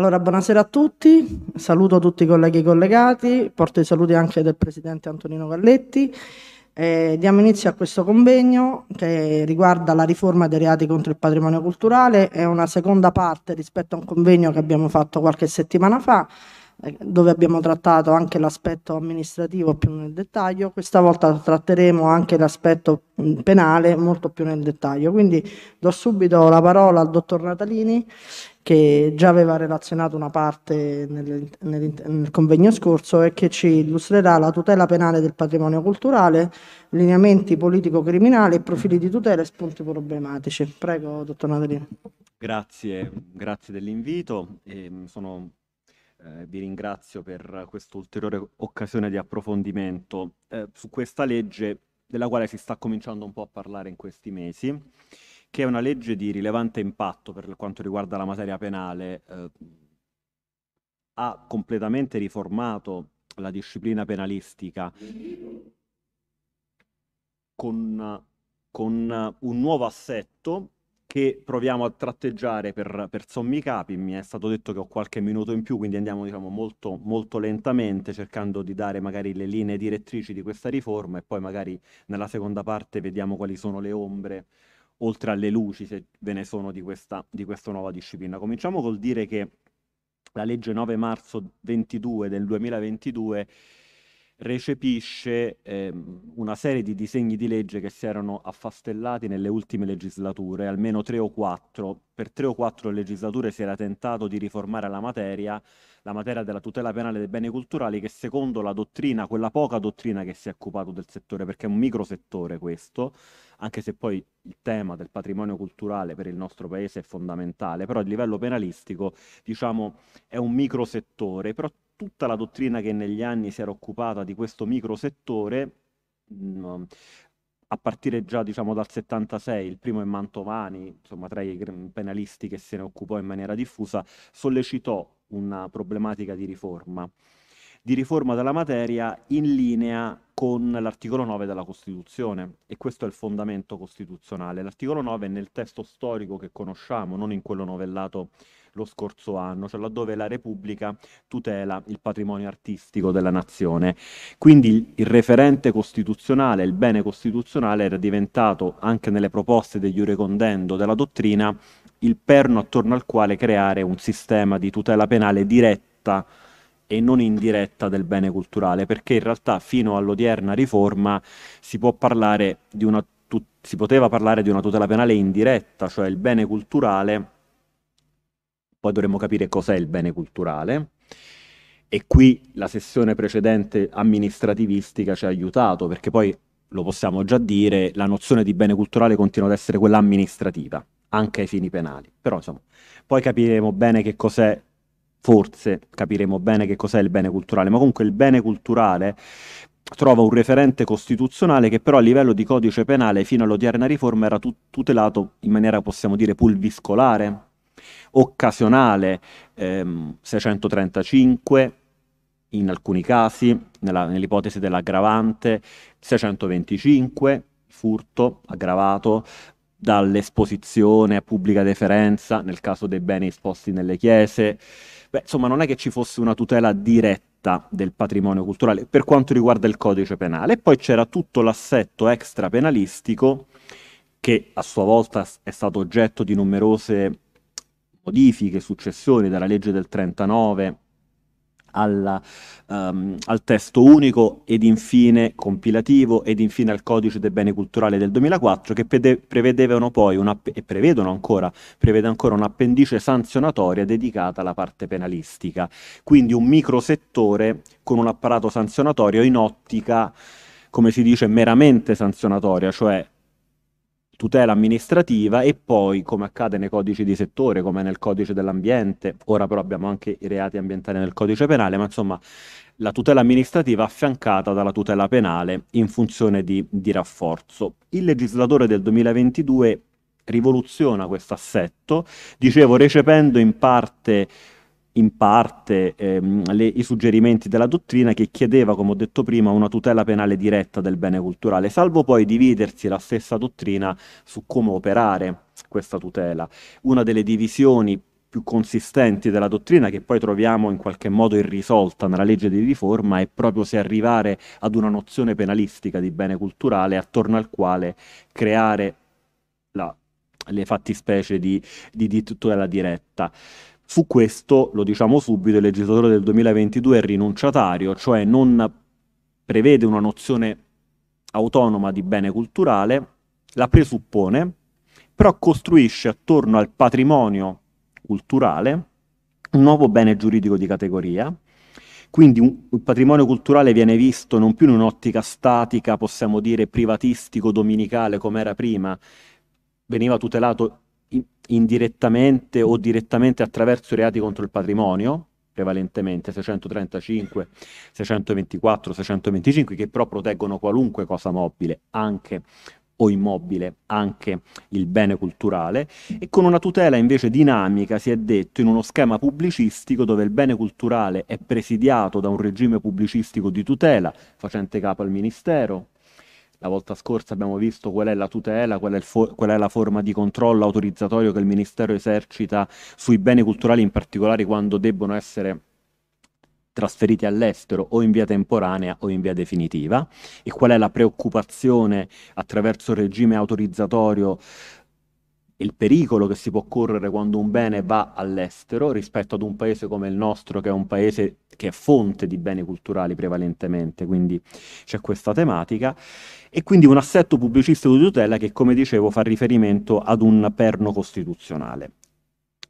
Allora, buonasera a tutti, saluto tutti i colleghi collegati, porto i saluti anche del Presidente Antonino Galletti. Eh, diamo inizio a questo convegno che riguarda la riforma dei reati contro il patrimonio culturale, è una seconda parte rispetto a un convegno che abbiamo fatto qualche settimana fa eh, dove abbiamo trattato anche l'aspetto amministrativo più nel dettaglio, questa volta tratteremo anche l'aspetto mm, penale molto più nel dettaglio. Quindi do subito la parola al dottor Natalini che già aveva relazionato una parte nel, nel, nel convegno scorso e che ci illustrerà la tutela penale del patrimonio culturale, lineamenti politico-criminali, profili di tutela e spunti problematici. Prego, dottor Natalini. Grazie, grazie dell'invito. Ehm, sono eh, vi ringrazio per questa ulteriore occasione di approfondimento eh, su questa legge della quale si sta cominciando un po' a parlare in questi mesi, che è una legge di rilevante impatto per quanto riguarda la materia penale. Eh, ha completamente riformato la disciplina penalistica con, con un nuovo assetto che proviamo a tratteggiare per, per, sommi capi. Mi è stato detto che ho qualche minuto in più, quindi andiamo diciamo, molto, molto lentamente, cercando di dare magari le linee direttrici di questa riforma e poi magari nella seconda parte vediamo quali sono le ombre, oltre alle luci, se ve ne sono di questa, di questa nuova disciplina. Cominciamo col dire che la legge 9 marzo 22 del 2022 recepisce ehm, una serie di disegni di legge che si erano affastellati nelle ultime legislature, almeno tre o quattro. Per tre o quattro legislature si era tentato di riformare la materia, la materia della tutela penale dei beni culturali, che secondo la dottrina, quella poca dottrina che si è occupato del settore, perché è un microsettore questo, anche se poi il tema del patrimonio culturale per il nostro paese è fondamentale, però a livello penalistico diciamo è un microsettore, però tutta la dottrina che negli anni si era occupata di questo microsettore, mm, a partire già diciamo, dal 76, il primo è Mantovani, insomma, tra i penalisti che se ne occupò in maniera diffusa, sollecitò una problematica di riforma, di riforma della materia in linea con l'articolo 9 della Costituzione e questo è il fondamento costituzionale. L'articolo 9 nel testo storico che conosciamo, non in quello novellato lo scorso anno, cioè laddove la Repubblica tutela il patrimonio artistico della nazione. Quindi il referente costituzionale, il bene costituzionale era diventato anche nelle proposte degli Urecondendo della dottrina il perno attorno al quale creare un sistema di tutela penale diretta e non indiretta del bene culturale, perché in realtà fino all'odierna riforma si, parlare tut- si poteva parlare di una tutela penale indiretta, cioè il bene culturale poi dovremmo capire cos'è il bene culturale e qui la sessione precedente amministrativistica ci ha aiutato perché poi lo possiamo già dire, la nozione di bene culturale continua ad essere quella amministrativa, anche ai fini penali. Però insomma, poi capiremo bene che cos'è, forse capiremo bene che cos'è il bene culturale, ma comunque il bene culturale trova un referente costituzionale che però a livello di codice penale fino all'odierna riforma era tut- tutelato in maniera, possiamo dire, pulviscolare, occasionale, ehm, 635 in alcuni casi, nella, nell'ipotesi dell'aggravante, 625 furto aggravato dall'esposizione a pubblica deferenza nel caso dei beni esposti nelle chiese. Beh, insomma, non è che ci fosse una tutela diretta del patrimonio culturale per quanto riguarda il codice penale. E poi c'era tutto l'assetto extra penalistico che a sua volta è stato oggetto di numerose modifiche successori dalla legge del 39 alla, um, al testo unico ed infine compilativo ed infine al codice dei beni culturali del 2004 che prede- prevedevano poi una, e prevedono ancora, prevede ancora un'appendice sanzionatoria dedicata alla parte penalistica, quindi un microsettore con un apparato sanzionatorio in ottica, come si dice, meramente sanzionatoria, cioè tutela amministrativa e poi, come accade nei codici di settore, come nel codice dell'ambiente, ora però abbiamo anche i reati ambientali nel codice penale, ma insomma la tutela amministrativa affiancata dalla tutela penale in funzione di, di rafforzo. Il legislatore del 2022 rivoluziona questo assetto, dicevo recependo in parte in parte ehm, le, i suggerimenti della dottrina che chiedeva, come ho detto prima, una tutela penale diretta del bene culturale, salvo poi dividersi la stessa dottrina su come operare questa tutela. Una delle divisioni più consistenti della dottrina che poi troviamo in qualche modo irrisolta nella legge di riforma è proprio se arrivare ad una nozione penalistica di bene culturale attorno al quale creare la, le fattispecie di, di, di tutela diretta. Su questo, lo diciamo subito, il legislatore del 2022 è rinunciatario, cioè non prevede una nozione autonoma di bene culturale, la presuppone, però costruisce attorno al patrimonio culturale un nuovo bene giuridico di categoria. Quindi il patrimonio culturale viene visto non più in un'ottica statica, possiamo dire privatistico-dominicale come era prima, veniva tutelato indirettamente o direttamente attraverso i reati contro il patrimonio, prevalentemente 635, 624, 625, che però proteggono qualunque cosa mobile, anche o immobile, anche il bene culturale, e con una tutela invece dinamica, si è detto, in uno schema pubblicistico dove il bene culturale è presidiato da un regime pubblicistico di tutela, facente capo al Ministero, la volta scorsa abbiamo visto qual è la tutela, qual è, fo- qual è, la forma di controllo autorizzatorio che il Ministero esercita sui beni culturali, in particolare quando debbono essere trasferiti all'estero o in via temporanea o in via definitiva e qual è la preoccupazione attraverso il regime autorizzatorio il pericolo che si può correre quando un bene va all'estero rispetto ad un paese come il nostro, che è un paese che è fonte di beni culturali prevalentemente, quindi c'è questa tematica, e quindi un assetto pubblicistico di tutela che, come dicevo, fa riferimento ad un perno costituzionale.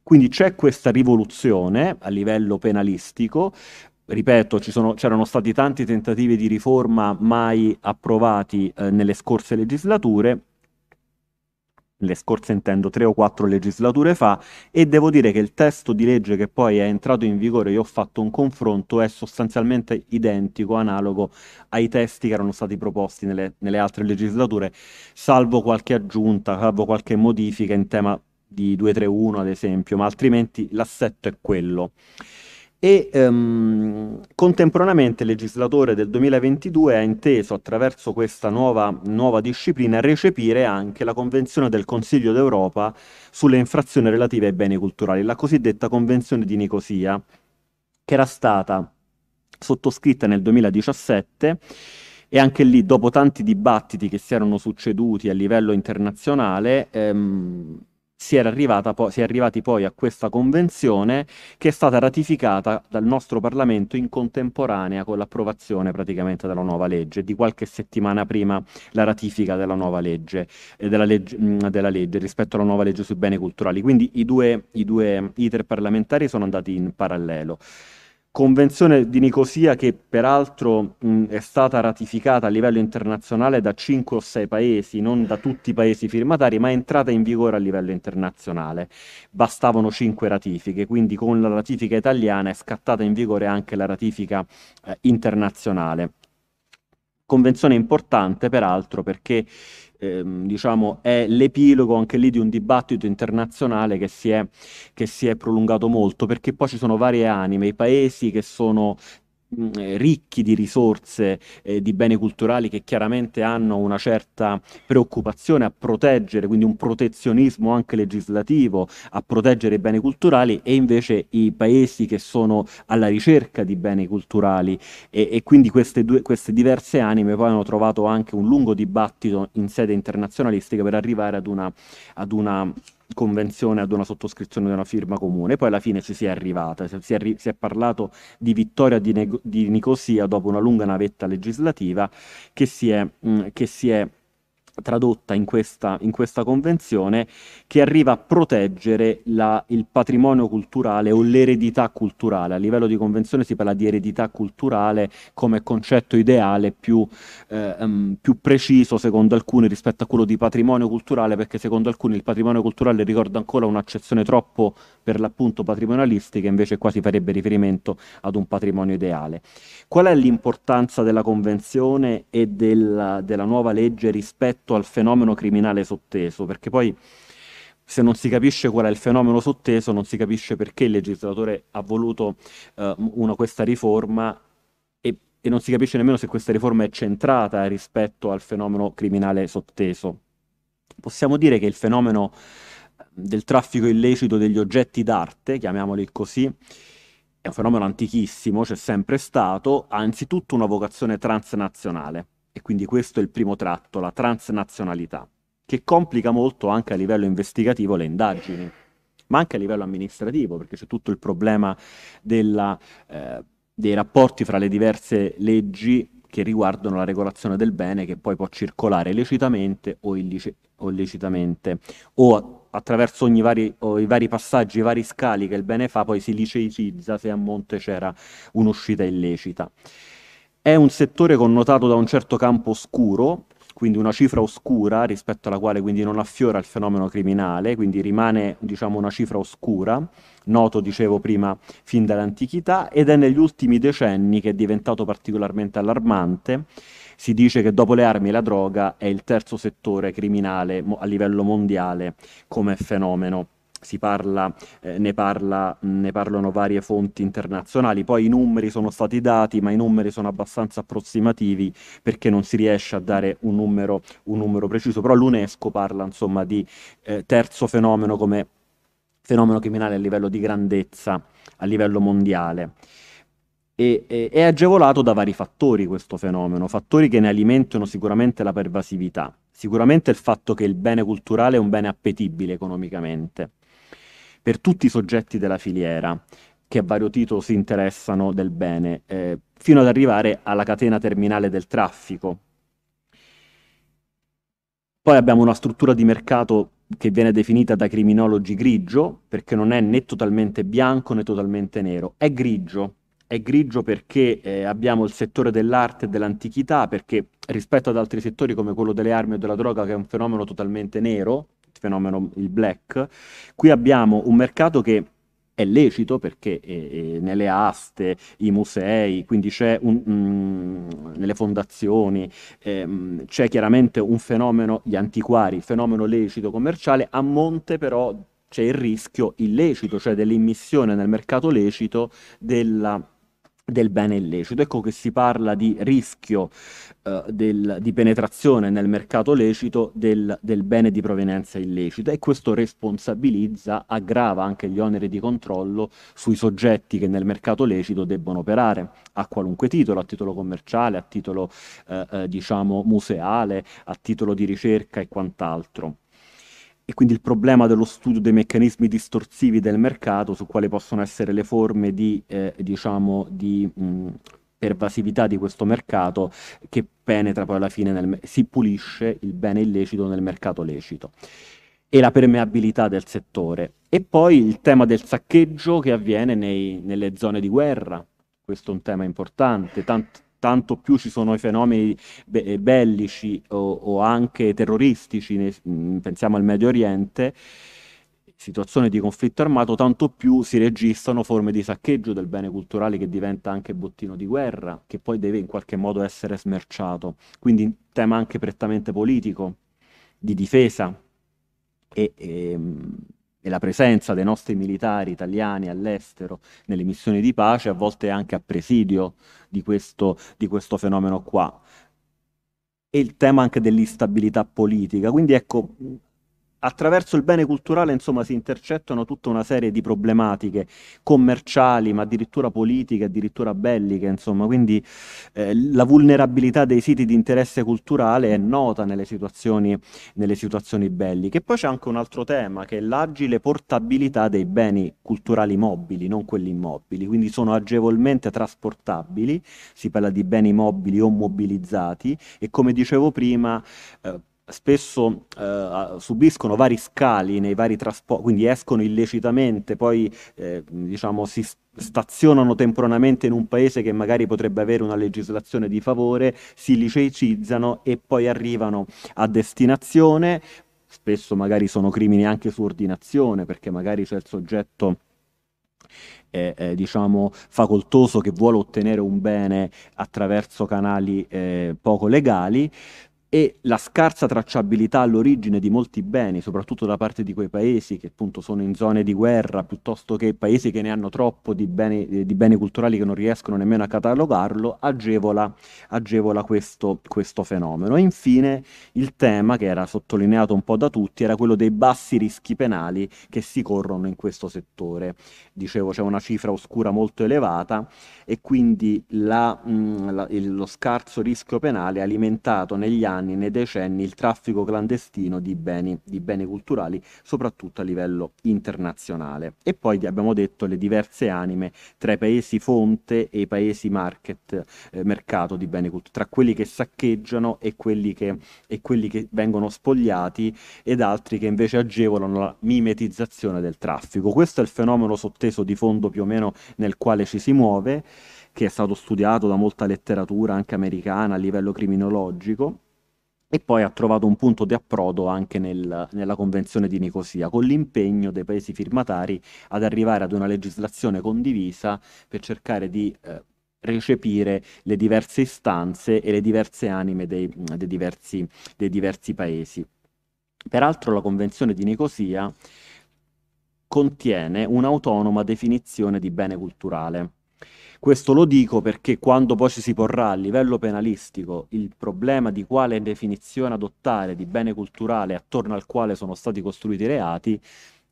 Quindi c'è questa rivoluzione a livello penalistico, ripeto, sono, c'erano stati tanti tentativi di riforma mai approvati eh, nelle scorse legislature, le scorse intendo tre o quattro legislature fa e devo dire che il testo di legge che poi è entrato in vigore, io ho fatto un confronto, è sostanzialmente identico, analogo ai testi che erano stati proposti nelle, nelle altre legislature, salvo qualche aggiunta, salvo qualche modifica in tema di 231 ad esempio, ma altrimenti l'assetto è quello e ehm, contemporaneamente il legislatore del 2022 ha inteso attraverso questa nuova, nuova, disciplina recepire anche la Convenzione del Consiglio d'Europa sulle infrazioni relative ai beni culturali, la cosiddetta Convenzione di Nicosia, che era stata sottoscritta nel 2017 e anche lì dopo tanti dibattiti che si erano succeduti a livello internazionale ehm, si, po- si, è arrivati poi a questa convenzione che è stata ratificata dal nostro Parlamento in contemporanea con l'approvazione praticamente della nuova legge, di qualche settimana prima la ratifica della nuova legge, eh, della legge, mm, della legge rispetto alla nuova legge sui beni culturali. Quindi i, due, i, due, i parlamentari sono andati in parallelo. Convenzione di Nicosia che peraltro mh, è stata ratificata a livello internazionale da 5 o 6 paesi, non da tutti i paesi firmatari, ma è entrata in vigore a livello internazionale. Bastavano 5 ratifiche, quindi con la ratifica italiana è scattata in vigore anche la ratifica eh, internazionale. Convenzione importante peraltro perché ehm, diciamo, è l'epilogo anche lì di un dibattito internazionale che si, è, che si, è, prolungato molto perché poi ci sono varie anime, i paesi che sono Mm, ricchi di risorse, eh, di beni culturali che chiaramente hanno una certa preoccupazione a proteggere, quindi un protezionismo anche legislativo a proteggere i beni culturali e invece i paesi che sono alla ricerca di beni culturali e, e quindi queste, due, queste diverse anime poi hanno trovato anche un lungo dibattito in sede internazionalistica per arrivare ad una, ad una convenzione ad una sottoscrizione di una firma comune. Poi alla fine ci si è arrivata, si è, arri- si è parlato di vittoria di, ne- di, Nicosia dopo una lunga navetta legislativa che si è, mh, che si è tradotta in questa, in questa, convenzione, che arriva a proteggere la, il patrimonio culturale o l'eredità culturale. A livello di convenzione si parla di eredità culturale come concetto ideale più, eh, ehm, più, preciso secondo alcuni rispetto a quello di patrimonio culturale, perché secondo alcuni il patrimonio culturale ricorda ancora un'accezione troppo per l'appunto patrimonialistica, invece qua si farebbe riferimento ad un patrimonio ideale. Qual è l'importanza della convenzione e della, della nuova legge rispetto rispetto al fenomeno criminale sotteso, perché poi se non si capisce qual è il fenomeno sotteso, non si capisce perché il legislatore ha voluto eh, una, questa riforma e, e non si capisce nemmeno se questa riforma è centrata rispetto al fenomeno criminale sotteso. Possiamo dire che il fenomeno ehm, del traffico illecito degli oggetti d'arte, chiamiamoli così, è un fenomeno antichissimo, c'è sempre stato, ha anzitutto una vocazione transnazionale. E quindi questo è il primo tratto, la transnazionalità, che complica molto anche a livello investigativo le indagini, ma anche a livello amministrativo, perché c'è tutto il problema della, eh, dei rapporti fra le diverse leggi che riguardano la regolazione del bene che poi può circolare lecitamente o, illic- o illecitamente o a- attraverso vari, o i vari passaggi, i vari scali che il bene fa poi si liceicizza se a monte c'era un'uscita illecita. È un settore connotato da un certo campo oscuro, quindi una cifra oscura rispetto alla quale quindi non affiora il fenomeno criminale, quindi rimane diciamo, una cifra oscura, noto dicevo prima fin dall'antichità, ed è negli ultimi decenni che è diventato particolarmente allarmante. Si dice che dopo le armi e la droga è il terzo settore criminale a livello mondiale come fenomeno. Parla, eh, ne, parla, ne, parlano varie fonti internazionali, poi i numeri sono stati dati, ma i numeri sono abbastanza approssimativi perché non si riesce a dare un numero, un numero preciso, però l'UNESCO parla insomma di eh, terzo fenomeno come fenomeno criminale a livello di grandezza, a livello mondiale. E, e, è agevolato da vari fattori questo fenomeno, fattori che ne alimentano sicuramente la pervasività, sicuramente il fatto che il bene culturale è un bene appetibile economicamente, per tutti i soggetti della filiera che a vario titolo si interessano del bene, eh, fino ad arrivare alla catena terminale del traffico. Poi abbiamo una struttura di mercato che viene definita da criminologi grigio, perché non è né totalmente bianco né totalmente nero, è grigio. È grigio perché eh, abbiamo il settore dell'arte e dell'antichità, perché rispetto ad altri settori come quello delle armi o della droga, che è un fenomeno totalmente nero, fenomeno il black. Qui abbiamo un mercato che è lecito perché eh, eh nelle aste, i musei, quindi c'è un, mh, mm, nelle fondazioni, eh, mh, c'è chiaramente un fenomeno, gli antiquari, fenomeno lecito commerciale, a monte però c'è il rischio illecito, cioè dell'immissione nel mercato lecito della del bene illecito. Ecco che si parla di rischio eh, del, di penetrazione nel mercato lecito del, del, bene di provenienza illecita e questo responsabilizza, aggrava anche gli oneri di controllo sui soggetti che nel mercato lecito debbono operare a qualunque titolo, a titolo commerciale, a titolo eh, eh diciamo museale, a titolo di ricerca e quant'altro e quindi il problema dello studio dei meccanismi distorsivi del mercato su quale possono essere le forme di, eh, diciamo, di mh, pervasività di questo mercato che penetra poi alla fine, nel, si pulisce il bene illecito nel mercato lecito e la permeabilità del settore. E poi il tema del saccheggio che avviene nei, nelle zone di guerra, questo è un tema importante, tant- tanto più ci sono i fenomeni be- eh, bellici o, o, anche terroristici, ne, mm, pensiamo al Medio Oriente, situazioni di conflitto armato, tanto più si registrano forme di saccheggio del bene culturale che diventa anche bottino di guerra, che poi deve in qualche modo essere smerciato. Quindi tema anche prettamente politico, di difesa. E, e, ehm, e la presenza dei nostri militari italiani all'estero nelle missioni di pace, a volte anche a presidio di questo, di questo fenomeno qua e il tema anche dell'instabilità politica. Quindi ecco, attraverso il bene culturale insomma si intercettano tutta una serie di problematiche commerciali ma addirittura politiche addirittura belliche insomma quindi eh, la vulnerabilità dei siti di interesse culturale è nota nelle situazioni, nelle situazioni belliche poi c'è anche un altro tema che è l'agile portabilità dei beni culturali mobili non quelli immobili quindi sono agevolmente trasportabili si parla di beni mobili o mobilizzati e come dicevo prima eh, spesso eh, subiscono vari scali nei vari trasporti, quindi escono illecitamente, poi eh, diciamo, si stazionano temporaneamente in un paese che magari potrebbe avere una legislazione di favore, si liceicizzano e poi arrivano a destinazione, spesso magari sono crimini anche su ordinazione perché magari c'è il soggetto eh, eh, diciamo facoltoso che vuole ottenere un bene attraverso canali eh, poco legali, e la scarsa tracciabilità all'origine di molti beni, soprattutto da parte di quei paesi che appunto sono in zone di guerra, piuttosto che paesi che ne hanno troppo di beni, di beni culturali che non riescono nemmeno a catalogarlo, agevola, agevola questo, questo, fenomeno. E infine il tema, che era sottolineato un po' da tutti, era quello dei bassi rischi penali che si corrono in questo settore. Dicevo, c'è una cifra oscura molto elevata e quindi la, mh, la, il, lo scarso rischio penale alimentato negli anni anni nei decenni il traffico clandestino di beni, di beni culturali, soprattutto a livello internazionale. E poi abbiamo detto le diverse anime tra i paesi fonte e i paesi market, eh, mercato di beni culturali, tra quelli che saccheggiano e quelli che, e quelli che vengono spogliati ed altri che invece agevolano la mimetizzazione del traffico. Questo è il fenomeno sotteso di fondo più o meno nel quale ci si muove che è stato studiato da molta letteratura anche americana a livello criminologico e poi ha trovato un punto di approdo anche nel, nella Convenzione di Nicosia, con l'impegno dei paesi firmatari ad arrivare ad una legislazione condivisa per cercare di eh, recepire le diverse istanze e le diverse anime dei, dei, diversi, dei diversi paesi. Peraltro la Convenzione di Nicosia contiene un'autonoma definizione di bene culturale questo lo dico perché quando poi ci si porrà a livello penalistico il problema di quale definizione adottare di bene culturale attorno al quale sono stati costruiti i reati,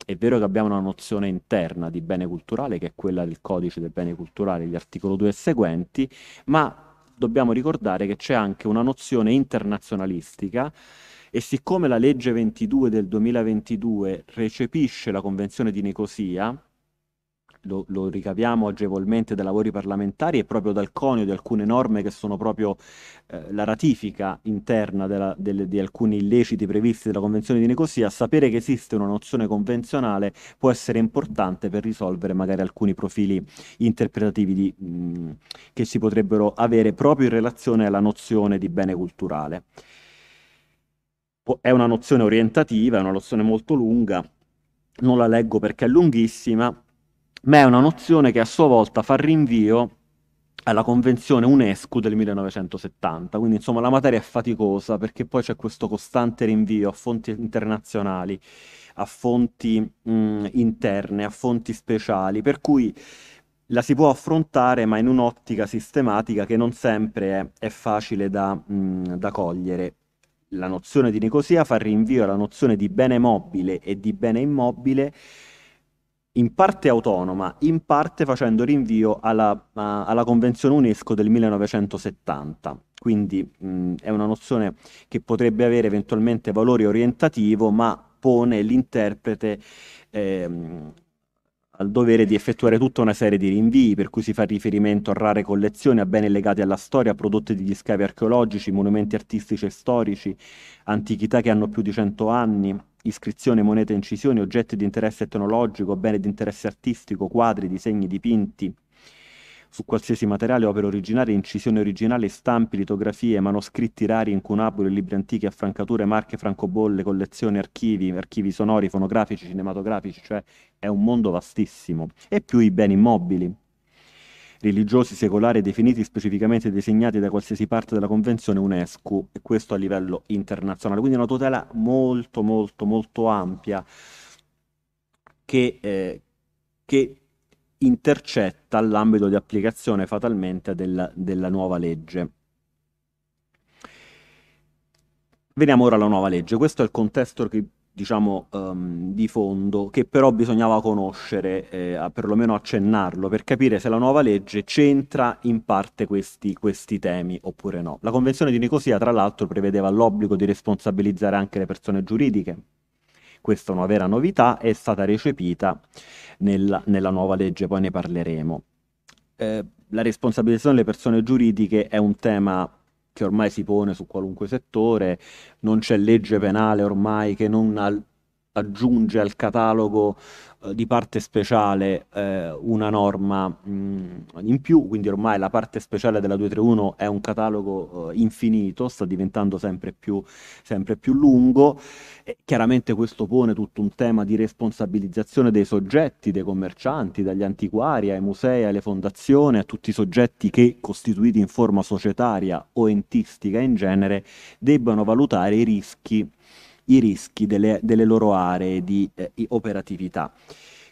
è vero che abbiamo una nozione interna di bene culturale che è quella del codice del bene culturale, gli articoli 2 e seguenti, ma dobbiamo ricordare che c'è anche una nozione internazionalistica e siccome la legge 22 del 2022 recepisce la Convenzione di Nicosia, lo, lo, ricaviamo agevolmente dai lavori parlamentari e proprio dal conio di alcune norme che sono proprio eh, la ratifica interna della, delle, di alcuni illeciti previsti dalla Convenzione di Nicosia, sapere che esiste una nozione convenzionale può essere importante per risolvere magari alcuni profili interpretativi di, mh, che si potrebbero avere proprio in relazione alla nozione di bene culturale. È una nozione orientativa, è una nozione molto lunga, non la leggo perché è lunghissima, ma è una nozione che a sua volta fa rinvio alla Convenzione UNESCO del 1970, quindi insomma la materia è faticosa perché poi c'è questo costante rinvio a fonti internazionali, a fonti mh, mm, interne, a fonti speciali, per cui la si può affrontare ma in un'ottica sistematica che non sempre è, è facile da, mh, mm, da cogliere. La nozione di Nicosia fa rinvio alla nozione di bene mobile e di bene immobile in parte autonoma, in parte facendo rinvio alla, alla Convenzione UNESCO del 1970. Quindi mh, è una nozione che potrebbe avere eventualmente valore orientativo, ma pone l'interprete eh, al dovere di effettuare tutta una serie di rinvii, per cui si fa riferimento a rare collezioni, a beni legati alla storia, a prodotti degli scavi archeologici, monumenti artistici e storici, antichità che hanno più di 100 anni, iscrizioni, monete, incisioni, oggetti di interesse etnologico, beni di interesse artistico, quadri, disegni, dipinti, su qualsiasi materiale, opere originarie, incisioni originali, stampi, litografie, manoscritti rari, incunaboli, libri antichi, affrancature, marche, francobolle, collezioni, archivi, archivi sonori, fonografici, cinematografici, cioè è un mondo vastissimo. E più i beni immobili, religiosi secolari definiti specificamente designati da qualsiasi parte della Convenzione UNESCO e questo a livello internazionale. Quindi una tutela molto molto molto ampia che, eh, che intercetta l'ambito di applicazione fatalmente del, della nuova legge. Veniamo ora alla nuova legge. Questo è il contesto che, diciamo, um, di fondo, che però bisognava conoscere, eh, perlomeno accennarlo, per capire se la nuova legge centra in parte questi, questi temi oppure no. La Convenzione di Nicosia, tra l'altro, prevedeva l'obbligo di responsabilizzare anche le persone giuridiche questa è una vera novità, è stata recepita nella, nella nuova legge, poi ne parleremo. Eh, la responsabilizzazione delle persone giuridiche è un tema che ormai si pone su qualunque settore, non c'è legge penale ormai che non aggiunge al catalogo eh, di parte speciale eh, una norma mh, mm, in più, quindi ormai la parte speciale della 231 è un catalogo eh, infinito, sta diventando sempre più, sempre più lungo. E chiaramente questo pone tutto un tema di responsabilizzazione dei soggetti, dei commercianti, dagli antiquari ai musei, alle fondazioni, a tutti i soggetti che, costituiti in forma societaria o entistica in genere, debbano valutare i rischi i rischi delle, delle loro aree di eh, operatività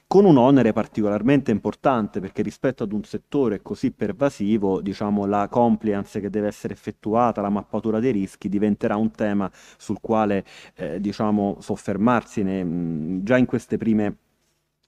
con un onere particolarmente importante perché rispetto ad un settore così pervasivo, diciamo, la compliance che deve essere effettuata, la mappatura dei rischi diventerà un tema sul quale eh, diciamo, soffermarsi ne, già in queste prime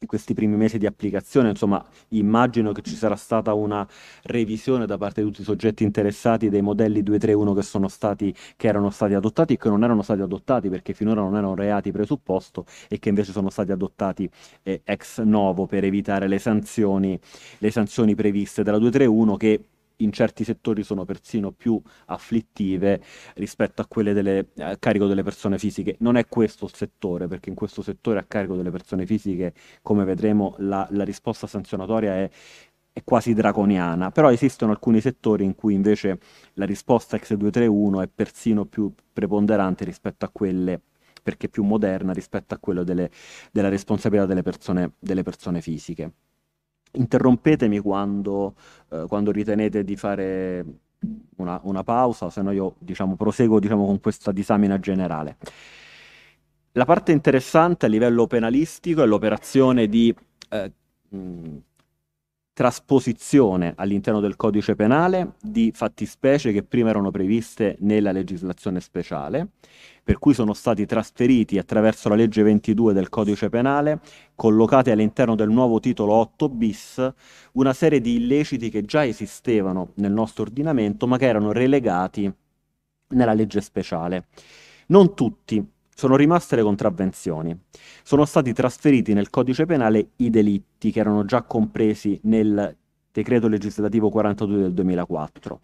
questi primi mesi di applicazione, insomma, immagino che ci sarà stata una revisione da parte di tutti i soggetti interessati dei modelli 231 che sono stati che erano stati adottati e che non erano stati adottati perché finora non erano reati presupposto e che invece sono stati adottati eh, ex novo per evitare le sanzioni, le sanzioni previste dalla 231 che in certi settori sono persino più afflittive rispetto a quelle delle, a carico delle persone fisiche. Non è questo il settore, perché in questo settore a carico delle persone fisiche, come vedremo, la, la risposta sanzionatoria è è quasi draconiana, però esistono alcuni settori in cui invece la risposta X231 è persino più preponderante rispetto a quelle perché più moderna rispetto a quella delle, della responsabilità delle persone, delle persone fisiche interrompetemi quando, eh, quando ritenete di fare una, una pausa, se no io diciamo, proseguo diciamo, con questa disamina generale. La parte interessante a livello penalistico è l'operazione di eh, trasposizione all'interno del codice penale di fattispecie che prima erano previste nella legislazione speciale, per cui sono stati trasferiti attraverso la legge 22 del codice penale, collocati all'interno del nuovo titolo 8 bis, una serie di illeciti che già esistevano nel nostro ordinamento ma che erano relegati nella legge speciale. Non tutti, sono rimaste le contravvenzioni. Sono stati trasferiti nel codice penale i delitti che erano già compresi nel decreto legislativo 42 del 2004.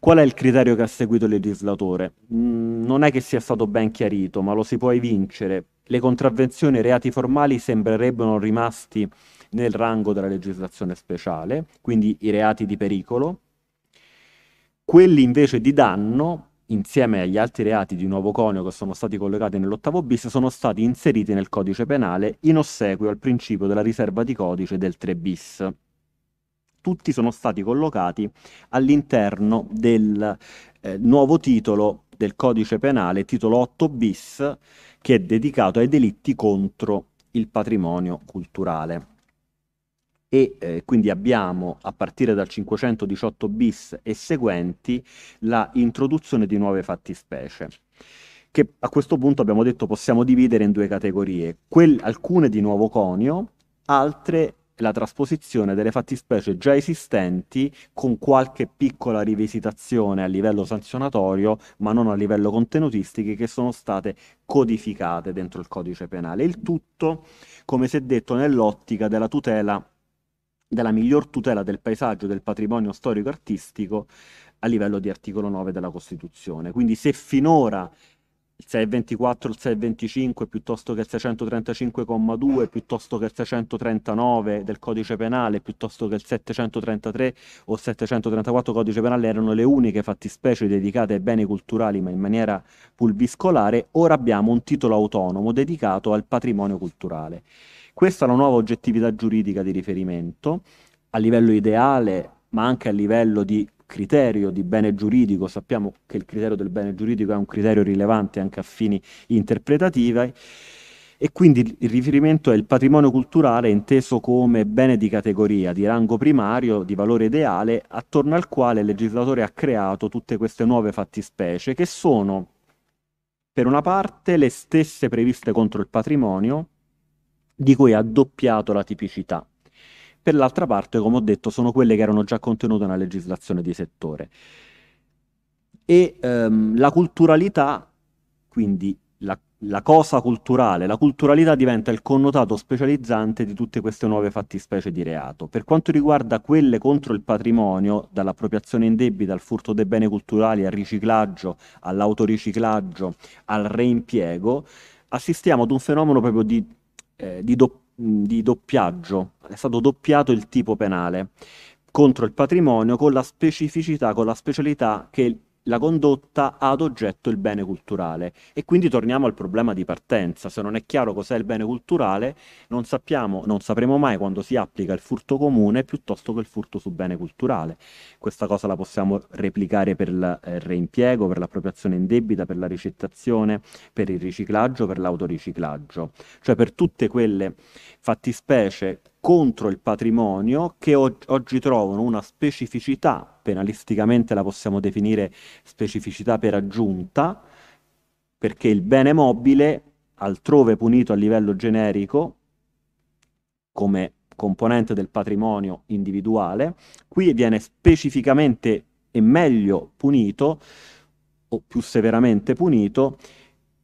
Qual è il criterio che ha seguito il legislatore? Mm, non è che sia stato ben chiarito, ma lo si può evincere. Le contravvenzioni e i reati formali sembrerebbero rimasti nel rango della legislazione speciale, quindi i reati di pericolo. Quelli invece di danno insieme agli altri reati di nuovo conio che sono stati collegati nell'ottavo bis, sono stati inseriti nel codice penale in ossequio al principio della riserva di codice del 3 bis. Tutti sono stati collocati all'interno del eh, nuovo titolo del codice penale, titolo 8 bis, che è dedicato ai delitti contro il patrimonio culturale e eh, quindi abbiamo a partire dal 518 bis e seguenti la introduzione di nuove fattispecie che a questo punto abbiamo detto possiamo dividere in due categorie, Quell- alcune di nuovo conio, altre la trasposizione delle fattispecie già esistenti con qualche piccola rivisitazione a livello sanzionatorio, ma non a livello contenutistiche, che sono state codificate dentro il codice penale. Il tutto, come si è detto, nell'ottica della tutela della miglior tutela del paesaggio e del patrimonio storico-artistico a livello di articolo 9 della Costituzione. Quindi se finora il 624, il 625 piuttosto che il 635,2 piuttosto che il 639 del codice penale piuttosto che il 733 o 734 codice penale erano le uniche fattispecie dedicate ai beni culturali ma in maniera pulviscolare, ora abbiamo un titolo autonomo dedicato al patrimonio culturale. Questa è la nuova oggettività giuridica di riferimento a livello ideale, ma anche a livello di criterio di bene giuridico, sappiamo che il criterio del bene giuridico è un criterio rilevante anche a fini interpretativi e quindi il riferimento è il patrimonio culturale inteso come bene di categoria, di rango primario, di valore ideale, attorno al quale il legislatore ha creato tutte queste nuove fattispecie che sono per una parte le stesse previste contro il patrimonio, di cui ha doppiato la tipicità. Per l'altra parte, come ho detto, sono quelle che erano già contenute nella legislazione di settore. E ehm, la culturalità, quindi la, la cosa culturale, la culturalità diventa il connotato specializzante di tutte queste nuove fattispecie di reato. Per quanto riguarda quelle contro il patrimonio, dall'appropriazione in debita al furto dei beni culturali, al riciclaggio, all'autoriciclaggio, al reimpiego, assistiamo ad un fenomeno proprio di eh, di, do, di doppiaggio, è stato doppiato il tipo penale contro il patrimonio con la specificità, con la specialità che la condotta ha ad oggetto il bene culturale e quindi torniamo al problema di partenza. Se non è chiaro cos'è il bene culturale, non, sappiamo, non sapremo mai quando si applica il furto comune piuttosto che il furto su bene culturale. Questa cosa la possiamo replicare per il eh, reimpiego, per l'appropriazione in debita, per la ricettazione, per il riciclaggio, per l'autoriciclaggio, cioè per tutte quelle fattispecie contro il patrimonio che og- oggi trovano una specificità, penalisticamente la possiamo definire specificità per aggiunta, perché il bene mobile altrove punito a livello generico come componente del patrimonio individuale, qui viene specificamente e meglio punito o più severamente punito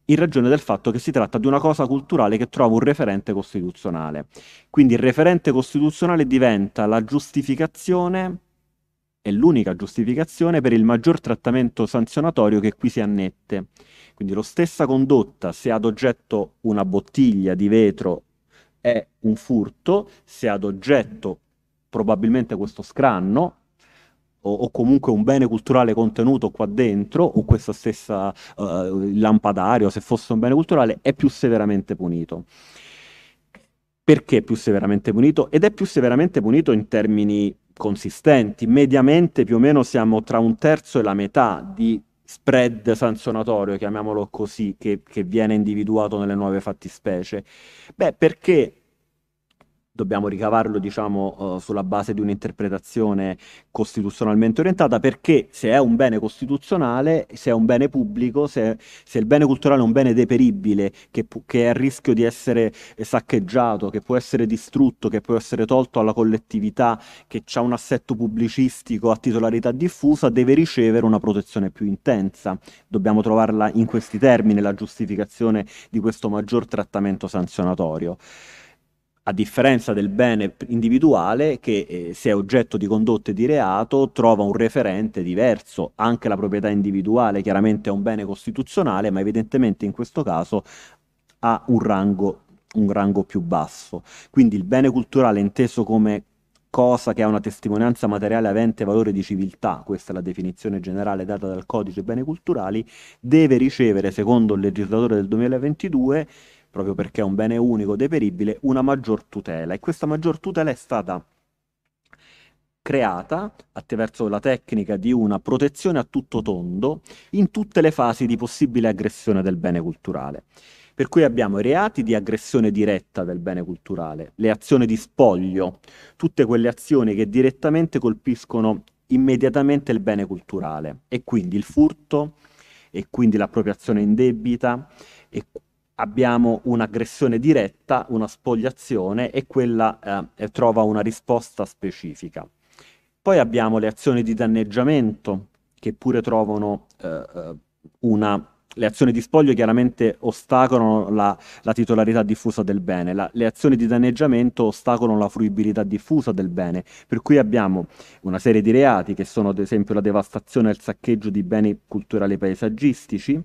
in ragione del fatto che si tratta di una cosa culturale che trova un referente costituzionale. Quindi il referente costituzionale diventa la giustificazione, è l'unica giustificazione per il maggior trattamento sanzionatorio che qui si annette. Quindi la stessa condotta, se ad oggetto una bottiglia di vetro è un furto, se ad oggetto probabilmente questo scranno o, o, comunque un bene culturale contenuto qua dentro, o questa stessa uh, lampadario, se fosse un bene culturale, è più severamente punito. Perché è più severamente punito? Ed è più severamente punito in termini consistenti. Mediamente più o meno siamo tra un terzo e la metà di spread sanzionatorio, chiamiamolo così, che, che viene individuato nelle nuove fattispecie. Beh, perché dobbiamo ricavarlo diciamo, uh, sulla base di un'interpretazione costituzionalmente orientata perché se è un bene costituzionale, se è un bene pubblico, se, se il bene culturale è un bene deperibile che, che, è a rischio di essere saccheggiato, che può essere distrutto, che può essere tolto alla collettività, che ha un assetto pubblicistico a titolarità diffusa, deve ricevere una protezione più intensa. Dobbiamo trovarla in questi termini la giustificazione di questo maggior trattamento sanzionatorio a differenza del bene individuale che eh, se è oggetto di condotte di reato trova un referente diverso, anche la proprietà individuale chiaramente è un bene costituzionale, ma evidentemente in questo caso ha un rango, un rango più basso. Quindi il bene culturale inteso come cosa che ha una testimonianza materiale avente valore di civiltà, questa è la definizione generale data dal codice dei beni culturali, deve ricevere, secondo il legislatore del 2022, proprio perché è un bene unico deperibile, una maggior tutela. E questa maggior tutela è stata creata attraverso la tecnica di una protezione a tutto tondo in tutte le fasi di possibile aggressione del bene culturale. Per cui abbiamo i reati di aggressione diretta del bene culturale, le azioni di spoglio, tutte quelle azioni che direttamente colpiscono immediatamente il bene culturale e quindi il furto e quindi l'appropriazione indebita e abbiamo un'aggressione diretta, una spogliazione e quella eh, trova una risposta specifica. Poi abbiamo le azioni di danneggiamento che pure trovano eh, eh, una... Le azioni di spoglio chiaramente ostacolano la, la titolarità diffusa del bene, la, le azioni di danneggiamento ostacolano la fruibilità diffusa del bene, per cui abbiamo una serie di reati che sono ad esempio la devastazione e il saccheggio di beni culturali paesaggistici,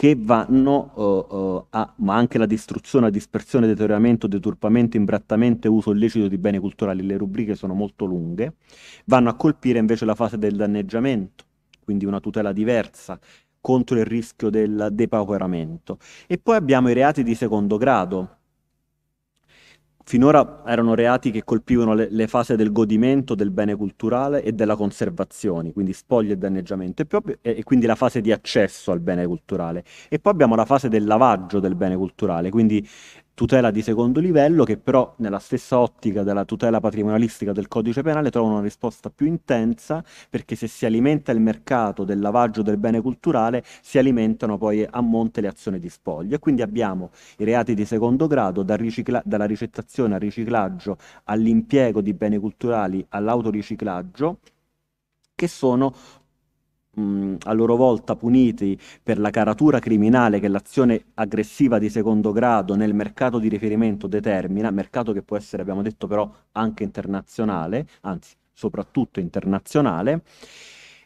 che vanno, uh, uh, a, ma anche la distruzione, la dispersione, deterioramento, deturpamento, imbrattamento e uso illecito di beni culturali, le rubriche sono molto lunghe, vanno a colpire invece la fase del danneggiamento, quindi una tutela diversa contro il rischio del depauperamento. E poi abbiamo i reati di secondo grado, Finora erano reati che colpivano le, le fasi del godimento del bene culturale e della conservazione, quindi spoglie e danneggiamento, e, proprio, e, e, quindi la fase di accesso al bene culturale. E poi abbiamo la fase del lavaggio del bene culturale, quindi tutela di secondo livello che però nella stessa ottica della tutela patrimonialistica del codice penale trova una risposta più intensa perché se si alimenta il mercato del lavaggio del bene culturale si alimentano poi a monte le azioni di spoglio e quindi abbiamo i reati di secondo grado da ricicla- dalla ricettazione al riciclaggio all'impiego di beni culturali all'autoriciclaggio che sono mh, a loro volta puniti per la caratura criminale che l'azione aggressiva di secondo grado nel mercato di riferimento determina, mercato che può essere, abbiamo detto però, anche internazionale, anzi soprattutto internazionale,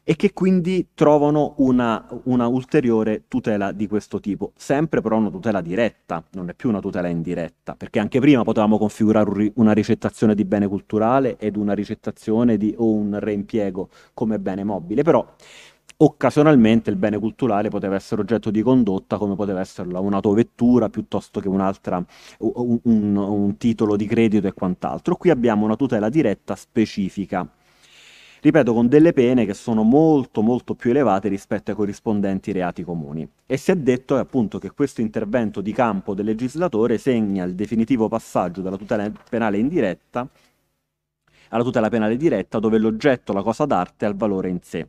e che quindi trovano una, una, ulteriore tutela di questo tipo, sempre però una tutela diretta, non è più una tutela indiretta, perché anche prima potevamo configurare una ricettazione di bene culturale ed una ricettazione di, o un reimpiego come bene mobile, però occasionalmente il bene culturale poteva essere oggetto di condotta come poteva esserla un'autovettura piuttosto che un'altra, un, un, un titolo di credito e quant'altro. Qui abbiamo una tutela diretta specifica ripeto, con delle pene che sono molto molto più elevate rispetto ai corrispondenti reati comuni. E si è detto appunto che questo intervento di campo del legislatore segna il definitivo passaggio dalla tutela penale indiretta alla tutela penale diretta dove l'oggetto, la cosa d'arte, ha il valore in sé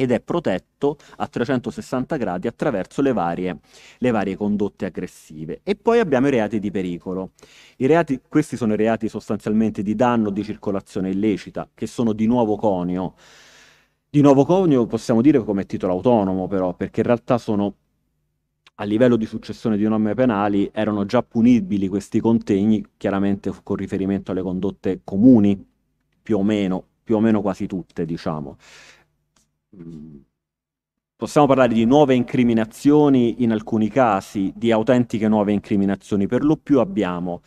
ed è protetto a 360 gradi attraverso le varie, le varie, condotte aggressive. E poi abbiamo i reati di pericolo. Reati, questi sono i reati sostanzialmente di danno di circolazione illecita, che sono di nuovo conio. Di nuovo conio possiamo dire come titolo autonomo però, perché in realtà sono a livello di successione di norme penali erano già punibili questi contegni, chiaramente con riferimento alle condotte comuni, più o meno, più o meno quasi tutte, diciamo. Mm. possiamo parlare di nuove incriminazioni in alcuni casi, di autentiche nuove incriminazioni. Per lo più abbiamo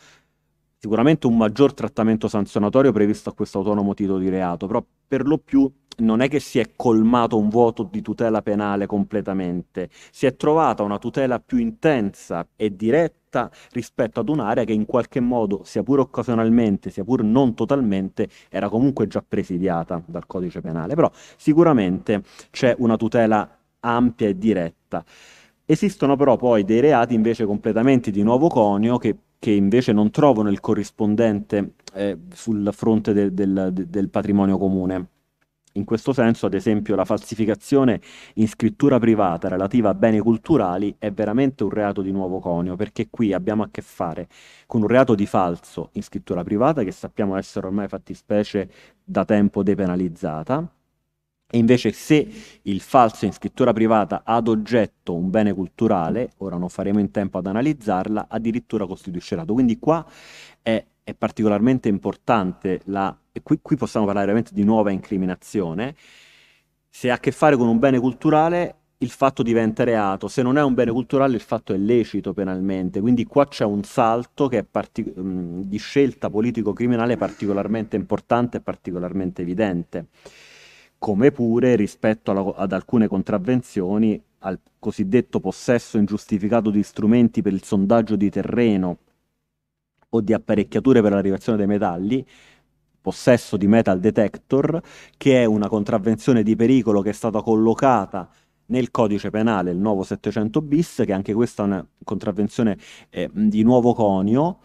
sicuramente un maggior trattamento sanzionatorio previsto a questo autonomo titolo di reato, però per lo più non è che si è colmato un vuoto di tutela penale completamente, si è trovata una tutela più intensa e diretta stretta rispetto ad un'area che in qualche modo, sia pur occasionalmente, sia pur non totalmente, era comunque già presidiata dal codice penale. Però sicuramente c'è una tutela ampia e diretta. Esistono però poi dei reati invece completamente di nuovo conio che, che invece non trovano il corrispondente eh, sul fronte del, del, del patrimonio comune. In questo senso, ad esempio, la falsificazione in scrittura privata relativa a beni culturali è veramente un reato di nuovo conio, perché qui abbiamo a che fare con un reato di falso in scrittura privata, che sappiamo essere ormai fattispecie da tempo depenalizzata, e invece se il falso in scrittura privata ha ad oggetto un bene culturale, ora non faremo in tempo ad analizzarla, addirittura costituisce reato. Quindi qua è, è particolarmente importante la e qui, qui possiamo parlare veramente di nuova incriminazione, se ha a che fare con un bene culturale il fatto diventa reato, se non è un bene culturale il fatto è lecito penalmente, quindi qua c'è un salto che è partic- di scelta politico-criminale particolarmente importante e particolarmente evidente, come pure rispetto alla, ad alcune contravvenzioni al cosiddetto possesso ingiustificato di strumenti per il sondaggio di terreno o di apparecchiature per l'arrivazione dei metalli, possesso di metal detector, che è una contravvenzione di pericolo che è stata collocata nel codice penale, il nuovo 700 bis, che anche questa è una contravvenzione eh, di nuovo conio,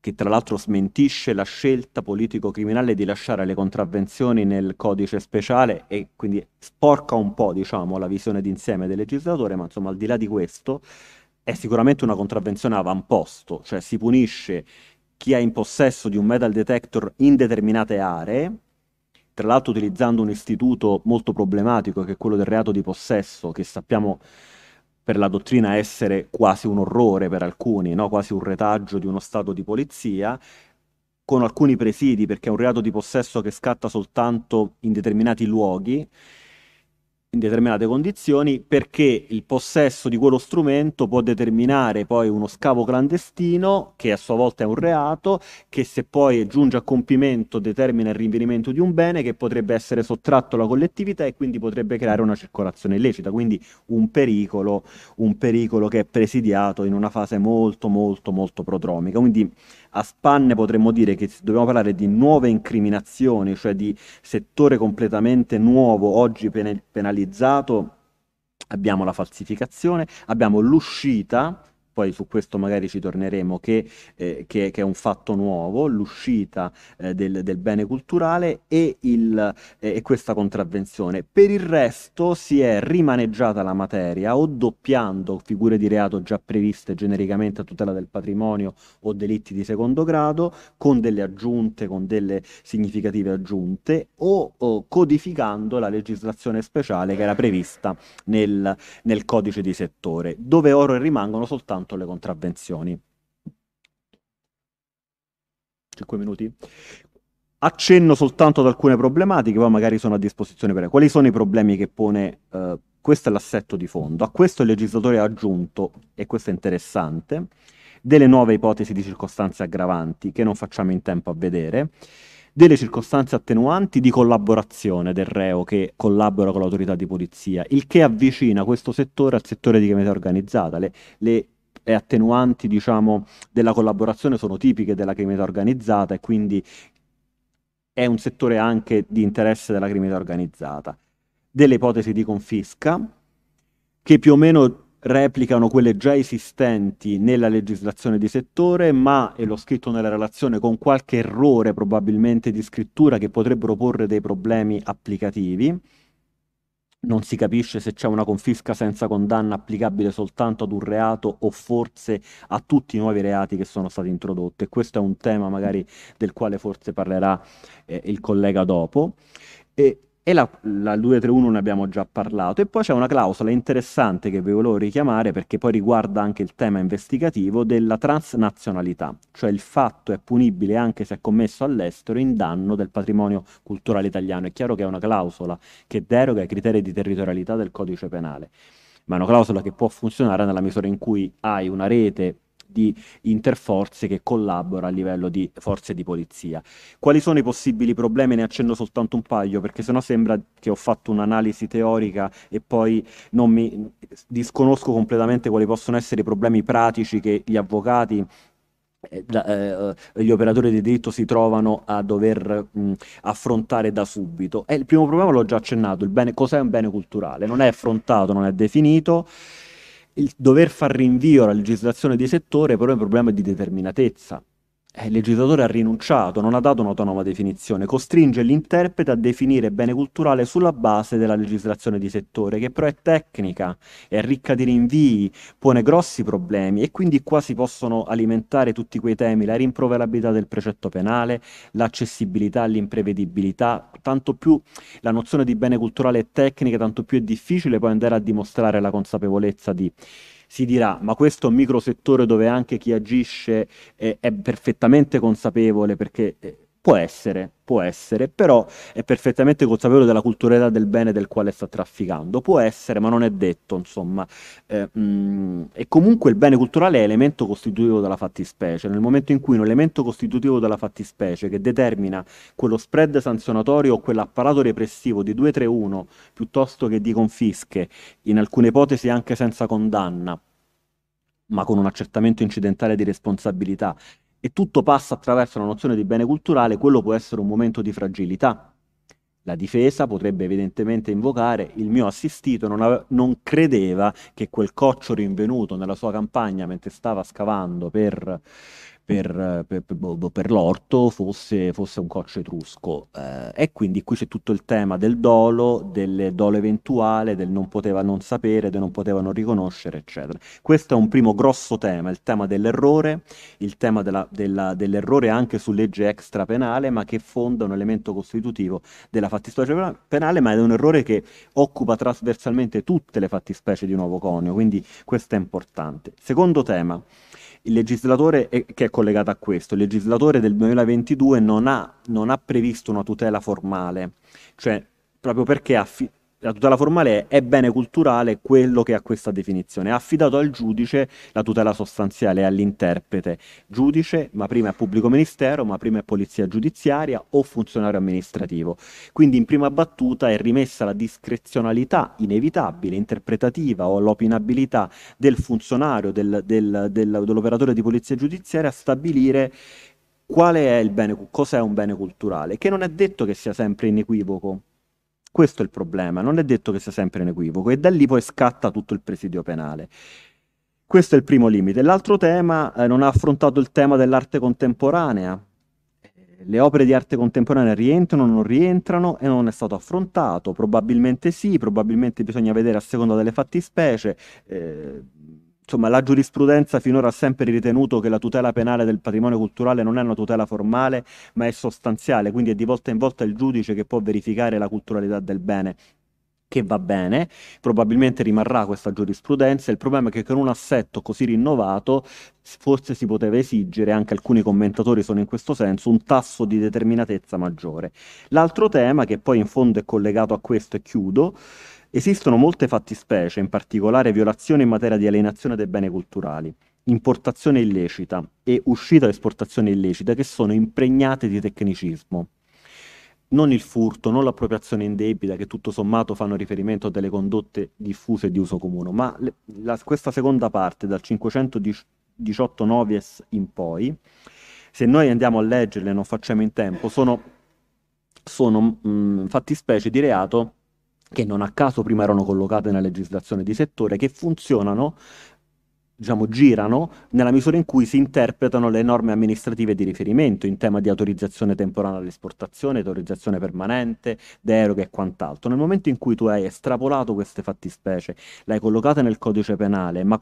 che tra l'altro smentisce la scelta politico-criminale di lasciare le contravvenzioni nel codice speciale e quindi sporca un po', diciamo, la visione d'insieme del legislatore, ma insomma, al di là di questo, è sicuramente una contravvenzione avamposto, cioè si punisce chi è in possesso di un metal detector in determinate aree, tra l'altro utilizzando un istituto molto problematico che è quello del reato di possesso, che sappiamo per la dottrina essere quasi un orrore per alcuni, no? quasi un retaggio di uno stato di polizia, con alcuni presidi, perché è un reato di possesso che scatta soltanto in determinati luoghi, in determinate condizioni perché il possesso di quello strumento può determinare poi uno scavo clandestino che a sua volta è un reato che se poi giunge a compimento determina il rinvenimento di un bene che potrebbe essere sottratto alla collettività e quindi potrebbe creare una circolazione illecita, quindi un pericolo, un pericolo che è presidiato in una fase molto molto molto prodromica. Quindi a spanne potremmo dire che dobbiamo parlare di nuove incriminazioni, cioè di settore completamente nuovo, oggi penalizzato. Abbiamo la falsificazione, abbiamo l'uscita, poi su questo magari ci torneremo, che, eh, che, che è un fatto nuovo, l'uscita eh, del, del, bene culturale e, il, eh, questa contravvenzione. Per il resto si è rimaneggiata la materia o doppiando figure di reato già previste genericamente a tutela del patrimonio o delitti di secondo grado, con delle aggiunte, con delle significative aggiunte, o, o codificando la legislazione speciale che era prevista nel, nel codice di settore, dove ora rimangono soltanto quanto le contravvenzioni. 5 minuti. Accenno soltanto ad alcune problematiche, poi magari sono a disposizione per... lei. Quali sono i problemi che pone... Eh, questo è l'assetto di fondo. A questo il legislatore ha aggiunto, e questo è interessante, delle nuove ipotesi di circostanze aggravanti che non facciamo in tempo a vedere, delle circostanze attenuanti di collaborazione del reo che collabora con l'autorità di polizia, il che avvicina questo settore al settore di criminalità organizzata. Le, le e attenuanti diciamo, della collaborazione sono tipiche della criminalità organizzata e quindi è un settore anche di interesse della criminalità organizzata. Delle ipotesi di confisca, che più o meno replicano quelle già esistenti nella legislazione di settore, ma, e l'ho scritto nella relazione, con qualche errore probabilmente di scrittura che potrebbero porre dei problemi applicativi non si capisce se c'è una confisca senza condanna applicabile soltanto ad un reato o forse a tutti i nuovi reati che sono stati introdotti. questo è un tema magari del quale forse parlerà eh, il collega dopo. E e la, la 231 ne abbiamo già parlato. E poi c'è una clausola interessante che vi volevo richiamare perché poi riguarda anche il tema investigativo della transnazionalità, cioè il fatto è punibile anche se è commesso all'estero in danno del patrimonio culturale italiano. È chiaro che è una clausola che deroga ai criteri di territorialità del codice penale, ma è una clausola che può funzionare nella misura in cui hai una rete di interforze che collabora a livello di forze di polizia. Quali sono i possibili problemi? Ne accendo soltanto un paio perché sennò sembra che ho fatto un'analisi teorica e poi non mi disconosco completamente quali possono essere i problemi pratici che gli avvocati eh, eh, gli operatori di diritto si trovano a dover mh, affrontare da subito. E il primo problema l'ho già accennato, il bene, cos'è un bene culturale? Non è affrontato, non è definito il dover far rinvio alla legislazione di settore però è un problema di determinatezza eh, il legislatore ha rinunciato, non ha dato un'autonoma definizione, costringe l'interprete a definire bene culturale sulla base della legislazione di settore, che però è tecnica, è ricca di rinvii, pone grossi problemi e quindi qua si possono alimentare tutti quei temi, la rimproverabilità del precetto penale, l'accessibilità, l'imprevedibilità, tanto più la nozione di bene culturale è tecnica, tanto più è difficile poi andare a dimostrare la consapevolezza di si dirà ma questo è un microsettore dove anche chi agisce è, è perfettamente consapevole perché eh, Può essere, può essere, però è perfettamente consapevole della culturalità del bene del quale sta trafficando. Può essere, ma non è detto, insomma. Eh, mh, mm, e comunque il bene culturale è elemento costitutivo della fattispecie. Nel momento in cui un elemento costitutivo della fattispecie che determina quello spread sanzionatorio o quell'apparato repressivo di 231 piuttosto che di confische, in alcune ipotesi anche senza condanna, ma con un accertamento incidentale di responsabilità e tutto passa attraverso la nozione di bene culturale, quello può essere un momento di fragilità. La difesa potrebbe evidentemente invocare il mio assistito non, ave- non credeva che quel coccio rinvenuto nella sua campagna mentre stava scavando per per, per, boh, boh, per l'orto fosse, fosse, un coccio etrusco. Eh, e quindi qui c'è tutto il tema del dolo, del dolo eventuale, del non poteva non sapere, del non poteva non riconoscere, eccetera. Questo è un primo grosso tema, il tema dell'errore, il tema della, della, dell'errore anche su legge extra penale, ma che fonda un elemento costitutivo della fattispecie penale, ma è un errore che occupa trasversalmente tutte le fattispecie di nuovo conio, quindi questo è importante. Secondo tema il legislatore, è, che è collegato a questo, il legislatore del 2022 non ha, non ha previsto una tutela formale, cioè proprio perché ha, fi- la tutela formale è, bene culturale quello che ha questa definizione. È affidato al giudice la tutela sostanziale, all'interprete. Giudice, ma prima è pubblico ministero, ma prima è polizia giudiziaria o funzionario amministrativo. Quindi in prima battuta è rimessa la discrezionalità inevitabile, interpretativa o l'opinabilità del funzionario, del, del, del, dell'operatore di polizia giudiziaria a stabilire qual è il bene, cos'è un bene culturale, che non è detto che sia sempre inequivoco questo è il problema, non è detto che sia sempre un equivoco e da lì poi scatta tutto il presidio penale. Questo è il primo limite. L'altro tema, eh, non ha affrontato il tema dell'arte contemporanea. Eh, le opere di arte contemporanea rientrano o non rientrano e non è stato affrontato. Probabilmente sì, probabilmente bisogna vedere a seconda delle fattispecie. Eh, insomma, la giurisprudenza finora ha sempre ritenuto che la tutela penale del patrimonio culturale non è una tutela formale, ma è sostanziale, quindi è di volta in volta il giudice che può verificare la culturalità del bene che va bene, probabilmente rimarrà questa giurisprudenza, il problema è che con un assetto così rinnovato forse si poteva esigere, anche alcuni commentatori sono in questo senso, un tasso di determinatezza maggiore. L'altro tema, che poi in fondo è collegato a questo e chiudo, Esistono molte fattispecie, in particolare violazione in materia di alienazione dei beni culturali, importazione illecita e uscita e esportazione illecita, che sono impregnate di tecnicismo non il furto, non l'appropriazione indebita, che tutto sommato fanno riferimento a delle condotte diffuse e di uso comune, ma le, la, questa seconda parte, dal 518 novies in poi, se noi andiamo a leggerle e non facciamo in tempo, sono, sono mh, mm, fattispecie di reato che non a caso prima erano collocate nella legislazione di settore, che funzionano diciamo, girano nella misura in cui si interpretano le norme amministrative di riferimento in tema di autorizzazione temporanea all'esportazione, autorizzazione permanente, deroga e quant'altro. Nel momento in cui tu hai estrapolato queste fattispecie, le hai collocate nel codice penale, ma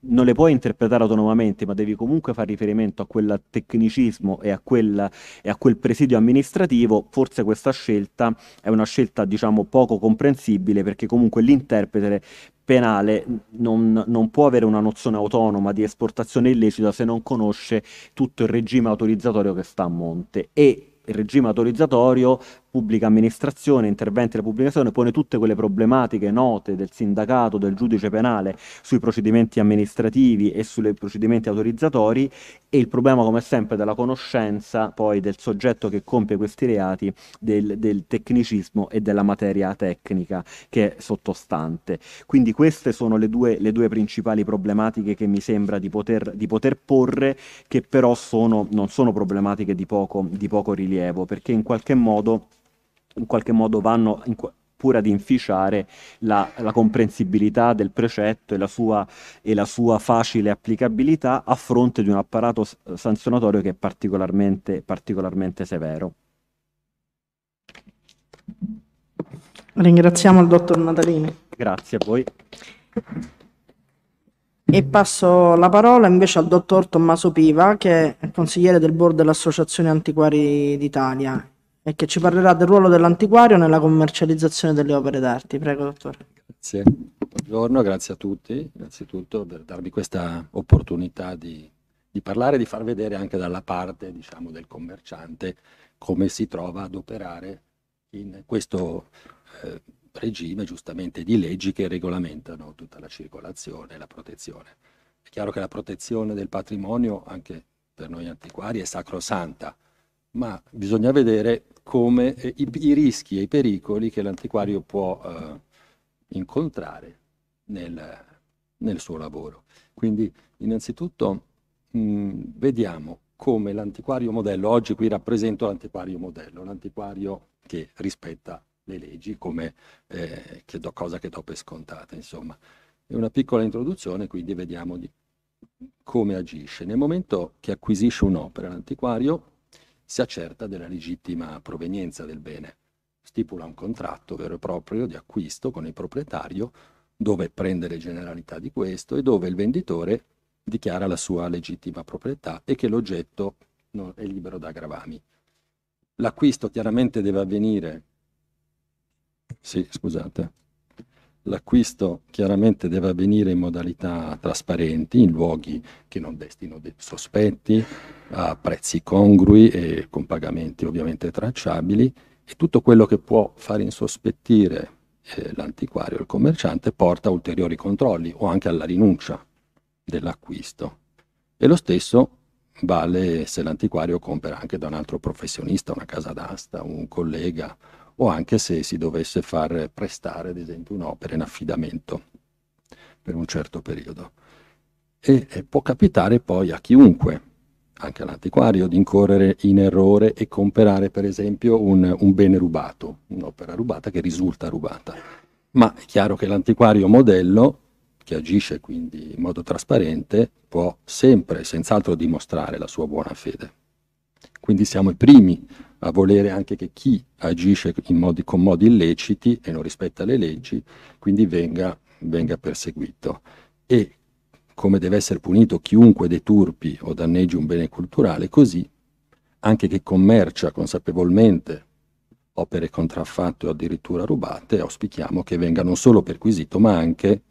non le puoi interpretare autonomamente, ma devi comunque fare riferimento a quel tecnicismo e a quel, e a quel presidio amministrativo, forse questa scelta è una scelta diciamo, poco comprensibile perché comunque l'interprete penale non, non, può avere una nozione autonoma di esportazione illecita se non conosce tutto il regime autorizzatorio che sta a monte e il regime autorizzatorio pubblica amministrazione, interventi della pubblica amministrazione, pone tutte quelle problematiche note del sindacato, del giudice penale sui procedimenti amministrativi e sui procedimenti autorizzatori e il problema come sempre della conoscenza poi del soggetto che compie questi reati, del, del tecnicismo e della materia tecnica che è sottostante. Quindi queste sono le due, le due principali problematiche che mi sembra di poter, di poter porre, che però sono, non sono problematiche di poco, di poco rilievo, perché in qualche modo in qualche modo vanno in, pure ad inficiare la, la, comprensibilità del precetto e la, sua, e la, sua, facile applicabilità a fronte di un apparato sanzionatorio che è particolarmente, particolarmente severo. Ringraziamo il dottor Natalini. Grazie a voi. E passo la parola invece al dottor Tommaso Piva, che è consigliere del board dell'Associazione Antiquari d'Italia e che ci parlerà del ruolo dell'antiquario nella commercializzazione delle opere d'arte. Prego, dottore. Grazie. Buongiorno, grazie a tutti, innanzitutto per darvi questa opportunità di, di parlare e di far vedere anche dalla parte diciamo, del commerciante come si trova ad operare in questo eh, regime giustamente di leggi che regolamentano tutta la circolazione e la protezione. È chiaro che la protezione del patrimonio anche per noi antiquari è sacrosanta, ma bisogna vedere come eh, i, i, rischi e i pericoli che l'antiquario può eh, incontrare nel, nel, suo lavoro. Quindi innanzitutto mh, vediamo come l'antiquario modello, oggi qui rappresento l'antiquario modello, l'antiquario che rispetta le leggi, come, eh, che do, cosa che do per scontata, insomma. È una piccola introduzione, quindi vediamo di, come agisce. Nel momento che acquisisce un'opera, l'antiquario si accerta della legittima provenienza del bene, stipula un contratto vero e proprio di acquisto con il proprietario dove prende le generalità di questo e dove il venditore dichiara la sua legittima proprietà e che l'oggetto è libero da gravami. L'acquisto chiaramente deve avvenire. Sì, scusate. L'acquisto chiaramente deve avvenire in modalità trasparenti, in luoghi che non destino dei sospetti, a prezzi congrui e con pagamenti ovviamente tracciabili e tutto quello che può far insospettire eh, l'antiquario o il commerciante porta a ulteriori controlli o anche alla rinuncia dell'acquisto. E lo stesso vale se l'antiquario compra anche da un altro professionista, una casa d'asta, un collega, o anche se si dovesse far prestare, ad esempio, un'opera in affidamento per un certo periodo. E, e può capitare poi a chiunque, anche all'antiquario, di incorrere in errore e comprare, per esempio, un, un bene rubato, un'opera rubata che risulta rubata. Ma è chiaro che l'antiquario modello che agisce quindi in modo trasparente può sempre, senz'altro, dimostrare la sua buona fede. Quindi siamo i primi a volere anche che chi agisce modi, con modi illeciti e non rispetta le leggi, quindi venga, venga perseguito. E come deve essere punito chiunque deturpi o danneggi un bene culturale, così anche chi commercia consapevolmente opere contraffatte o addirittura rubate, auspichiamo che venga non solo perquisito, ma anche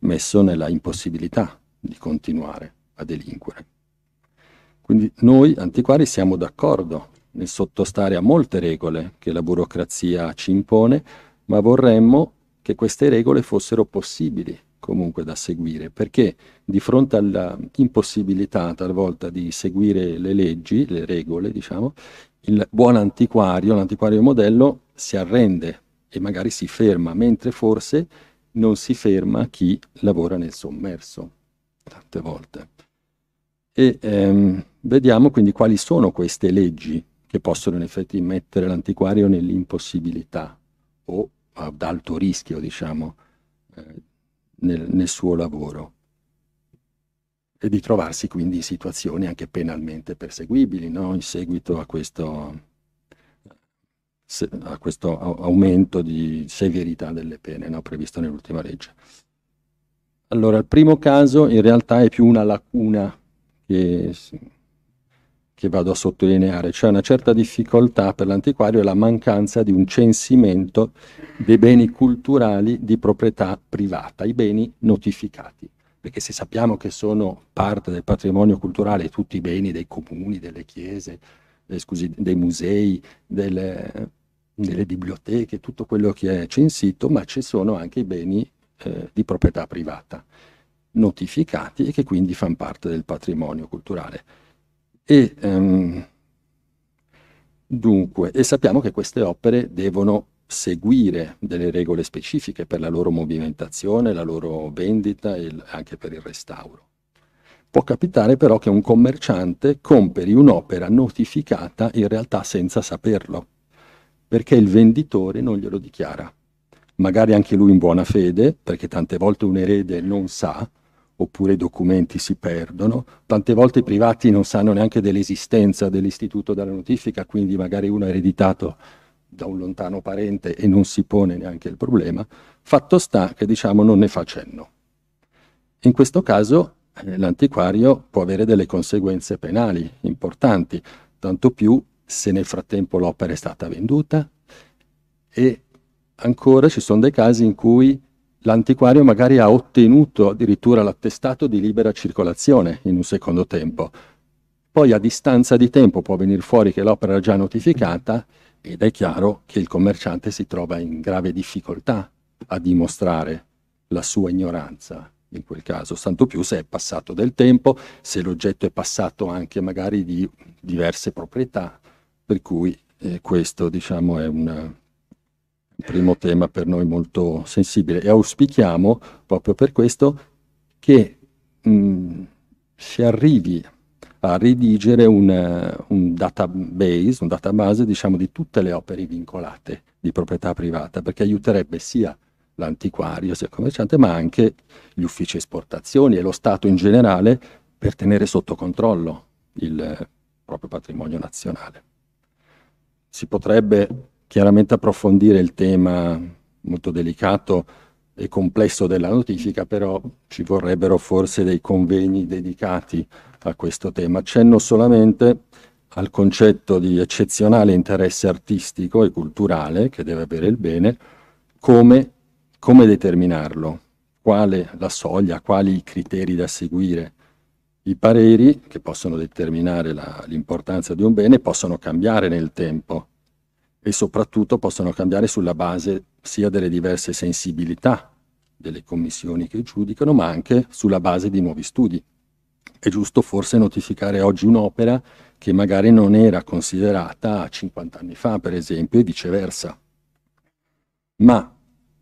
messo nella impossibilità di continuare a delinquere. Quindi noi antiquari siamo d'accordo nel sottostare a molte regole che la burocrazia ci impone, ma vorremmo che queste regole fossero possibili comunque da seguire, perché di fronte all'impossibilità talvolta di seguire le leggi, le regole, diciamo, il buon antiquario, l'antiquario modello, si arrende e magari si ferma, mentre forse non si ferma chi lavora nel sommerso, tante volte. E ehm, vediamo quindi quali sono queste leggi che possono in effetti mettere l'antiquario nell'impossibilità o ad alto rischio, diciamo, eh, nel, nel suo lavoro e di trovarsi quindi in situazioni anche penalmente perseguibili no? in seguito a questo, a questo, aumento di severità delle pene no? previsto nell'ultima legge. Allora, il primo caso in realtà è più una lacuna che che vado a sottolineare, c'è cioè una certa difficoltà per l'antiquario è la mancanza di un censimento dei beni culturali di proprietà privata, i beni notificati perché se sappiamo che sono parte del patrimonio culturale tutti i beni dei comuni, delle chiese, eh, scusi, dei musei, delle, delle, biblioteche, tutto quello che è censito, ma ci sono anche i beni eh, di proprietà privata notificati e che quindi fanno parte del patrimonio culturale. E, um, dunque, e sappiamo che queste opere devono seguire delle regole specifiche per la loro movimentazione, la loro vendita e anche per il restauro. Può capitare però che un commerciante compri un'opera notificata in realtà senza saperlo, perché il venditore non glielo dichiara. Magari anche lui in buona fede, perché tante volte un erede non sa, oppure i documenti si perdono. Tante volte i privati non sanno neanche dell'esistenza dell'istituto della notifica, quindi magari uno è ereditato da un lontano parente e non si pone neanche il problema. Fatto sta che diciamo non ne fa In questo caso eh, l'antiquario può avere delle conseguenze penali importanti, tanto più se nel frattempo l'opera è stata venduta e ancora ci sono dei casi in cui l'antiquario magari ha ottenuto addirittura l'attestato di libera circolazione in un secondo tempo. Poi a distanza di tempo può venire fuori che l'opera è già notificata ed è chiaro che il commerciante si trova in grave difficoltà a dimostrare la sua ignoranza in quel caso, tanto più se è passato del tempo, se l'oggetto è passato anche magari di diverse proprietà, per cui eh, questo diciamo è una, primo tema per noi molto sensibile e auspichiamo proprio per questo che mh, si arrivi a redigere un, un, database, un database diciamo, di tutte le opere vincolate di proprietà privata, perché aiuterebbe sia l'antiquario, sia il commerciante, ma anche gli uffici esportazioni e lo Stato in generale per tenere sotto controllo il proprio patrimonio nazionale. Si potrebbe chiaramente approfondire il tema molto delicato e complesso della notifica, però ci vorrebbero forse dei convegni dedicati a questo tema. Accenno solamente al concetto di eccezionale interesse artistico e culturale che deve avere il bene, come, come determinarlo, quale la soglia, quali i criteri da seguire. I pareri che possono determinare l'importanza di un bene possono cambiare nel tempo e soprattutto possono cambiare sulla base sia delle diverse sensibilità delle commissioni che giudicano, ma anche sulla base di nuovi studi. È giusto forse notificare oggi un'opera che magari non era considerata 50 anni fa, per esempio, e viceversa. Ma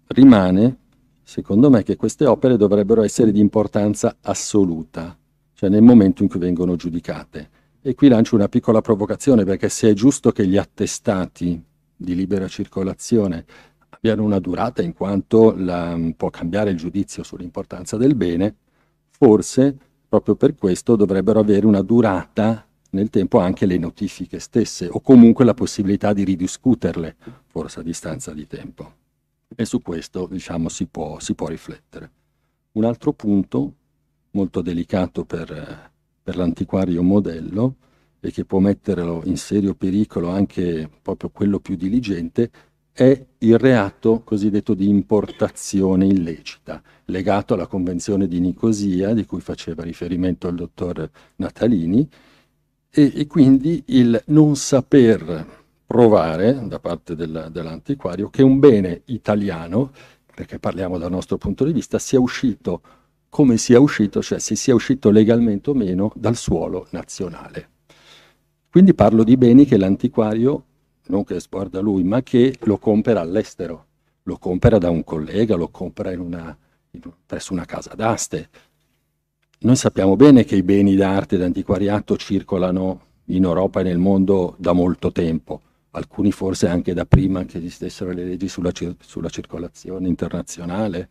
rimane, secondo me, che queste opere dovrebbero essere di importanza assoluta, cioè nel momento in cui vengono giudicate. E qui lancio una piccola provocazione, perché se è giusto che gli attestati di libera circolazione abbiano una durata in quanto la, mm, può cambiare il giudizio sull'importanza del bene, forse proprio per questo dovrebbero avere una durata nel tempo anche le notifiche stesse o comunque la possibilità di ridiscuterle, forse a distanza di tempo. E su questo diciamo, si, può, si può riflettere. Un altro punto molto delicato per, eh, per l'antiquario modello e che può metterlo in serio pericolo anche proprio quello più diligente, è il reato cosiddetto di importazione illecita, legato alla Convenzione di Nicosia, di cui faceva riferimento il dottor Natalini, e, e quindi il non saper provare da parte del, dell'antiquario che un bene italiano, perché parliamo dal nostro punto di vista, sia uscito come sia uscito, cioè se sia uscito legalmente o meno dal suolo nazionale. Quindi parlo di beni che l'antiquario, non che esporta lui, ma che lo compra all'estero, lo compra da un collega, lo compra in una, in, presso una casa d'aste. Noi sappiamo bene che i beni d'arte e d'antiquariato circolano in Europa e nel mondo da molto tempo, alcuni forse anche da prima che esistessero le leggi sulla, cir sulla circolazione internazionale.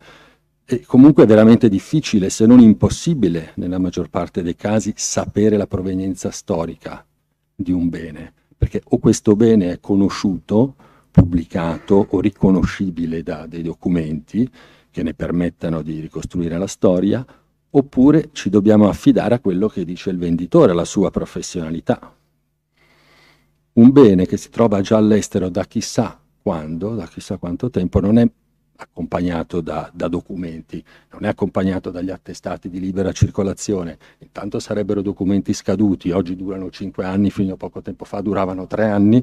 E comunque è veramente difficile, se non impossibile, nella maggior parte dei casi, sapere la provenienza storica di un bene, perché o questo bene è conosciuto, pubblicato o riconoscibile da dei documenti che ne permettano di ricostruire la storia, oppure ci dobbiamo affidare a quello che dice il venditore, alla sua professionalità. Un bene che si trova già all'estero da chissà quando, da chissà quanto tempo, non è accompagnato da, da, documenti, non è accompagnato dagli attestati di libera circolazione, intanto sarebbero documenti scaduti, oggi durano cinque anni, fino a poco tempo fa duravano tre anni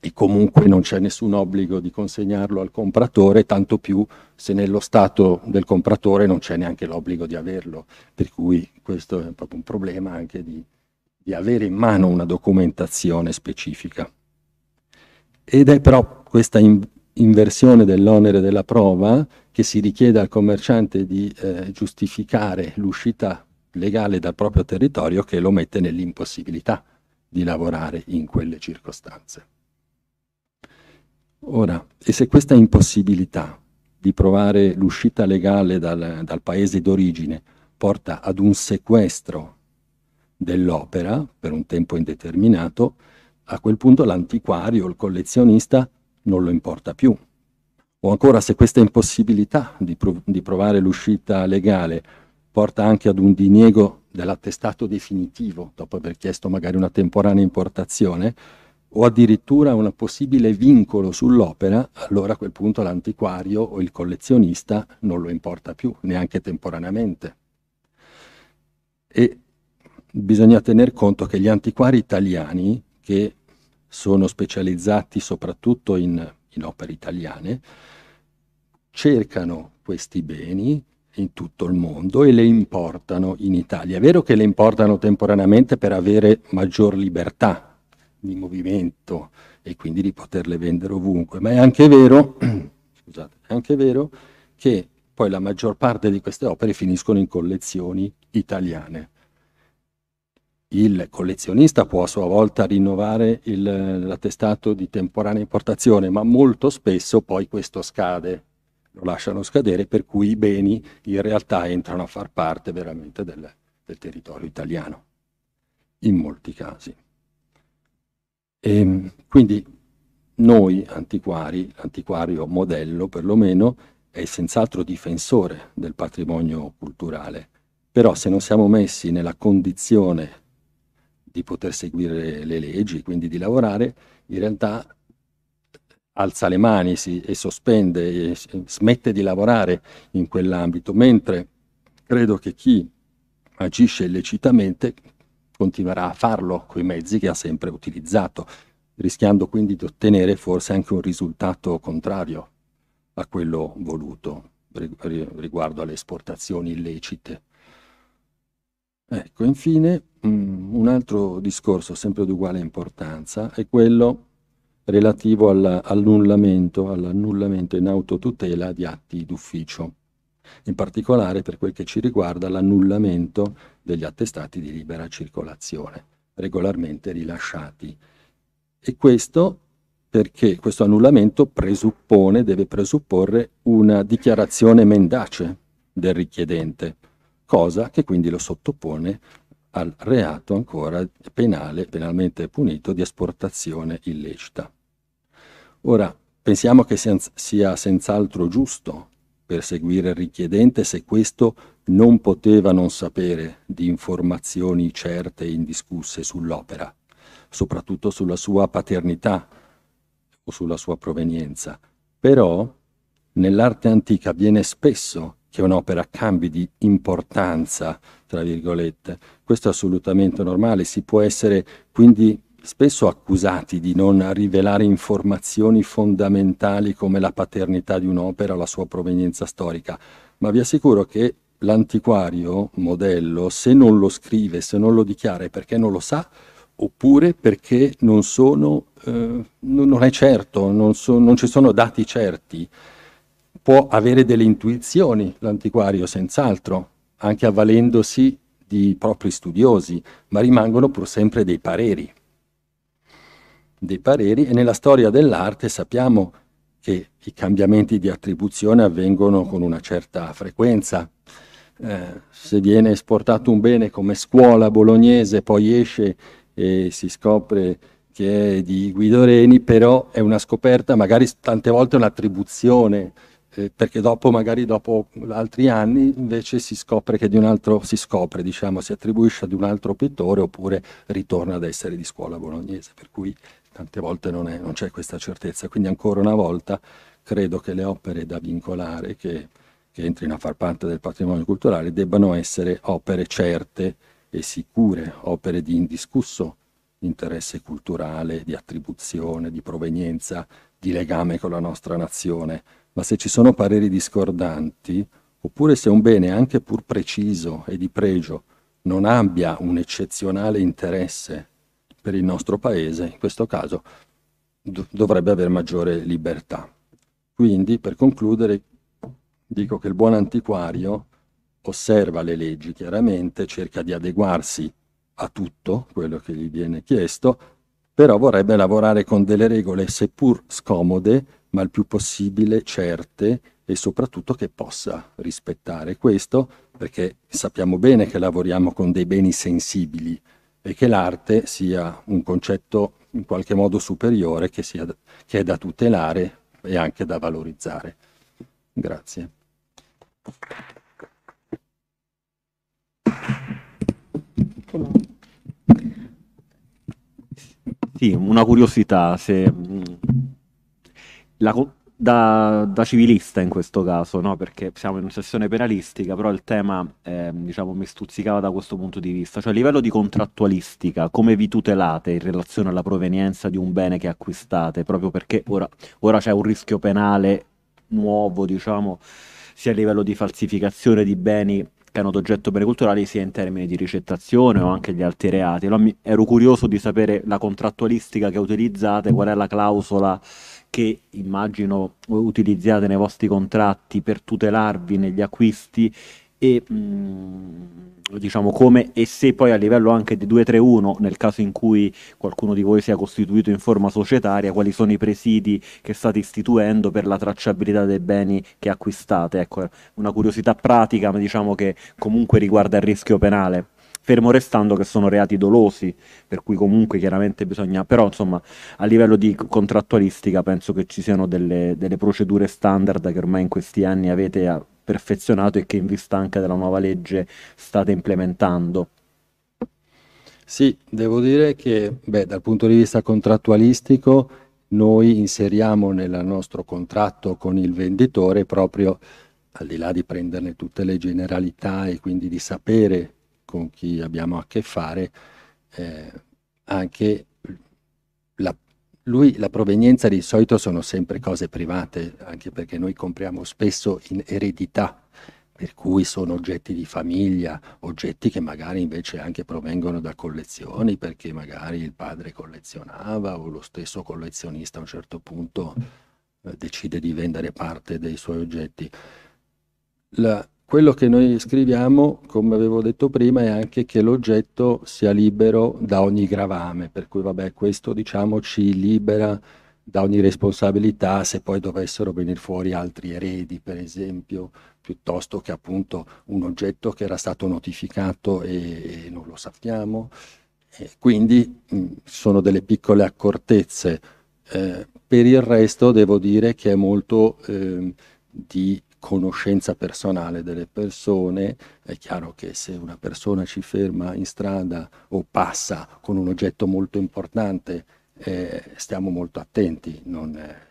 e comunque non c'è nessun obbligo di consegnarlo al compratore, tanto più se nello stato del compratore non c'è neanche l'obbligo di averlo, per cui questo è proprio un problema anche di, di avere in mano una documentazione specifica. Ed è però questa in, inversione dell'onere della prova, che si richiede al commerciante di eh, giustificare l'uscita legale dal proprio territorio che lo mette nell'impossibilità di lavorare in quelle circostanze. Ora, e se questa impossibilità di provare l'uscita legale dal, dal paese d'origine porta ad un sequestro dell'opera per un tempo indeterminato, a quel punto l'antiquario, il collezionista, non lo importa più. O ancora se questa impossibilità di, prov- di provare l'uscita legale porta anche ad un diniego dell'attestato definitivo, dopo aver chiesto magari una temporanea importazione, o addirittura un possibile vincolo sull'opera, allora a quel punto l'antiquario o il collezionista non lo importa più, neanche temporaneamente. E bisogna tener conto che gli antiquari italiani che sono specializzati soprattutto in, in opere italiane, cercano questi beni in tutto il mondo e le importano in Italia. È vero che le importano temporaneamente per avere maggior libertà di movimento e quindi di poterle vendere ovunque, ma è anche vero, scusate, è anche vero che poi la maggior parte di queste opere finiscono in collezioni italiane. Il collezionista può a sua volta rinnovare il, l'attestato di temporanea importazione, ma molto spesso poi questo scade, lo lasciano scadere, per cui i beni in realtà entrano a far parte veramente del, del territorio italiano, in molti casi. E, ehm, quindi noi antiquari, l'antiquario modello perlomeno, è senz'altro difensore del patrimonio culturale, però se non siamo messi nella condizione di poter seguire le leggi, quindi di lavorare, in realtà alza le mani si, e sospende, e smette di lavorare in quell'ambito, mentre credo che chi agisce illecitamente continuerà a farlo coi mezzi che ha sempre utilizzato, rischiando quindi di ottenere forse anche un risultato contrario a quello voluto riguardo alle esportazioni illecite. Ecco, infine Mm, un altro discorso, sempre di uguale importanza, è quello relativo alla, all'annullamento, all'annullamento in autotutela di atti d'ufficio, in particolare per quel che ci riguarda l'annullamento degli attestati di libera circolazione, regolarmente rilasciati. E questo perché questo annullamento presuppone, deve presupporre una dichiarazione mendace del richiedente, cosa che quindi lo sottopone al reato ancora penale, penalmente punito, di esportazione illecita. Ora, pensiamo che sia senz'altro giusto perseguire il richiedente se questo non poteva non sapere di informazioni certe e indiscusse sull'opera, soprattutto sulla sua paternità o sulla sua provenienza. Però nell'arte antica viene spesso che un'opera cambi di importanza, tra virgolette. Questo è assolutamente normale, si può essere quindi spesso accusati di non rivelare informazioni fondamentali come la paternità di un'opera o la sua provenienza storica, ma vi assicuro che l'antiquario modello, se non lo scrive, se non lo dichiara è perché non lo sa, oppure perché non, sono, eh, non è certo, non, so, non ci sono dati certi, può avere delle intuizioni l'antiquario, senz'altro, anche avvalendosi di propri studiosi, ma rimangono pur sempre dei pareri. Dei pareri e nella storia dell'arte sappiamo che i cambiamenti di attribuzione avvengono con una certa frequenza. Eh, se viene esportato un bene come scuola bolognese, poi esce e si scopre che è di Guido Reni, però è una scoperta, magari tante volte un'attribuzione eh, perché dopo, magari dopo altri anni, invece si scopre che di un altro, si scopre, diciamo, si attribuisce ad un altro pittore oppure ritorna ad essere di scuola bolognese, per cui tante volte non, è, non c'è questa certezza. Quindi ancora una volta credo che le opere da vincolare, che, che entrino a far parte del patrimonio culturale, debbano essere opere certe e sicure, opere di indiscusso interesse culturale, di attribuzione, di provenienza, di legame con la nostra nazione ma se ci sono pareri discordanti, oppure se un bene, anche pur preciso e di pregio, non abbia un eccezionale interesse per il nostro Paese, in questo caso dovrebbe avere maggiore libertà. Quindi, per concludere, dico che il buon antiquario osserva le leggi chiaramente, cerca di adeguarsi a tutto quello che gli viene chiesto, però vorrebbe lavorare con delle regole seppur scomode, ma il più possibile certe e soprattutto che possa rispettare questo, perché sappiamo bene che lavoriamo con dei beni sensibili e che l'arte sia un concetto in qualche modo superiore che, sia, che è da tutelare e anche da valorizzare. Grazie. Sì, una curiosità, se la, da, da, civilista in questo caso, no? perché siamo in una sessione penalistica, però il tema eh, diciamo, mi stuzzicava da questo punto di vista, cioè a livello di contrattualistica, come vi tutelate in relazione alla provenienza di un bene che acquistate, proprio perché ora, ora c'è un rischio penale nuovo, diciamo, sia a livello di falsificazione di beni canotto oggetto bene culturali sia in termini di ricettazione o anche gli altri reati. Allora, mi, ero curioso di sapere la contrattualistica che utilizzate, qual è la clausola che immagino utilizzate nei vostri contratti per tutelarvi negli acquisti e mm, diciamo come e se poi a livello anche di 231 nel caso in cui qualcuno di voi sia costituito in forma societaria quali sono i presidi che state istituendo per la tracciabilità dei beni che acquistate ecco una curiosità pratica ma diciamo che comunque riguarda il rischio penale fermo restando che sono reati dolosi, per cui comunque chiaramente bisogna, però insomma a livello di contrattualistica penso che ci siano delle, delle procedure standard che ormai in questi anni avete perfezionato e che in vista anche della nuova legge state implementando. Sì, devo dire che beh, dal punto di vista contrattualistico noi inseriamo nel nostro contratto con il venditore proprio, al di là di prenderne tutte le generalità e quindi di sapere con chi abbiamo a che fare, eh, anche lui, la provenienza di solito sono sempre cose private, anche perché noi compriamo spesso in eredità, per cui sono oggetti di famiglia, oggetti che magari invece anche provengono da collezioni, perché magari il padre collezionava o lo stesso collezionista a un certo punto eh, decide di vendere parte dei suoi oggetti. La, quello che noi scriviamo, come avevo detto prima, è anche che l'oggetto sia libero da ogni gravame, per cui vabbè, questo diciamo ci libera da ogni responsabilità se poi dovessero venire fuori altri eredi, per esempio, piuttosto che appunto un oggetto che era stato notificato e, e non lo sappiamo. E quindi mh, sono delle piccole accortezze. Eh, per il resto devo dire che è molto eh, di conoscenza personale delle persone, è chiaro che se una persona ci ferma in strada o passa con un oggetto molto importante, eh, stiamo molto attenti, non, eh,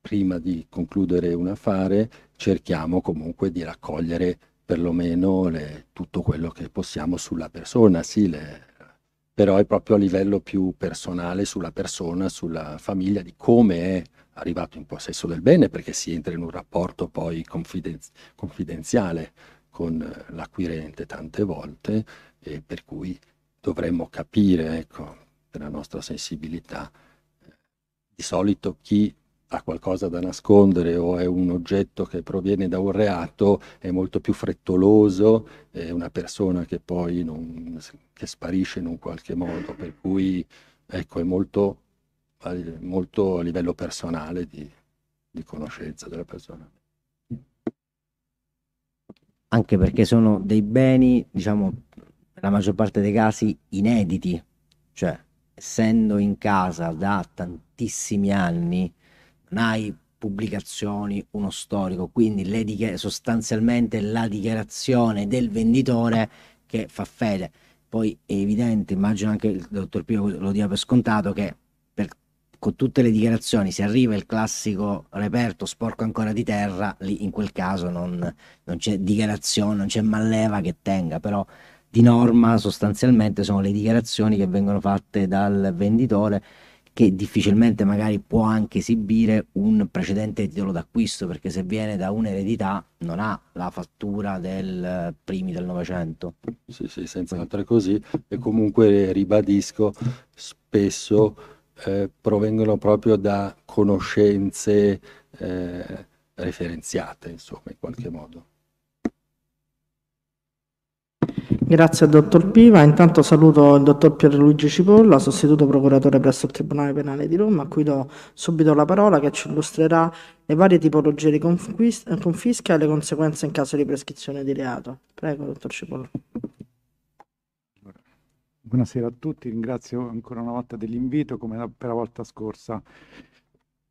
prima di concludere un affare cerchiamo comunque di raccogliere perlomeno le, tutto quello che possiamo sulla persona, sì, le, però è proprio a livello più personale sulla persona, sulla famiglia, di come è arrivato in possesso del bene perché si entra in un rapporto poi confidenz- confidenziale con eh, l'acquirente tante volte e per cui dovremmo capire, ecco, per la nostra sensibilità, eh, di solito chi ha qualcosa da nascondere o è un oggetto che proviene da un reato è molto più frettoloso, è una persona che poi non, che sparisce in un qualche modo, per cui ecco, è molto molto a livello personale di, di conoscenza della persona. Anche perché sono dei beni, diciamo, nella maggior parte dei casi inediti, cioè essendo in casa da tantissimi anni, non hai pubblicazioni, uno storico, quindi le sostanzialmente la dichiarazione del venditore che fa fede. Poi è evidente, immagino anche il dottor Pio lo dia per scontato, che con tutte le dichiarazioni, se arriva il classico reperto sporco ancora di terra, lì in quel caso non, non c'è dichiarazione, non c'è malleva che tenga, però di norma sostanzialmente sono le dichiarazioni che vengono fatte dal venditore che difficilmente magari può anche esibire un precedente titolo d'acquisto perché se viene da un'eredità non ha la fattura del eh, primi del Novecento. Sì, sì, senza altre così e comunque ribadisco spesso eh, provengono proprio da conoscenze eh, referenziate, insomma, in qualche modo. Grazie al dottor Piva. Intanto saluto il dottor Pierluigi Cipolla, sostituto procuratore presso il Tribunale Penale di Roma, a cui do subito la parola che ci illustrerà le varie tipologie di confisca e le conseguenze in caso di prescrizione di reato. Prego, dottor Cipolla. Buonasera a tutti, ringrazio ancora una volta dell'invito come per la volta scorsa.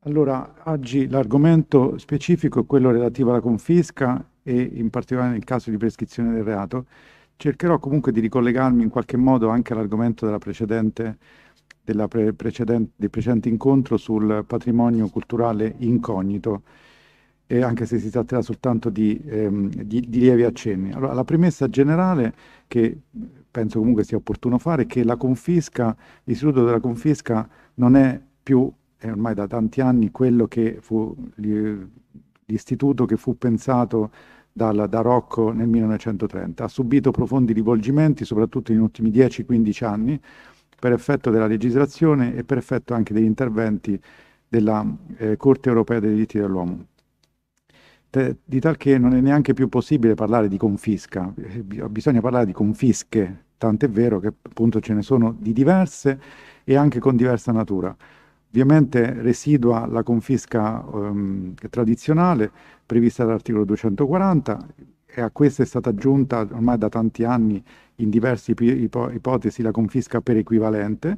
Allora, oggi l'argomento specifico è quello relativo alla confisca e in particolare nel caso di prescrizione del reato. Cercherò comunque di ricollegarmi in qualche modo anche all'argomento della precedente, della pre precedente, del precedente incontro sul patrimonio culturale incognito, e anche se si tratterà soltanto di, ehm, di, di lievi accenni. Allora, la premessa generale che penso comunque sia opportuno fare, che la confisca, l'istituto della confisca non è più, è ormai da tanti anni, quello che fu l'istituto che fu pensato dal, da Rocco nel 1930. Ha subito profondi rivolgimenti, soprattutto negli ultimi 10-15 anni, per effetto della legislazione e per effetto anche degli interventi della eh, Corte europea dei diritti dell'uomo. Te, di tal che non è neanche più possibile parlare di confisca, eh, bisogna parlare di confische, tant'è vero che appunto ce ne sono di diverse e anche con diversa natura. Ovviamente residua la confisca ehm, tradizionale prevista dall'articolo 240 e a questa è stata aggiunta ormai da tanti anni in diverse ipo- ipotesi la confisca per equivalente.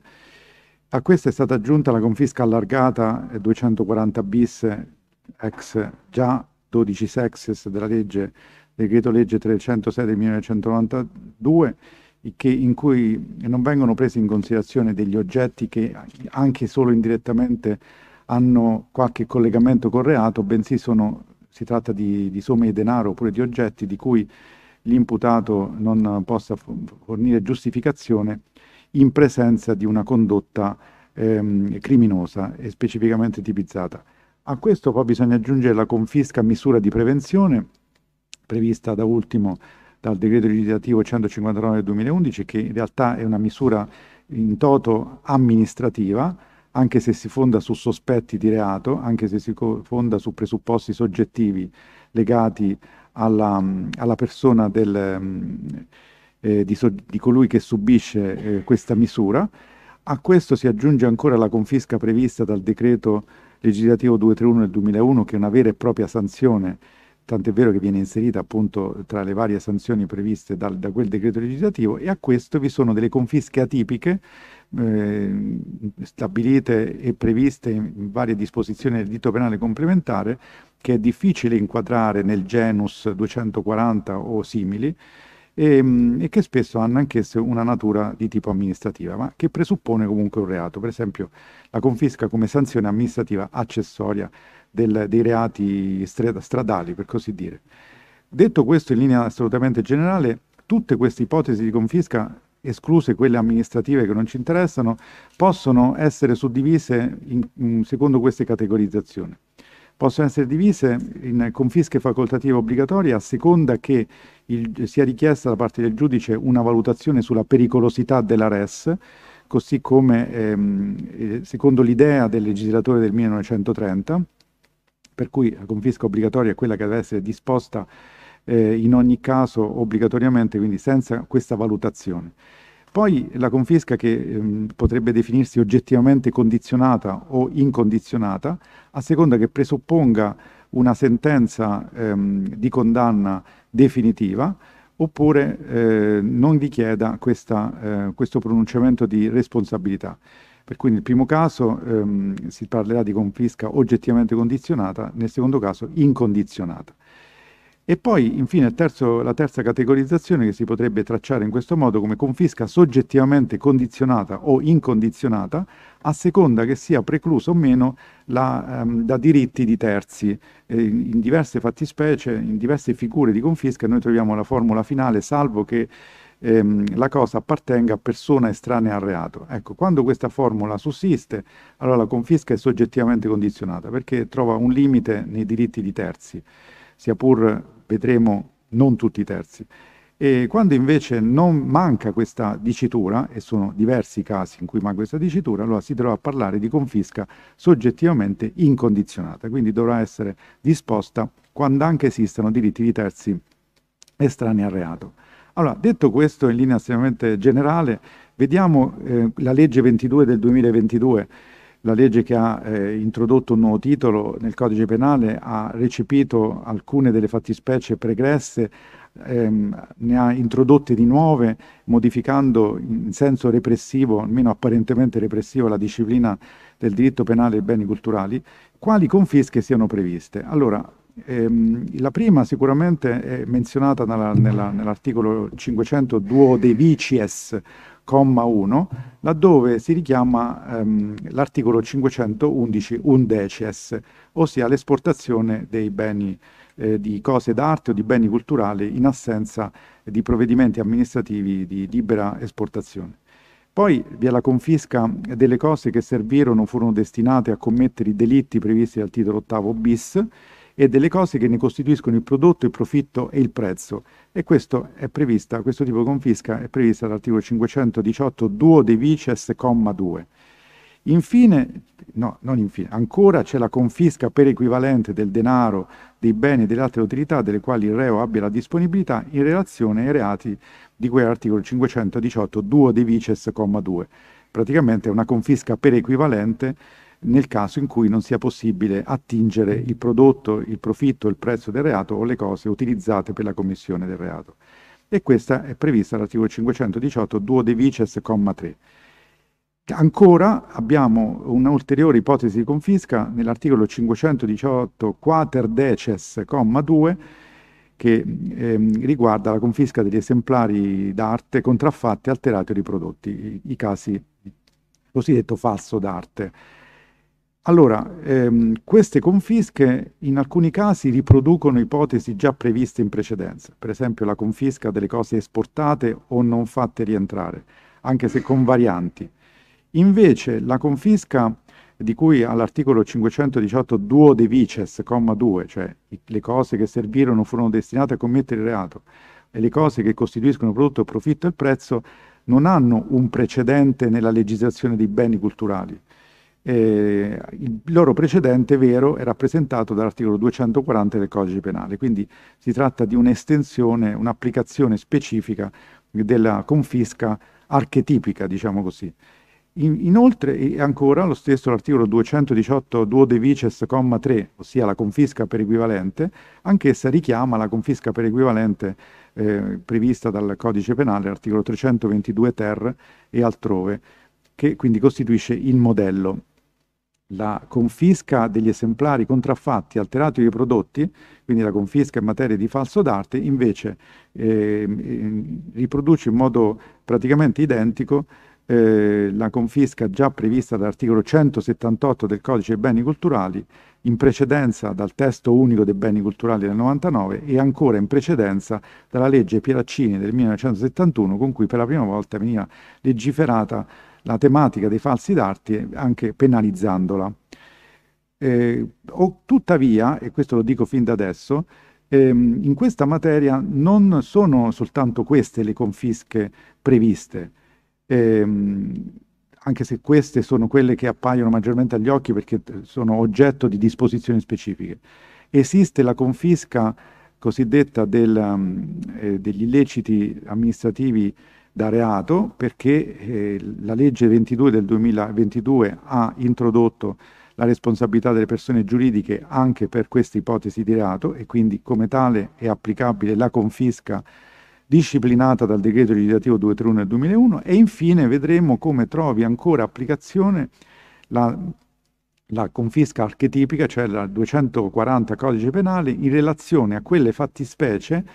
A questa è stata aggiunta la confisca allargata 240 eh, bis ex già 12 sexes della legge, decreto legge 306 del 1992 che, in cui non vengono presi in considerazione degli oggetti che anche solo indirettamente hanno qualche collegamento col reato, bensì sono, si tratta di, di somme di denaro oppure di oggetti di cui l'imputato non possa fornire giustificazione in presenza di una condotta ehm, criminosa e specificamente tipizzata. A questo poi bisogna aggiungere la confisca a misura di prevenzione, prevista da ultimo dal decreto legislativo 159 del 2011, che in realtà è una misura in toto amministrativa, anche se si fonda su sospetti di reato, anche se si fonda su presupposti soggettivi legati alla, alla persona del, eh, di, so, di, colui che subisce eh, questa misura. A questo si aggiunge ancora la confisca prevista dal decreto legislativo 231 del 2001, che è una vera e propria sanzione tant'è vero che viene inserita appunto tra le varie sanzioni previste dal, da quel decreto legislativo e a questo vi sono delle confische atipiche eh, stabilite e previste in varie disposizioni del diritto penale complementare che è difficile inquadrare nel genus 240 o simili e, ehm, e, che spesso hanno anch'esse una natura di tipo amministrativa, ma che presuppone comunque un reato, per esempio la confisca come sanzione amministrativa accessoria del, dei reati stradali, per così dire. Detto questo in linea assolutamente generale, tutte queste ipotesi di confisca escluse quelle amministrative che non ci interessano, possono essere suddivise in, in, secondo queste categorizzazioni. Possono essere divise in confische facoltative obbligatorie a seconda che il, sia richiesta da parte del giudice una valutazione sulla pericolosità della res, così come ehm, eh, secondo l'idea del legislatore del 1930, per cui la confisca obbligatoria è quella che deve essere disposta eh, in ogni caso obbligatoriamente, quindi senza questa valutazione. Poi la confisca che ehm, potrebbe definirsi oggettivamente condizionata o incondizionata, a seconda che presupponga una sentenza ehm, di condanna definitiva, oppure eh, non richieda questa, eh, questo pronunciamento di responsabilità. Per cui nel primo caso ehm, si parlerà di confisca oggettivamente condizionata, nel secondo caso incondizionata. E poi infine terzo, la terza categorizzazione che si potrebbe tracciare in questo modo come confisca soggettivamente condizionata o incondizionata a seconda che sia preclusa o meno la, ehm, da diritti di terzi. Eh, in diverse fattispecie, in diverse figure di confisca noi troviamo la formula finale salvo che ehm, la cosa appartenga a persona estranea al reato. Ecco, quando questa formula sussiste, allora la confisca è soggettivamente condizionata perché trova un limite nei diritti di terzi, sia pur vedremo non tutti i terzi. E quando invece non manca questa dicitura, e sono diversi i casi in cui manca questa dicitura, allora si trova a parlare di confisca soggettivamente incondizionata, quindi dovrà essere disposta quando anche esistano diritti di terzi estranei al reato. Allora, detto questo in linea estremamente generale, vediamo eh, la legge 22 del 2022, la legge che ha eh, introdotto un nuovo titolo nel codice penale, ha recepito alcune delle fattispecie pregresse, ehm, ne ha introdotte di nuove, modificando in senso repressivo, almeno apparentemente repressivo, la disciplina del diritto penale e beni culturali, quali confische siano previste. Allora, Ehm, la prima sicuramente è menzionata nella, nella, nell'articolo 502 dei VCS, comma 1, laddove si richiama ehm, l'articolo 511 undecies, ossia l'esportazione dei beni eh, di cose d'arte o di beni culturali in assenza di provvedimenti amministrativi di libera esportazione. Poi vi è la confisca delle cose che servirono o furono destinate a commettere i delitti previsti dal titolo 8 bis e delle cose che ne costituiscono il prodotto, il profitto e il prezzo. E questo, prevista, questo tipo di confisca è prevista dall'articolo 518 duo de vices, comma 2. Infine, no, non infine, ancora c'è la confisca per equivalente del denaro, dei beni e delle altre utilità delle quali il reo abbia la disponibilità in relazione ai reati di cui l'articolo 518 duo de vices, comma 2. Praticamente è una confisca per equivalente nel caso in cui non sia possibile attingere il prodotto, il profitto, il prezzo del reato o le cose utilizzate per la commissione del reato. E questa è prevista all'articolo 518 duo de vices, comma 3. Ancora abbiamo un'ulteriore ipotesi di confisca nell'articolo 518 quater deces, comma 2, che ehm, riguarda la confisca degli esemplari d'arte contraffatti, alterati o riprodotti, i, i casi cosiddetto falso d'arte. Allora, ehm, queste confische in alcuni casi riproducono ipotesi già previste in precedenza, per esempio la confisca delle cose esportate o non fatte rientrare, anche se con varianti. Invece la confisca di cui all'articolo 518 duo de vices, comma 2, cioè le cose che servirono furono destinate a commettere il reato e le cose che costituiscono prodotto, profitto e prezzo, non hanno un precedente nella legislazione dei beni culturali eh, il loro precedente vero è rappresentato dall'articolo 240 del codice penale, quindi si tratta di un'estensione, un'applicazione specifica della confisca archetipica, diciamo così. In, inoltre, e ancora, lo stesso l'articolo 218 duo de vices, comma 3, ossia la confisca per equivalente, anch'essa richiama la confisca per equivalente eh, prevista dal codice penale, l'articolo 322 ter e altrove, che quindi costituisce il modello la confisca degli esemplari contraffatti, alterati o riprodotti, quindi la confisca in materia di falso d'arte, invece eh, riproduce in modo praticamente identico eh, la confisca già prevista dall'articolo 178 del Codice dei Beni Culturali, in precedenza dal testo unico dei beni culturali del 99 e ancora in precedenza dalla legge Pieraccini del 1971 con cui per la prima volta veniva legiferata la tematica dei falsi d'arte anche penalizzandola. Eh, tuttavia, e questo lo dico fin da adesso, ehm, in questa materia non sono soltanto queste le confische previste, ehm, anche se queste sono quelle che appaiono maggiormente agli occhi perché eh, sono oggetto di disposizioni specifiche. Esiste la confisca cosiddetta del, ehm, eh, degli illeciti amministrativi da reato perché eh, la legge 22 del 2022 ha introdotto la responsabilità delle persone giuridiche anche per queste ipotesi di reato e quindi come tale è applicabile la confisca disciplinata dal decreto legislativo 231 del 2001 e infine vedremo come trovi ancora applicazione la, la confisca archetipica, cioè la 240 codice penale, in relazione a quelle fattispecie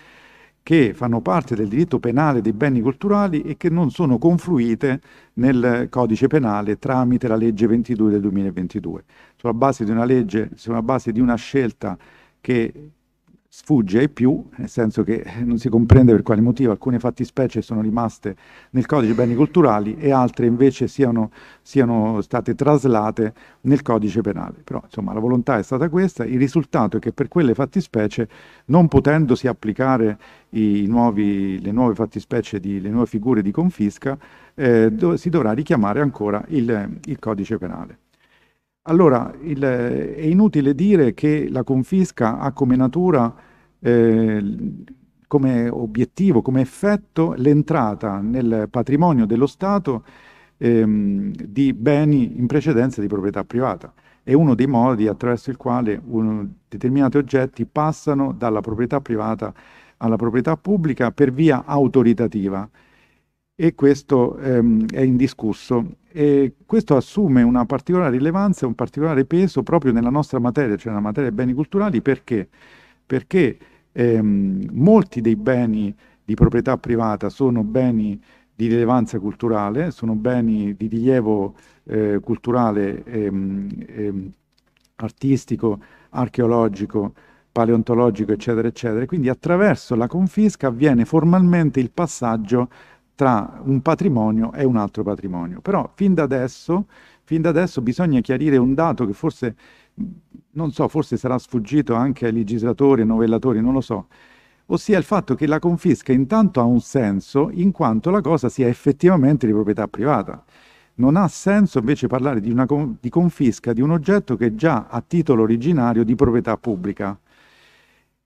che fanno parte del diritto penale dei beni culturali e che non sono confluite nel codice penale tramite la legge 22 del 2022. Sulla base di una legge, sulla base di una scelta che sfugge ai più, nel senso che eh, non si comprende per quale motivo alcune fattispecie sono rimaste nel codice beni culturali e altre invece siano, siano state traslate nel codice penale. Però insomma la volontà è stata questa, il risultato è che per quelle fattispecie, non potendosi applicare nuovi, le nuove fattispecie, di, le nuove figure di confisca, eh, do, si dovrà richiamare ancora il, il codice penale. Allora, il, è inutile dire che la confisca ha come natura, eh, come obiettivo, come effetto, l'entrata nel patrimonio dello Stato ehm, di beni in precedenza di proprietà privata. È uno dei modi attraverso il quale un, determinati oggetti passano dalla proprietà privata alla proprietà pubblica per via autoritativa e questo ehm, è indiscusso. E questo assume una particolare rilevanza e un particolare peso proprio nella nostra materia, cioè nella materia dei beni culturali, perché? Perché ehm, molti dei beni di proprietà privata sono beni di rilevanza culturale, sono beni di rilievo eh, culturale, ehm, ehm, artistico, archeologico, paleontologico, eccetera, eccetera. Quindi attraverso la confisca avviene formalmente il passaggio tra un patrimonio e un altro patrimonio. Però fin da adesso, fin da adesso bisogna chiarire un dato che forse, non so, forse sarà sfuggito anche ai legislatori, ai novellatori, non lo so, ossia il fatto che la confisca intanto ha un senso in quanto la cosa sia effettivamente di proprietà privata. Non ha senso invece parlare di, una, di confisca di un oggetto che è già a titolo originario di proprietà pubblica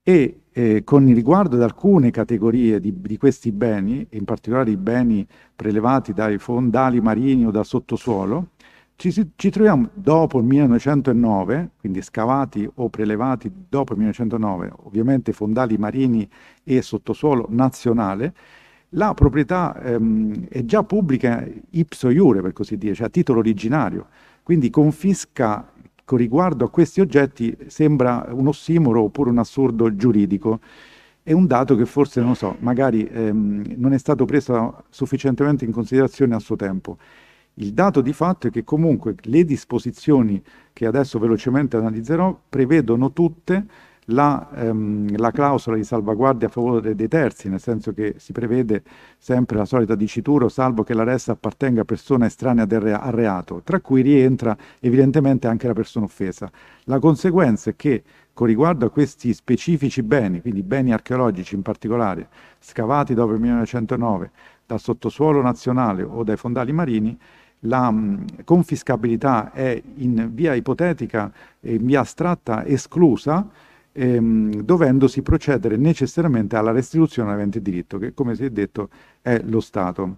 e eh, con riguardo ad alcune categorie di, di, questi beni, in particolare i beni prelevati dai fondali marini o dal sottosuolo, ci, ci, troviamo dopo il 1909, quindi scavati o prelevati dopo il 1909, ovviamente fondali marini e sottosuolo nazionale, la proprietà ehm, è già pubblica ipso iure, per così dire, cioè a titolo originario, quindi confisca con riguardo a questi oggetti sembra un ossimoro oppure un assurdo giuridico. È un dato che forse, non so, magari ehm, non è stato preso sufficientemente in considerazione a suo tempo. Il dato di fatto è che comunque le disposizioni che adesso velocemente analizzerò prevedono tutte la, ehm, la, clausola di salvaguardia a favore dei terzi, nel senso che si prevede sempre la solita dicitura, salvo che la resta appartenga a persona estranea al reato, tra cui rientra evidentemente anche la persona offesa. La conseguenza è che con riguardo a questi specifici beni, quindi beni archeologici in particolare, scavati dopo il 1909 dal sottosuolo nazionale o dai fondali marini, la mm, confiscabilità è in via ipotetica e in via astratta esclusa ehm, dovendosi procedere necessariamente alla restituzione all'avente diritto, che come si è detto è lo Stato.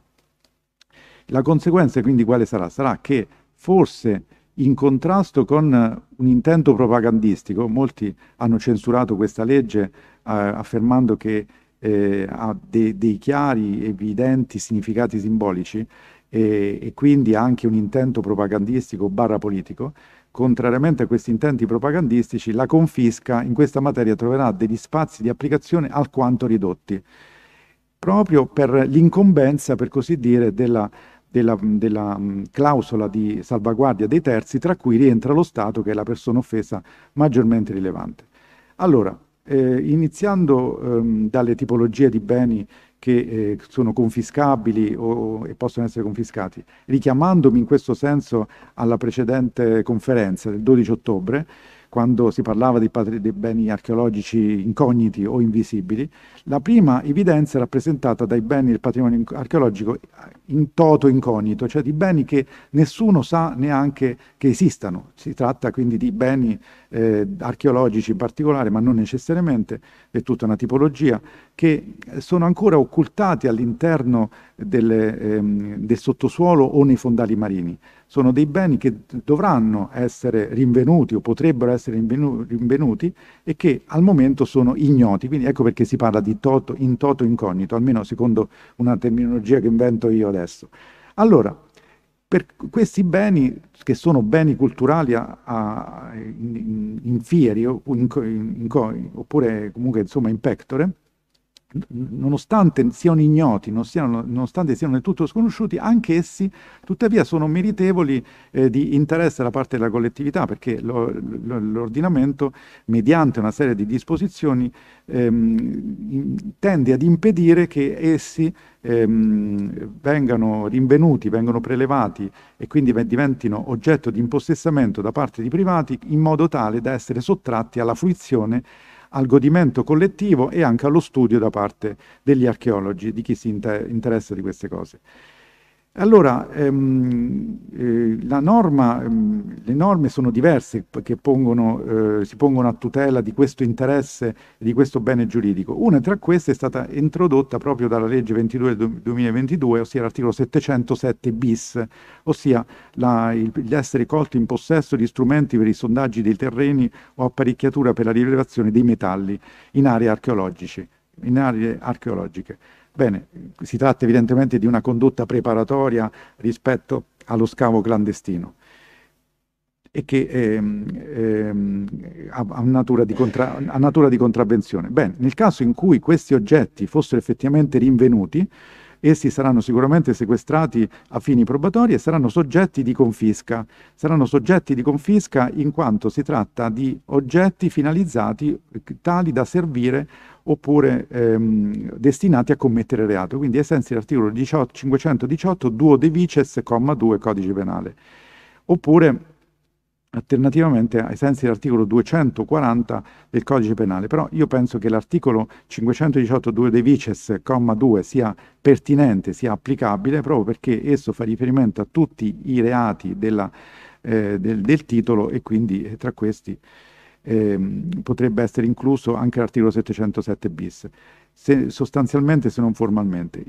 La conseguenza quindi quale sarà? Sarà che forse in contrasto con un intento propagandistico, molti hanno censurato questa legge eh, affermando che eh, ha de dei chiari, evidenti significati simbolici e, e quindi anche un intento propagandistico barra politico, Contrariamente a questi intenti propagandistici, la confisca in questa materia troverà degli spazi di applicazione alquanto ridotti, proprio per l'incombenza, per così dire, della, della, della mh, clausola di salvaguardia dei terzi, tra cui rientra lo Stato, che è la persona offesa maggiormente rilevante. Allora, eh, iniziando ehm, dalle tipologie di beni che eh, sono confiscabili o, e possono essere confiscati. Richiamandomi in questo senso alla precedente conferenza del 12 ottobre, quando si parlava dei, patri- dei beni archeologici incogniti o invisibili, la prima evidenza è rappresentata dai beni del patrimonio in- archeologico eh, in toto incognito, cioè di beni che nessuno sa neanche che esistano. Si tratta quindi di beni eh, archeologici in particolare, ma non necessariamente, è tutta una tipologia, che sono ancora occultati all'interno delle, ehm, del sottosuolo o nei fondali marini. Sono dei beni che dovranno essere rinvenuti o potrebbero essere rinvenu- rinvenuti e che al momento sono ignoti. Quindi ecco perché si parla di toto, in toto incognito, almeno secondo una terminologia che invento io adesso. Allora, per questi beni, che sono beni culturali a, a, in, in, fieri in, oppure comunque insomma in pectore, nonostante siano ignoti, non siano, nonostante siano del tutto sconosciuti, anche essi tuttavia sono meritevoli eh, di interesse da parte della collettività, perché lo, lo, l'ordinamento, mediante una serie di disposizioni, ehm, tende ad impedire che essi ehm, vengano rinvenuti, vengano prelevati e quindi diventino oggetto di impossessamento da parte di privati in modo tale da essere sottratti alla fruizione al godimento collettivo e anche allo studio da parte degli archeologi, di chi si interessa di queste cose. Allora, ehm, eh, norma, ehm, le norme sono diverse che pongono, eh, si pongono a tutela di questo interesse e di questo bene giuridico. Una tra queste è stata introdotta proprio dalla legge 22 del 2022, ossia l'articolo 707 bis, ossia la, il, l'essere colto in possesso di strumenti per i sondaggi dei terreni o apparecchiatura per la rilevazione dei metalli in aree, in aree archeologiche. Bene, si tratta evidentemente di una condotta preparatoria rispetto allo scavo clandestino e che ehm, ehm, ha, natura contra- ha, natura di contravvenzione. Bene, nel caso in cui questi oggetti fossero effettivamente rinvenuti, Essi saranno sicuramente sequestrati a fini probatori e saranno soggetti di confisca. Saranno soggetti di confisca in quanto si tratta di oggetti finalizzati eh, tali da servire oppure ehm, destinati a commettere reato. Quindi, ai sensi dell'articolo 518 duo de vices, comma 2, codice penale. Oppure alternativamente ai sensi dell'articolo 240 del codice penale. Però io penso che l'articolo 518.2 de vices, comma 2, sia pertinente, sia applicabile, proprio perché esso fa riferimento a tutti i reati della, eh, del, del, titolo e quindi eh, tra questi eh, potrebbe essere incluso anche l'articolo 707 bis, se, sostanzialmente se non formalmente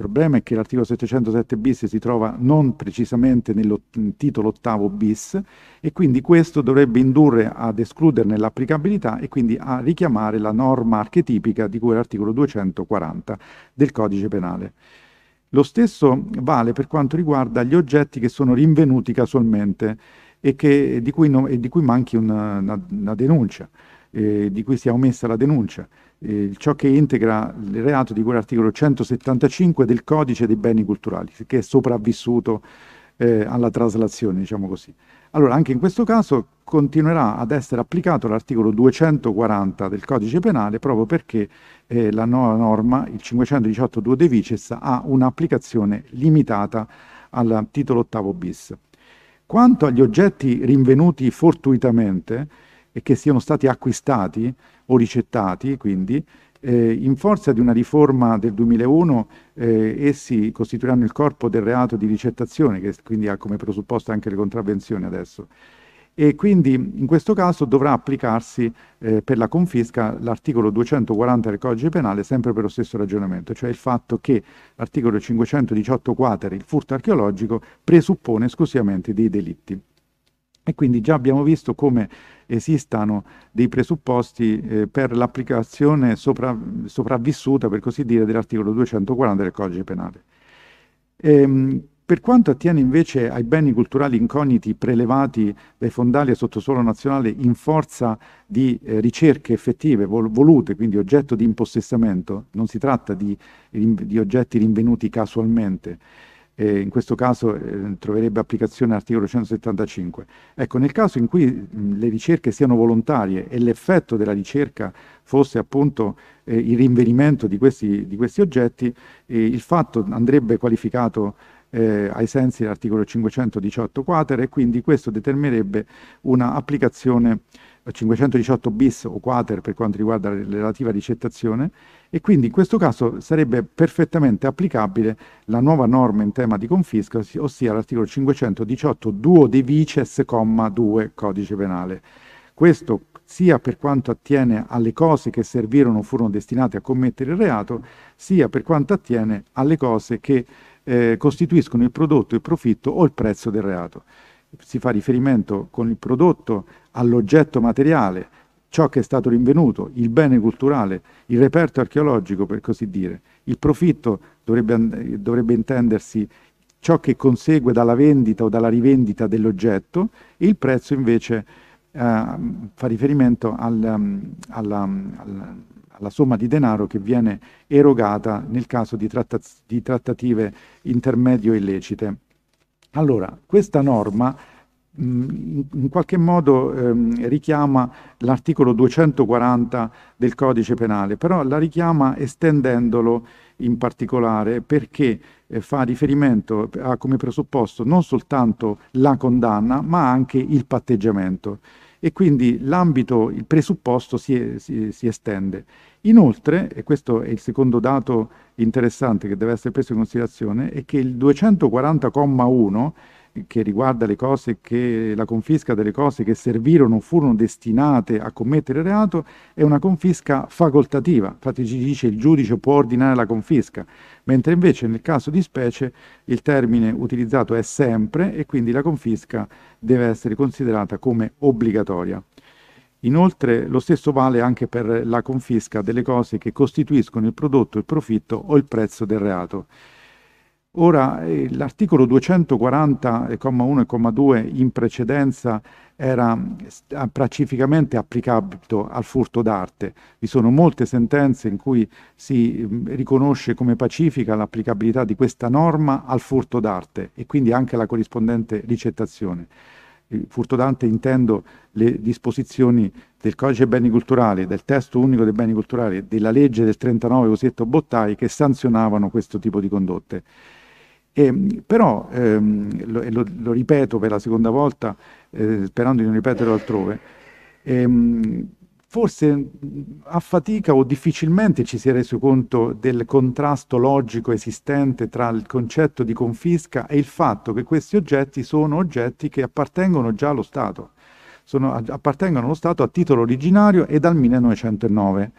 problema è che l'articolo 707 bis si trova non precisamente nel titolo ottavo bis e quindi questo dovrebbe indurre ad escluderne l'applicabilità e quindi a richiamare la norma archetipica di cui l'articolo 240 del codice penale. Lo stesso vale per quanto riguarda gli oggetti che sono rinvenuti casualmente e, che, di, cui no, e di, cui manchi una, una, una denuncia eh, di cui si è omessa la denuncia, eh, ciò che integra il reato di quell'articolo 175 del codice dei beni culturali, che è sopravvissuto eh, alla traslazione, diciamo così. Allora, anche in questo caso continuerà ad essere applicato l'articolo 240 del codice penale proprio perché eh, la nuova norma, il 518 2 de vices, ha un'applicazione limitata al titolo 8 bis. Quanto agli oggetti rinvenuti fortuitamente, e che siano stati acquistati o ricettati, quindi, eh, in forza di una riforma del 2001, eh, essi costituiranno il corpo del reato di ricettazione, che quindi ha come presupposto anche le contravvenzioni adesso. E quindi in questo caso dovrà applicarsi eh, per la confisca l'articolo 240 del codice penale, sempre per lo stesso ragionamento, cioè il fatto che l'articolo 518 quater, il furto archeologico, presuppone esclusivamente dei delitti. E quindi già abbiamo visto come esistano dei presupposti eh, per l'applicazione sopra, sopravvissuta, per così dire, dell'articolo 240 del codice penale. Ehm, per quanto attiene invece ai beni culturali incogniti prelevati dai fondali a sottosuolo nazionale in forza di eh, ricerche effettive, vol volute, quindi oggetto di impossessamento, non si tratta di, di oggetti rinvenuti casualmente, eh, in questo caso eh, troverebbe applicazione l'articolo 175. Ecco, nel caso in cui mh, le ricerche siano volontarie e l'effetto della ricerca fosse appunto eh, il rinvenimento di questi, di questi oggetti, eh, il fatto andrebbe qualificato eh, ai sensi dell'articolo 518 quater e quindi questo determinerebbe una applicazione 518 bis o quater per quanto riguarda la relativa ricettazione e quindi in questo caso sarebbe perfettamente applicabile la nuova norma in tema di confisca, ossia l'articolo 518 duo de vices, 2 codice penale. Questo sia per quanto attiene alle cose che servirono o furono destinate a commettere il reato, sia per quanto attiene alle cose che eh, costituiscono il prodotto, il profitto o il prezzo del reato si fa riferimento con il prodotto all'oggetto materiale, ciò che è stato rinvenuto, il bene culturale, il reperto archeologico, per così dire. Il profitto dovrebbe, dovrebbe intendersi ciò che consegue dalla vendita o dalla rivendita dell'oggetto e il prezzo invece eh, fa riferimento al, ehm, alla, alla, alla, somma di denaro che viene erogata nel caso di, tratta, di trattative intermedio illecite. Allora, questa norma in qualche modo ehm, richiama l'articolo 240 del codice penale, però la richiama estendendolo in particolare perché eh, fa riferimento a come presupposto non soltanto la condanna ma anche il patteggiamento e quindi l'ambito, il presupposto si, si, si, estende. Inoltre, e questo è il secondo dato interessante che deve essere preso in considerazione, è che il 240,1 che riguarda le cose che, la confisca delle cose che servirono o furono destinate a commettere reato è una confisca facoltativa, infatti ci dice il giudice può ordinare la confisca, mentre invece nel caso di specie il termine utilizzato è sempre e quindi la confisca deve essere considerata come obbligatoria. Inoltre lo stesso vale anche per la confisca delle cose che costituiscono il prodotto, il profitto o il prezzo del reato. Ora, eh, l'articolo 240, 1 eh, e 2, in precedenza era pacificamente applicabile al furto d'arte. Vi sono molte sentenze in cui si mm, riconosce come pacifica l'applicabilità di questa norma al furto d'arte e quindi anche alla corrispondente ricettazione. Il furto d'arte intendo le disposizioni del codice dei beni culturali, del testo unico dei beni culturali, della legge del 39 cosiddetto Bottai che sanzionavano questo tipo di condotte. E, ehm, però, ehm, lo, lo, lo, ripeto per la seconda volta, eh, sperando di non ripeterlo altrove, ehm, forse mm, a fatica o difficilmente ci si è reso conto del contrasto logico esistente tra il concetto di confisca e il fatto che questi oggetti sono oggetti che appartengono già allo Stato, sono, appartengono allo Stato a titolo originario e dal 1909.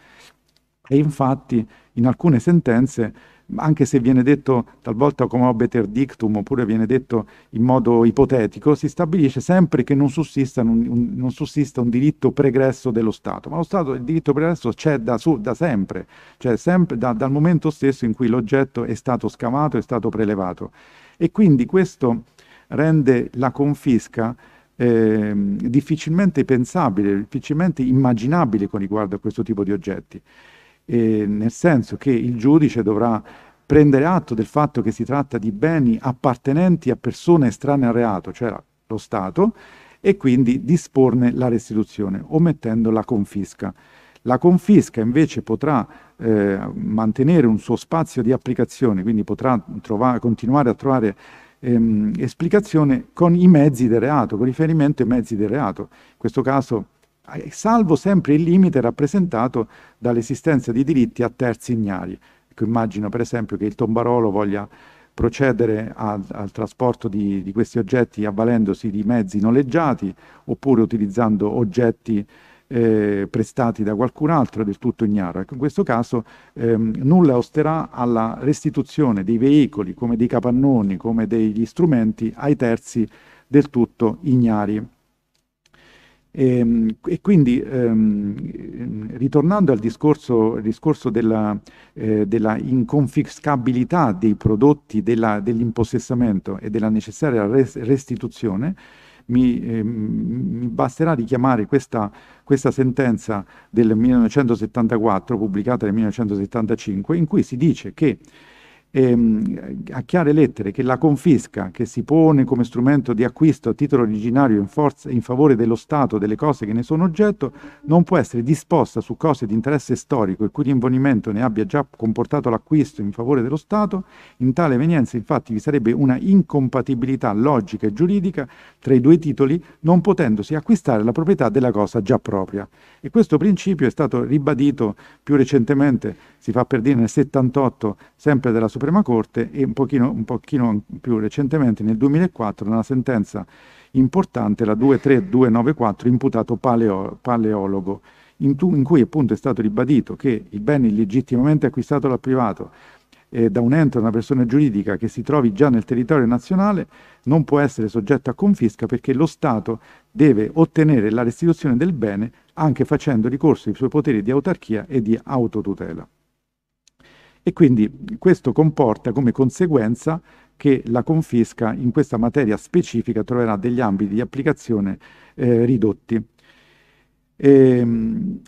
E infatti in alcune sentenze anche se viene detto talvolta come obiter dictum oppure viene detto in modo ipotetico, si stabilisce sempre che non sussista un, un, non sussista un diritto pregresso dello Stato, ma lo Stato, il diritto pregresso c'è da, su, da sempre, cioè sempre, da, dal momento stesso in cui l'oggetto è stato scavato, è stato prelevato. E quindi questo rende la confisca eh, difficilmente pensabile, difficilmente immaginabile con riguardo a questo tipo di oggetti eh, nel senso che il giudice dovrà prendere atto del fatto che si tratta di beni appartenenti a persone estranee al reato, cioè lo Stato, e quindi disporne la restituzione, omettendo la confisca. La confisca invece potrà eh, mantenere un suo spazio di applicazione, quindi potrà trovare, continuare a trovare ehm, esplicazione con i mezzi del reato, con riferimento ai mezzi del reato. In questo caso eh, salvo sempre il limite rappresentato dall'esistenza di diritti a terzi ignari. Ecco, immagino per esempio che il tombarolo voglia procedere a, al trasporto di, di, questi oggetti avvalendosi di mezzi noleggiati oppure utilizzando oggetti eh, prestati da qualcun altro del tutto ignaro. Ecco, in questo caso ehm, nulla osterà alla restituzione dei veicoli come dei capannoni, come degli strumenti ai terzi del tutto ignari. E, ehm, e quindi, ehm, ritornando al discorso, discorso della, eh, della, inconfiscabilità dei prodotti, dell'impossessamento dell e della necessaria res restituzione, mi, eh, mi, basterà richiamare questa, questa, sentenza del 1974, pubblicata nel 1975, in cui si dice che ehm, a chiare lettere che la confisca che si pone come strumento di acquisto a titolo originario in, forza, in favore dello Stato delle cose che ne sono oggetto non può essere disposta su cose di interesse storico il cui rinvenimento ne abbia già comportato l'acquisto in favore dello Stato. In tale evenienza infatti vi sarebbe una incompatibilità logica e giuridica tra i due titoli non potendosi acquistare la proprietà della cosa già propria. E questo principio è stato ribadito più recentemente, si fa per dire nel 78, sempre della Suprema Suprema Corte e un pochino, un pochino più recentemente nel 2004 nella sentenza importante, la 23294, imputato paleo, paleologo, in, tu, in, cui appunto è stato ribadito che il bene illegittimamente acquistato dal privato eh, da un ente o una persona giuridica che si trovi già nel territorio nazionale non può essere soggetto a confisca perché lo Stato deve ottenere la restituzione del bene anche facendo ricorso ai suoi poteri di autarchia e di autotutela. E quindi questo comporta come conseguenza che la confisca in questa materia specifica troverà degli ambiti di applicazione eh, ridotti. E, ehm,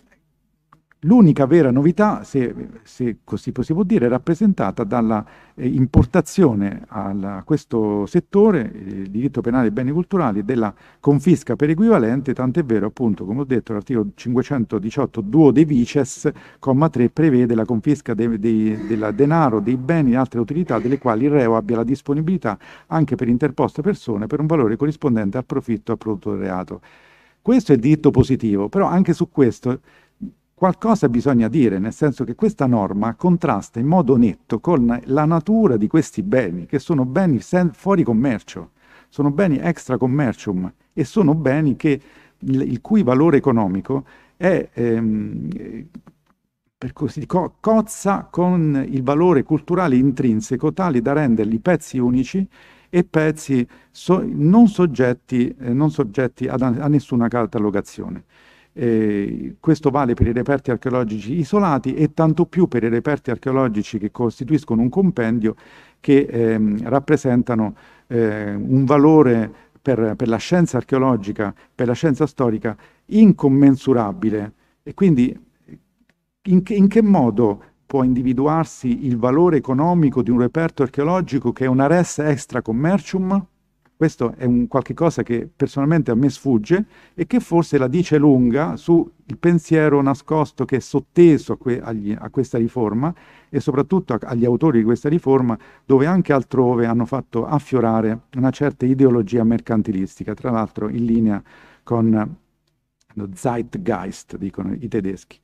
L'unica vera novità, se, se, così possiamo dire, è rappresentata dalla eh, importazione alla, a questo settore, eh, il diritto penale dei beni culturali, della confisca per equivalente, tant'è vero appunto, come ho detto, l'articolo 518 duo de vices, comma 3, prevede la confisca del de, denaro, dei beni e altre utilità delle quali il reo abbia la disponibilità anche per interposte persone per un valore corrispondente al profitto al prodotto del reato. Questo è il diritto positivo, però anche su questo Qualcosa bisogna dire, nel senso che questa norma contrasta in modo netto con la natura di questi beni, che sono beni fuori commercio, sono beni extra commercium e sono beni che, il, cui valore economico è, ehm, per così co- cozza con il valore culturale intrinseco tale da renderli pezzi unici e pezzi so- non, soggetti, eh, non, soggetti, a, a nessuna catalogazione. Eh, questo vale per i reperti archeologici isolati e tanto più per i reperti archeologici che costituiscono un compendio che ehm, rappresentano eh, un valore per, per, la scienza archeologica, per la scienza storica incommensurabile. E quindi eh, in che, in che modo può individuarsi il valore economico di un reperto archeologico che è una res extra commercium? Questo è un qualche cosa che personalmente a me sfugge e che forse la dice lunga sul pensiero nascosto che è sotteso a, que- agli, a questa riforma e soprattutto a- agli autori di questa riforma, dove anche altrove hanno fatto affiorare una certa ideologia mercantilistica, tra l'altro in linea con lo Zeitgeist, dicono i tedeschi.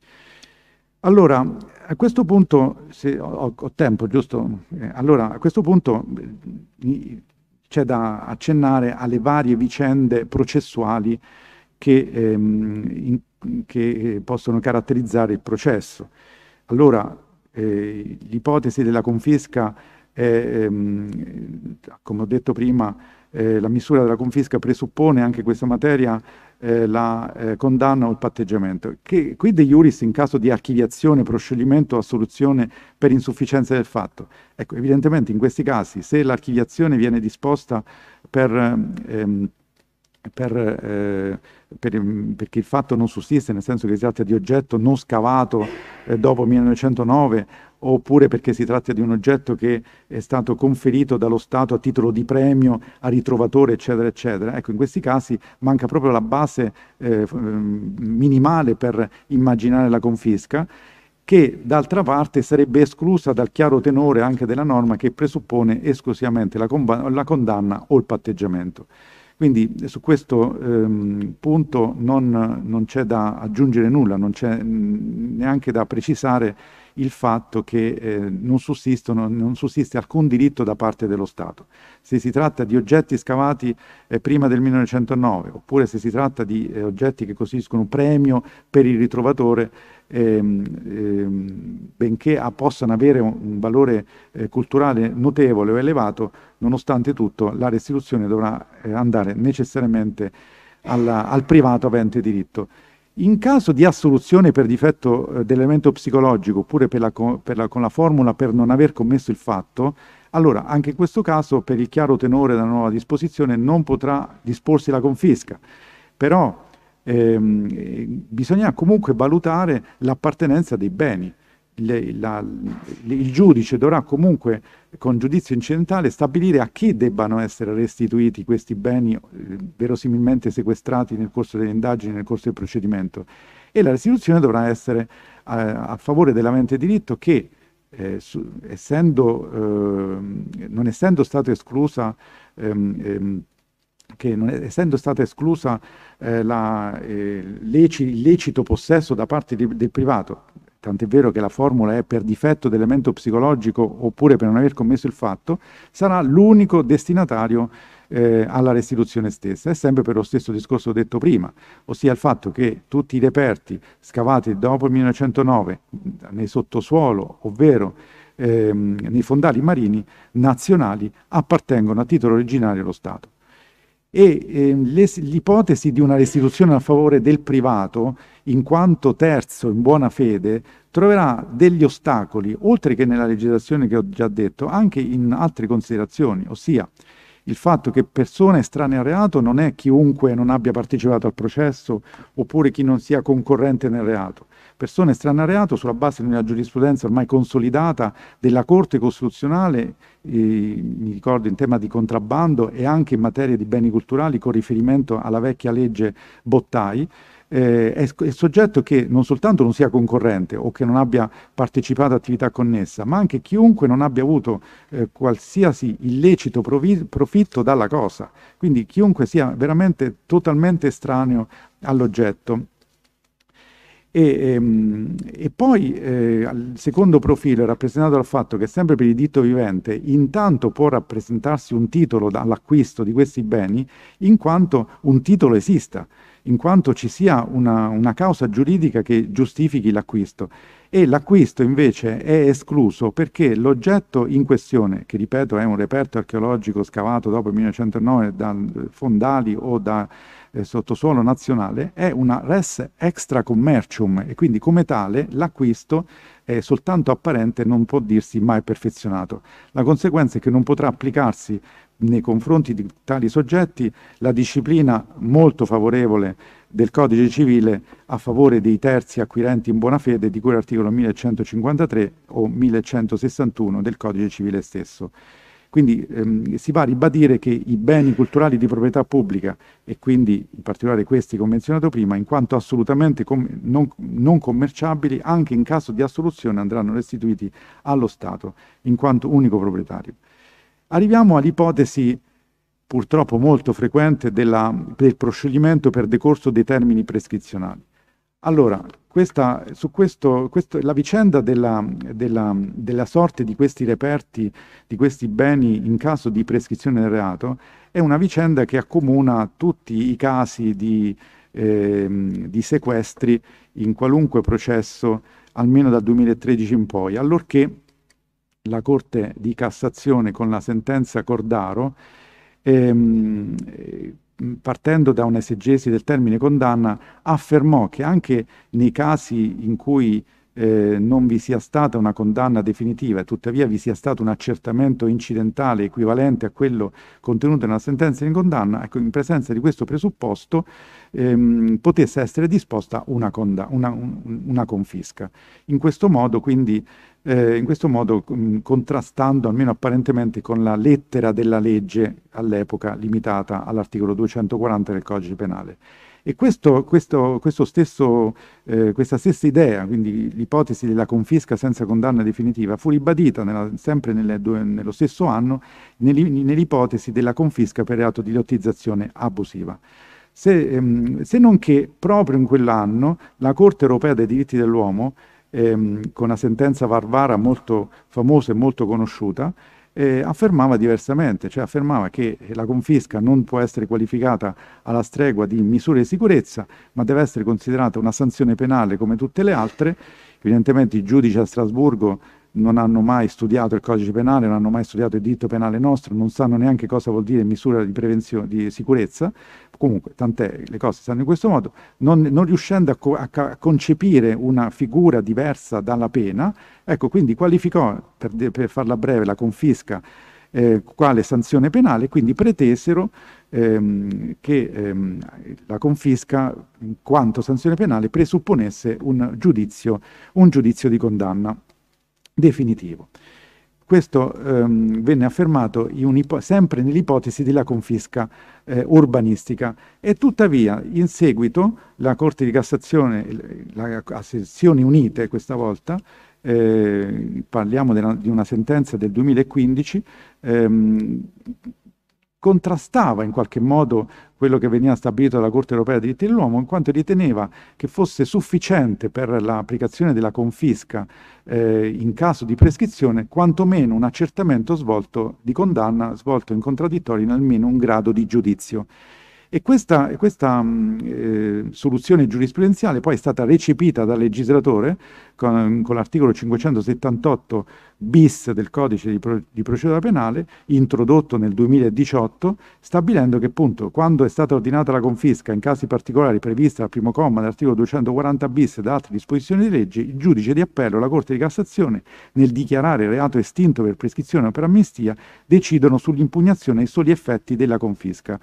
Allora, a questo punto, se ho, ho tempo, giusto? Eh, allora, a questo punto eh, c'è da accennare alle varie vicende processuali che, ehm, in, che eh, possono caratterizzare il processo. Allora, eh, l'ipotesi della confisca è, ehm, come ho detto prima, eh, la misura della confisca presuppone anche questa materia eh, la eh, condanna o il patteggiamento, che qui de iuris in caso di archiviazione, proscioglimento o assoluzione per insufficienza del fatto. Ecco, evidentemente in questi casi se l'archiviazione viene disposta per, ehm, ehm per eh, per, perché il fatto non sussiste, nel senso che si tratta di oggetto non scavato eh, dopo 1909, oppure perché si tratta di un oggetto che è stato conferito dallo Stato a titolo di premio a ritrovatore, eccetera, eccetera. Ecco, in questi casi manca proprio la base eh, mm, minimale per immaginare la confisca che d'altra parte sarebbe esclusa dal chiaro tenore anche della norma che presuppone esclusivamente la, con- la condanna o il patteggiamento. Quindi eh, su questo ehm, punto non, non c'è da aggiungere nulla, non c'è mm, neanche da precisare il fatto che eh, non, non, sussiste alcun diritto da parte dello Stato. Se si tratta di oggetti scavati eh, prima del 1909, oppure se si tratta di eh, oggetti che costituiscono un premio per il ritrovatore, ehm, ehm, benché ah, possano avere un, un valore eh, culturale notevole o elevato, nonostante tutto la restituzione dovrà eh, andare necessariamente alla, al privato avente diritto. In caso di assoluzione per difetto eh, dell'elemento psicologico oppure per la, per la, con la formula per non aver commesso il fatto, allora anche in questo caso per il chiaro tenore della nuova disposizione non potrà disporsi la confisca. Però ehm, eh, bisogna comunque valutare l'appartenenza dei beni le, la, il giudice dovrà comunque con giudizio incidentale stabilire a chi debbano essere restituiti questi beni eh, verosimilmente sequestrati nel corso delle indagini, nel corso del procedimento. E la restituzione dovrà essere eh, a favore dell'avente diritto che, eh, su, essendo, ehm, non essendo stata esclusa ehm, ehm, che non è, essendo stata esclusa eh, la, eh, possesso da parte di, del privato tant'è vero che la formula è per difetto dell'elemento psicologico oppure per non aver commesso il fatto, sarà l'unico destinatario eh, alla restituzione stessa. È sempre per lo stesso discorso detto prima, ossia il fatto che tutti i reperti scavati dopo il 1909 nel sottosuolo, ovvero ehm, nei fondali marini nazionali, appartengono a titolo originario allo Stato. E eh, l'ipotesi di una restituzione a favore del privato in quanto terzo in buona fede, troverà degli ostacoli, oltre che nella legislazione che ho già detto, anche in altre considerazioni, ossia il fatto che persona estranea al reato non è chiunque non abbia partecipato al processo oppure chi non sia concorrente nel reato. Persona estranea al reato sulla base di una giurisprudenza ormai consolidata della Corte Costituzionale, eh, mi ricordo in tema di contrabbando e anche in materia di beni culturali con riferimento alla vecchia legge Bottai, eh, è soggetto che non soltanto non sia concorrente o che non abbia partecipato a attività connessa, ma anche chiunque non abbia avuto eh, qualsiasi illecito provi- profitto dalla cosa. Quindi chiunque sia veramente totalmente estraneo all'oggetto. E, ehm, e, poi eh, il secondo profilo è rappresentato dal fatto che sempre per il diritto vivente intanto può rappresentarsi un titolo dall'acquisto di questi beni in quanto un titolo esista in quanto ci sia una, una causa giuridica che giustifichi l'acquisto e l'acquisto invece è escluso perché l'oggetto in questione, che ripeto è un reperto archeologico scavato dopo il 1909 da eh, fondali o da eh, sottosuolo nazionale, è una res extra commercium e quindi come tale l'acquisto è soltanto apparente e non può dirsi mai perfezionato. La conseguenza è che non potrà applicarsi nei confronti di tali soggetti la disciplina molto favorevole del codice civile a favore dei terzi acquirenti in buona fede di cui l'articolo 1153 o 1161 del codice civile stesso. Quindi ehm, si va a ribadire che i beni culturali di proprietà pubblica, e quindi in particolare questi che ho menzionato prima, in quanto assolutamente com- non, non commerciabili, anche in caso di assoluzione andranno restituiti allo Stato, in quanto unico proprietario. Arriviamo all'ipotesi purtroppo molto frequente della, del proscioglimento per decorso dei termini prescrizionali. Allora, questa, questo, questo, la vicenda della, della, della, sorte di questi reperti, di questi beni in caso di prescrizione del reato, è una vicenda che accomuna tutti i casi di, eh, di sequestri in qualunque processo, almeno dal 2013 in poi, allorché la Corte di Cassazione con la sentenza Cordaro ehm, Mm, partendo da un'esegesi del termine condanna, affermò che anche nei casi in cui eh, non vi sia stata una condanna definitiva e tuttavia vi sia stato un accertamento incidentale equivalente a quello contenuto nella sentenza di condanna, ecco, in presenza di questo presupposto ehm, potesse essere disposta una, conda- una, una, confisca. In questo modo, quindi, eh, in questo modo mh, mm, contrastando almeno apparentemente con la lettera della legge all'epoca limitata all'articolo 240 del codice penale. E questo, questo, questo stesso, eh, questa stessa idea, quindi l'ipotesi della confisca senza condanna definitiva, fu ribadita nella, sempre nelle, nello stesso anno nell'ipotesi della confisca per reato di lottizzazione abusiva. Se, ehm, se non che proprio in quell'anno la Corte europea dei diritti dell'uomo, ehm, con una sentenza Varvara molto famosa e molto conosciuta, eh, affermava diversamente, cioè affermava che la confisca non può essere qualificata alla stregua di misure di sicurezza, ma deve essere considerata una sanzione penale come tutte le altre. Evidentemente i giudici a Strasburgo non hanno mai studiato il codice penale, non hanno mai studiato il diritto penale nostro, non sanno neanche cosa vuol dire misura di prevenzione, di sicurezza, comunque tant'è, le cose stanno in questo modo, non, non riuscendo a, co- a, concepire una figura diversa dalla pena, ecco quindi qualificò, per, de- per farla breve, la confisca eh, quale sanzione penale, quindi pretesero ehm, che ehm, la confisca in quanto sanzione penale presupponesse un giudizio, un giudizio di condanna definitivo. Questo ehm, venne affermato sempre nell'ipotesi della confisca eh, urbanistica e tuttavia in seguito la Corte di Cassazione, la, a sezioni unite questa volta, eh, parliamo della, di una sentenza del 2015, ehm, contrastava in qualche modo quello che veniva stabilito dalla Corte europea dei diritti dell'uomo, in quanto riteneva che fosse sufficiente per l'applicazione della confisca eh, in caso di prescrizione quantomeno un accertamento svolto di condanna svolto in contraddittorio in almeno un grado di giudizio. E questa, e questa mm, eh, soluzione giurisprudenziale poi è stata recepita dal legislatore con, con l'articolo 578 bis del codice di, pro, di, procedura penale, introdotto nel 2018, stabilendo che appunto quando è stata ordinata la confisca in casi particolari prevista dal primo comma dell'articolo 240 bis e da altre disposizioni di legge, il giudice di appello e la Corte di Cassazione, nel dichiarare reato estinto per prescrizione o per amnistia, decidono sull'impugnazione ai soli effetti della confisca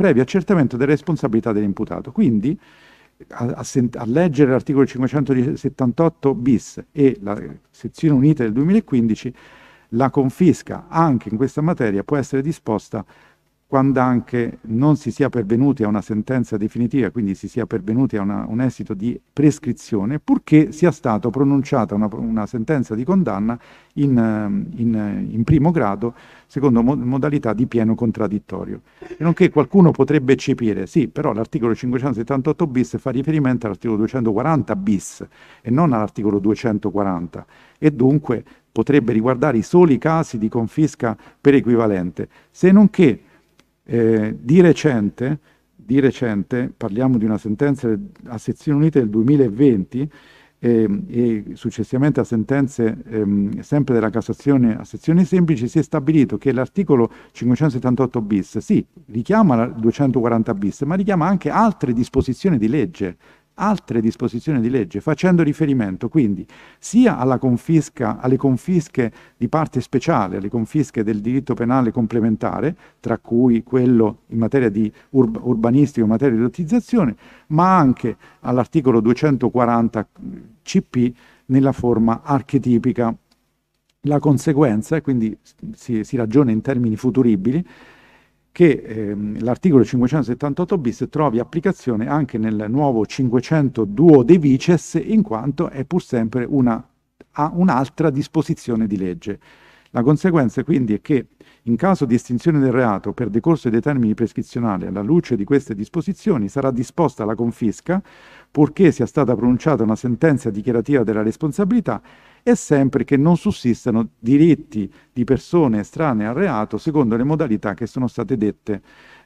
previo accertamento delle responsabilità dell'imputato. Quindi, a, a, sent- a leggere l'articolo 578 bis e la sezione unita del 2015, la confisca anche in questa materia può essere disposta quando anche non si sia pervenuti a una sentenza definitiva, quindi si sia pervenuti a una, un esito di prescrizione, purché sia stata pronunciata una, una, sentenza di condanna in, ehm, in, eh, in primo grado secondo mo modalità di pieno contraddittorio. E nonché qualcuno potrebbe eccepire, sì, però l'articolo 578 bis fa riferimento all'articolo 240 bis e non all'articolo 240 e dunque potrebbe riguardare i soli casi di confisca per equivalente, se non che eh, di, recente, di, recente, parliamo di una sentenza a sezioni unite del 2020 eh, e successivamente a sentenze ehm, sempre della Cassazione a sezioni semplici, si è stabilito che l'articolo 578 bis, sì, richiama il 240 bis, ma richiama anche altre disposizioni di legge altre disposizioni di legge, facendo riferimento quindi sia confisca, alle confische di parte speciale, alle confische del diritto penale complementare, tra cui quello in materia di urb- urbanistica, in materia di lottizzazione, ma anche all'articolo 240 CP nella forma archetipica. La conseguenza, quindi si, si ragiona in termini futuribili, che ehm, l'articolo 578 bis trovi applicazione anche nel nuovo 502 de vices in quanto è pur sempre una, un'altra disposizione di legge. La conseguenza quindi è che in caso di estinzione del reato per decorso dei termini prescrizionali alla luce di queste disposizioni sarà disposta la confisca purché sia stata pronunciata una sentenza dichiarativa della responsabilità e sempre che non sussistano diritti di persone estranee al reato secondo le modalità che sono state dette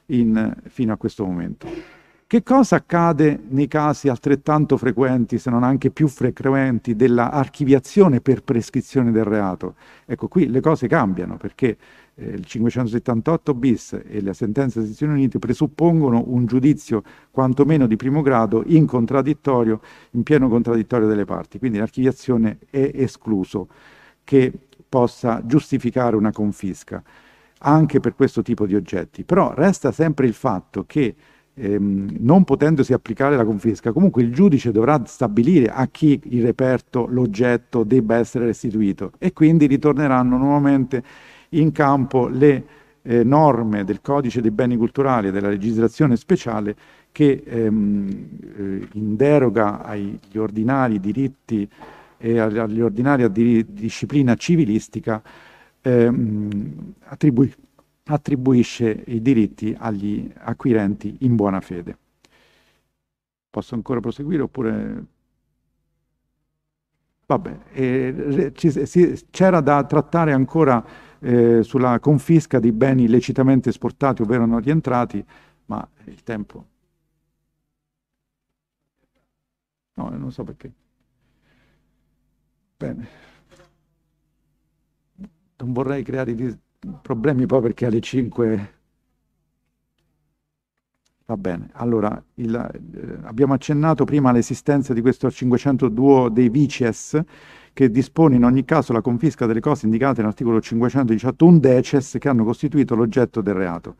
in, fino a questo momento. Che cosa accade nei casi altrettanto frequenti, se non anche più frequenti, dell'archiviazione per prescrizione del reato? Ecco, qui le cose cambiano perché eh, il 578 bis e la sentenza delle Sezioni Unite presuppongono un giudizio quantomeno di primo grado in contraddittorio, in pieno contraddittorio delle parti. Quindi l'archiviazione è escluso che possa giustificare una confisca anche per questo tipo di oggetti. Però resta sempre il fatto che ehm, non potendosi applicare la confisca, comunque il giudice dovrà stabilire a chi il reperto, l'oggetto debba essere restituito e quindi ritorneranno nuovamente in campo le eh, norme del codice dei beni culturali e della legislazione speciale che ehm, eh, in deroga agli ordinari diritti e all'ordinaria di disciplina civilistica ehm, attribuiscono attribuisce i diritti agli acquirenti in buona fede. Posso ancora proseguire oppure... Vabbè, eh, c'era da trattare ancora eh, sulla confisca di beni illecitamente esportati ovvero non rientrati, ma il tempo... No, non so perché. Bene. Non vorrei creare problemi poi perché alle 5 va bene allora il, eh, abbiamo accennato prima all'esistenza di questo 502 dei vices che dispone in ogni caso la confisca delle cose indicate nell'articolo 518 un deces che hanno costituito l'oggetto del reato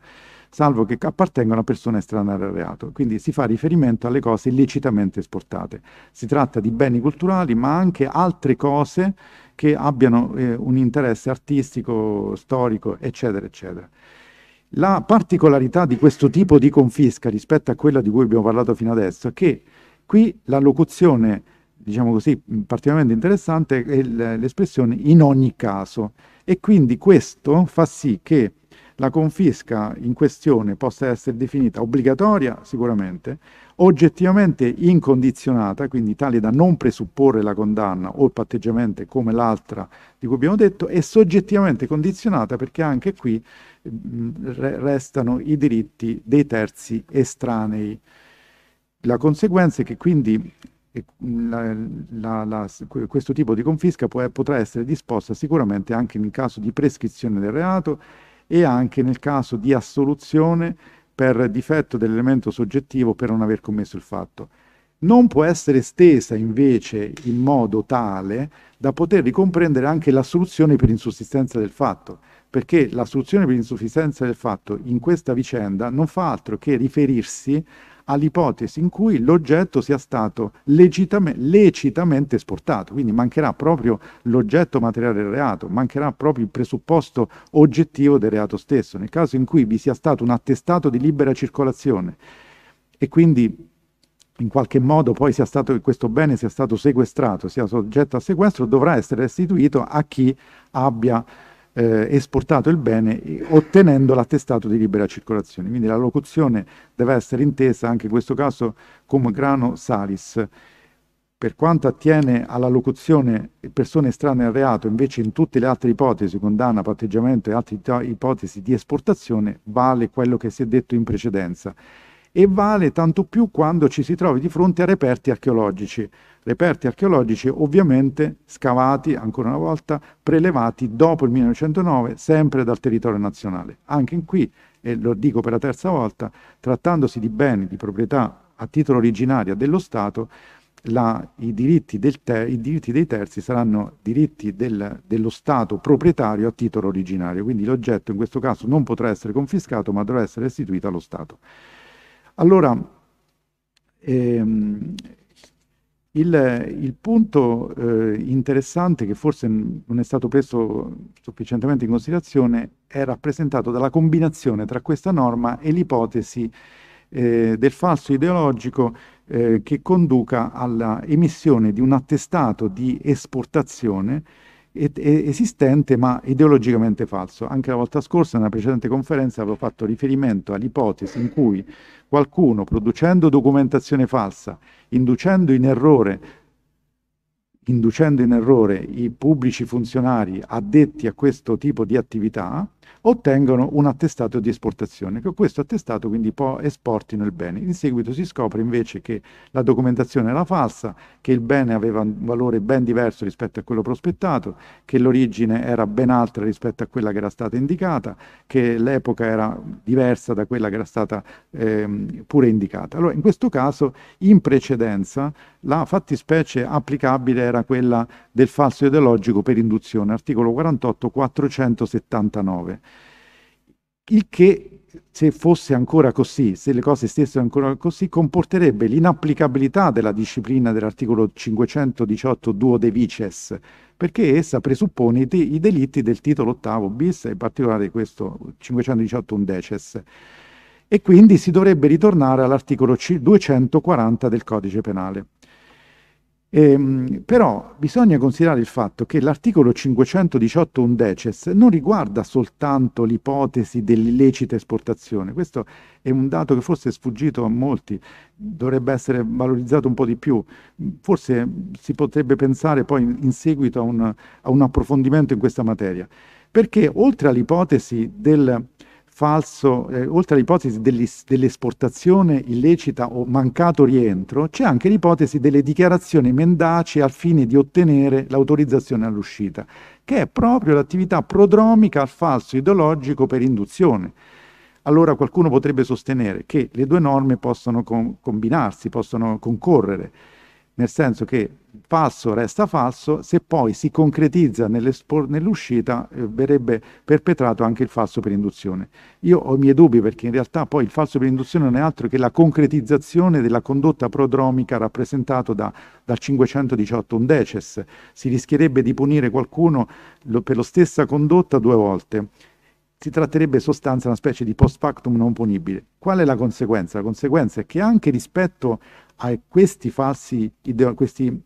salvo che appartengono a persone estranee al reato. Quindi si fa riferimento alle cose illecitamente esportate. Si tratta di beni culturali, ma anche altre cose che abbiano eh, un interesse artistico, storico, eccetera, eccetera. La particolarità di questo tipo di confisca rispetto a quella di cui abbiamo parlato fino adesso è che qui la locuzione, diciamo così, particolarmente interessante è l'espressione in ogni caso e quindi questo fa sì che la confisca in questione possa essere definita obbligatoria sicuramente, oggettivamente incondizionata, quindi tale da non presupporre la condanna o il patteggiamento come l'altra di cui abbiamo detto, e soggettivamente condizionata perché anche qui mh, restano i diritti dei terzi estranei. La conseguenza è che quindi la, la, la, questo tipo di confisca può, potrà essere disposta sicuramente anche in caso di prescrizione del reato e anche nel caso di assoluzione per difetto dell'elemento soggettivo per non aver commesso il fatto. Non può essere estesa invece in modo tale da poter ricomprendere anche l'assoluzione per insussistenza del fatto, perché l'assoluzione per insussistenza del fatto in questa vicenda non fa altro che riferirsi all'ipotesi in cui l'oggetto sia stato legitame, lecitamente esportato, quindi mancherà proprio l'oggetto materiale del reato, mancherà proprio il presupposto oggettivo del reato stesso. Nel caso in cui vi sia stato un attestato di libera circolazione e quindi in qualche modo poi sia stato, questo bene sia stato sequestrato, sia soggetto a sequestro, dovrà essere restituito a chi abbia eh, esportato il bene ottenendo l'attestato di libera circolazione. Quindi la locuzione deve essere intesa anche in questo caso come grano salis. Per quanto attiene alla locuzione persone estranee al reato, invece in tutte le altre ipotesi, condanna, patteggiamento e altre ipotesi di esportazione, vale quello che si è detto in precedenza e vale tanto più quando ci si trovi di fronte a reperti archeologici. Reperti archeologici ovviamente scavati, ancora una volta, prelevati dopo il 1909, sempre dal territorio nazionale. Anche in qui, e lo dico per la terza volta, trattandosi di beni di proprietà a titolo originaria dello Stato, la, i, diritti ter, i, diritti dei terzi saranno diritti del, dello Stato proprietario a titolo originario, quindi l'oggetto in questo caso non potrà essere confiscato ma dovrà essere restituito allo Stato. Allora, ehm, il, il, punto eh, interessante che forse non è stato preso sufficientemente in considerazione è rappresentato dalla combinazione tra questa norma e l'ipotesi eh, del falso ideologico eh, che conduca all'emissione di un attestato di esportazione esistente ma ideologicamente falso. Anche la volta scorsa, nella precedente conferenza, avevo fatto riferimento all'ipotesi in cui qualcuno, producendo documentazione falsa, inducendo in errore, inducendo in errore i pubblici funzionari addetti a questo tipo di attività, ottengono un attestato di esportazione, che ecco, questo attestato quindi può esportino il bene. In seguito si scopre invece che la documentazione era falsa, che il bene aveva un valore ben diverso rispetto a quello prospettato, che l'origine era ben altra rispetto a quella che era stata indicata, che l'epoca era diversa da quella che era stata eh, pure indicata. Allora, in questo caso, in precedenza, la fattispecie applicabile era quella del falso ideologico per induzione, articolo 48 479. Il che, se fosse ancora così, se le cose stessero ancora così, comporterebbe l'inapplicabilità della disciplina dell'articolo 518 duo de vices, perché essa presuppone i, de i delitti del titolo ottavo bis, in particolare questo 518 undeces e quindi si dovrebbe ritornare all'articolo 240 del codice penale. Ehm, però bisogna considerare il fatto che l'articolo 518 undeces non riguarda soltanto l'ipotesi dell'illecita esportazione, questo è un dato che forse è sfuggito a molti, dovrebbe essere valorizzato un po' di più, forse si potrebbe pensare poi in seguito a un, a un approfondimento in questa materia, perché oltre all'ipotesi del falso, eh, oltre all'ipotesi dell'esportazione illecita o mancato rientro, c'è anche l'ipotesi delle dichiarazioni mendaci al fine di ottenere l'autorizzazione all'uscita, che è proprio l'attività prodromica al falso ideologico per induzione. Allora qualcuno potrebbe sostenere che le due norme possono com- combinarsi, possono concorrere, nel senso che falso resta falso, se poi si concretizza nell'uscita eh, verrebbe perpetrato anche il falso per induzione. Io ho i miei dubbi perché in realtà poi il falso per induzione non è altro che la concretizzazione della condotta prodromica rappresentata da, dal 518 undeces. Si rischierebbe di punire qualcuno lo, per la stessa condotta due volte si tratterebbe sostanza una specie di post factum non punibile. Qual è la conseguenza? La conseguenza è che anche rispetto a questi falsi, questi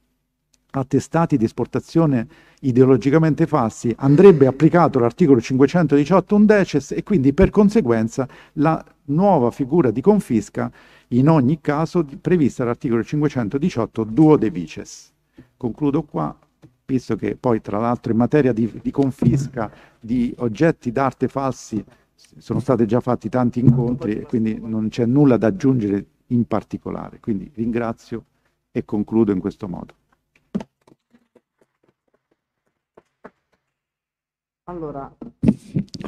attestati di esportazione ideologicamente falsi, andrebbe applicato l'articolo 518 undeces e quindi per conseguenza la nuova figura di confisca in ogni caso prevista all'articolo 518 duo de vices. Concludo qua, visto che poi tra l'altro in materia di, di confisca di oggetti d'arte falsi sono stati già fatti tanti incontri e quindi non c'è nulla da aggiungere in particolare. Quindi ringrazio e concludo in questo modo. Allora,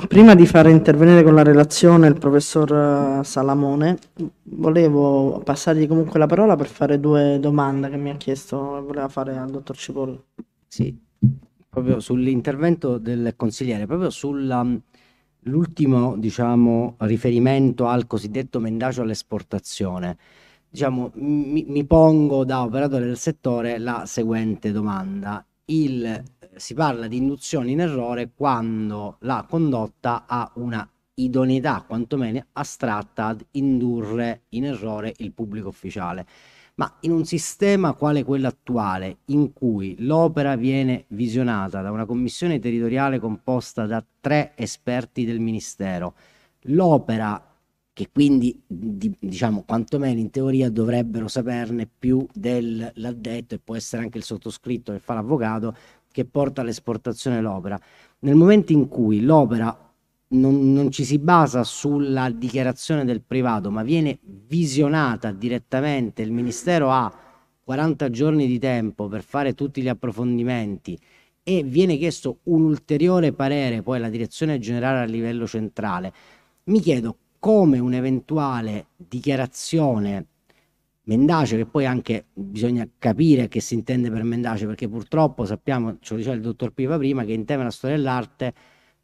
prima di fare intervenire con la relazione il professor eh, Salamone, volevo passargli comunque la parola per fare due domande che mi ha chiesto e voleva fare al dottor Cipolla. Sì, proprio sull'intervento del consigliere, proprio sull'ultimo mm, diciamo, riferimento al cosiddetto mendacio all'esportazione. Diciamo, mi, mi pongo da operatore del settore la seguente domanda. Il si parla di induzione in errore quando la condotta ha una idoneità quantomeno astratta ad indurre in errore il pubblico ufficiale. Ma in un sistema quale quello attuale, in cui l'opera viene visionata da una commissione territoriale composta da tre esperti del Ministero, l'opera che quindi diciamo quantomeno in teoria dovrebbero saperne più dell'addetto e può essere anche il sottoscritto che fa l'avvocato, che porta all'esportazione l'opera. Nel momento in cui l'opera non, non, ci si basa sulla dichiarazione del privato, ma viene visionata direttamente, il Ministero ha 40 giorni di tempo per fare tutti gli approfondimenti e viene chiesto un ulteriore parere poi alla direzione generale a livello centrale, mi chiedo come un'eventuale dichiarazione mendace, che poi anche bisogna capire che si intende per mendace, perché purtroppo sappiamo, ce lo diceva il dottor Piva prima, che in tema della storia dell'arte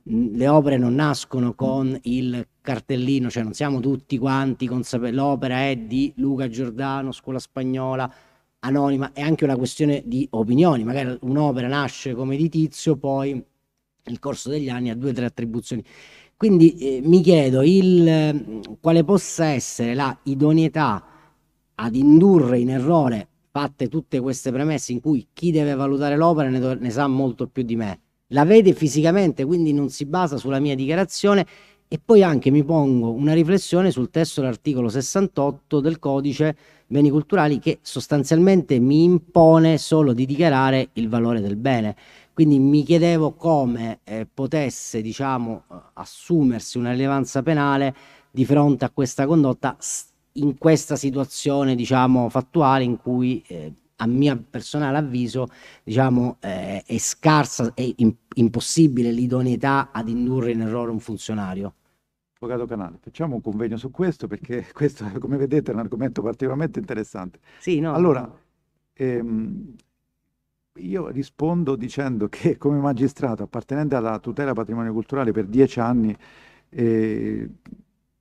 le opere non nascono con il cartellino, cioè non siamo tutti quanti consapevoli, l'opera è di Luca Giordano, scuola spagnola, anonima, è anche una questione di opinioni, magari un'opera nasce come di tizio, poi nel corso degli anni ha due o tre attribuzioni. Quindi eh, mi chiedo il, quale possa essere la idoneità ad indurre in errore, fatte tutte queste premesse in cui chi deve valutare l'opera ne, ne sa molto più di me, la vede fisicamente, quindi non si basa sulla mia dichiarazione e poi anche mi pongo una riflessione sul testo dell'articolo 68 del codice beni culturali che sostanzialmente mi impone solo di dichiarare il valore del bene. Quindi mi chiedevo come eh, potesse, diciamo, assumersi una rilevanza penale di fronte a questa condotta in questa situazione diciamo, fattuale in cui eh, a mio personale avviso diciamo, eh, è scarsa e impossibile l'idoneità ad indurre in errore un funzionario. Avvocato Canale, facciamo un convegno su questo perché questo, come vedete, è un argomento particolarmente interessante. Sì, no? Allora, ehm, io rispondo dicendo che come magistrato, appartenente alla tutela patrimonio culturale per dieci anni, eh,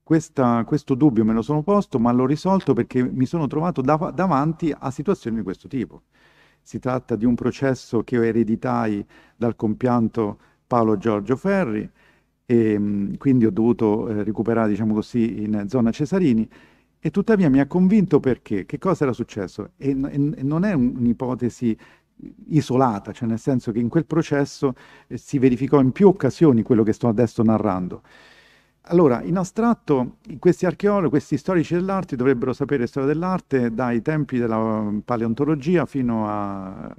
questa, questo dubbio me lo sono posto, ma l'ho risolto perché mi sono trovato dav- davanti a situazioni di questo tipo. Si tratta di un processo che ereditai dal compianto Paolo Giorgio Ferri, e, ehm, quindi ho dovuto eh, recuperare, diciamo così, in zona Cesarini, e tuttavia mi ha convinto perché, che cosa era successo? E, e non è un'ipotesi isolata, cioè nel senso che in quel processo eh, si verificò in più occasioni quello che sto adesso narrando. Allora, in astratto, questi archeologi, questi storici dell'arte dovrebbero sapere storia dell'arte dai tempi della mm, paleontologia fino a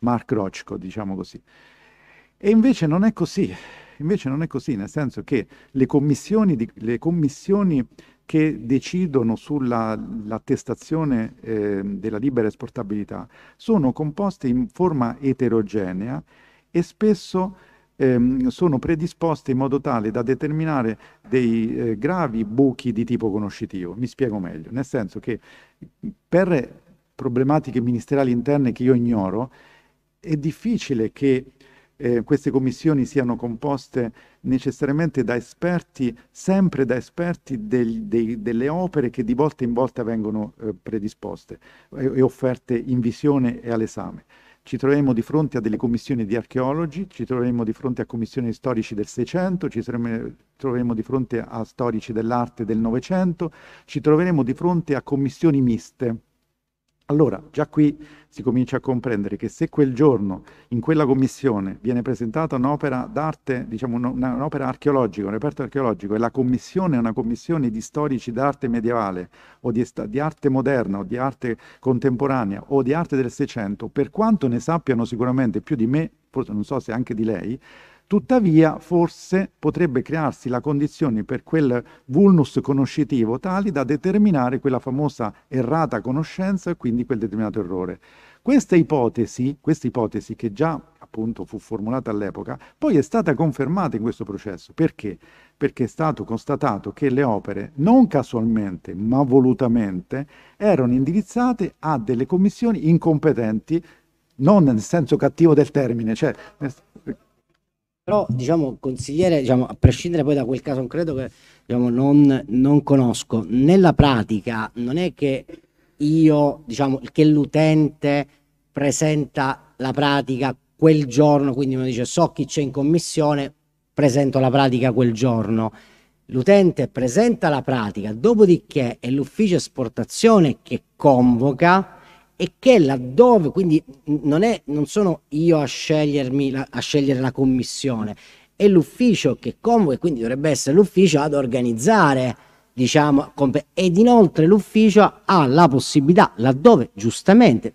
Mark Rochko, diciamo così. E invece non è così, invece non è così, nel senso che le commissioni, di, le commissioni che decidono sull'attestazione eh, della libera esportabilità sono composte in forma eterogenea e spesso ehm, sono predisposte in modo tale da determinare dei eh, gravi buchi di tipo conoscitivo. Mi spiego meglio, nel senso che mm, per problematiche ministeriali interne che io ignoro, è difficile che eh, queste commissioni siano composte necessariamente da esperti, sempre da esperti del, dei, delle opere che di volta in volta vengono eh, predisposte e, eh, e offerte in visione e all'esame ci troveremo di fronte a delle commissioni di archeologi, ci troveremo di fronte a commissioni storici del Seicento, ci troveremo di fronte a storici dell'arte del Novecento, ci troveremo di fronte a commissioni miste, allora, già qui si comincia a comprendere che se quel giorno in quella commissione viene presentata un'opera d'arte, diciamo un'opera archeologica, un reperto archeologico, e la commissione è una commissione di storici d'arte medievale o di, di arte moderna o di arte contemporanea o di arte del Seicento, per quanto ne sappiano sicuramente più di me, forse non so se anche di lei, Tuttavia, forse potrebbe crearsi la condizione per quel vulnus conoscitivo tali da determinare quella famosa errata conoscenza e quindi quel determinato errore. Questa ipotesi, questa ipotesi che già appunto fu formulata all'epoca, poi è stata confermata in questo processo. Perché? Perché è stato constatato che le opere, non casualmente ma volutamente, erano indirizzate a delle commissioni incompetenti, non nel senso cattivo del termine, cioè però, diciamo, consigliere, diciamo, a prescindere poi da quel caso concreto che diciamo, non, non conosco, nella pratica non è che io, diciamo, che l'utente presenta la pratica quel giorno, quindi uno dice so chi c'è in commissione, presento la pratica quel giorno. L'utente presenta la pratica, dopodiché è l'ufficio esportazione che convoca e che laddove, quindi non, è, non sono io a, scegliermi la, a scegliere la commissione, è l'ufficio che convoca, e quindi dovrebbe essere l'ufficio ad organizzare, diciamo, ed inoltre l'ufficio ha la possibilità, laddove giustamente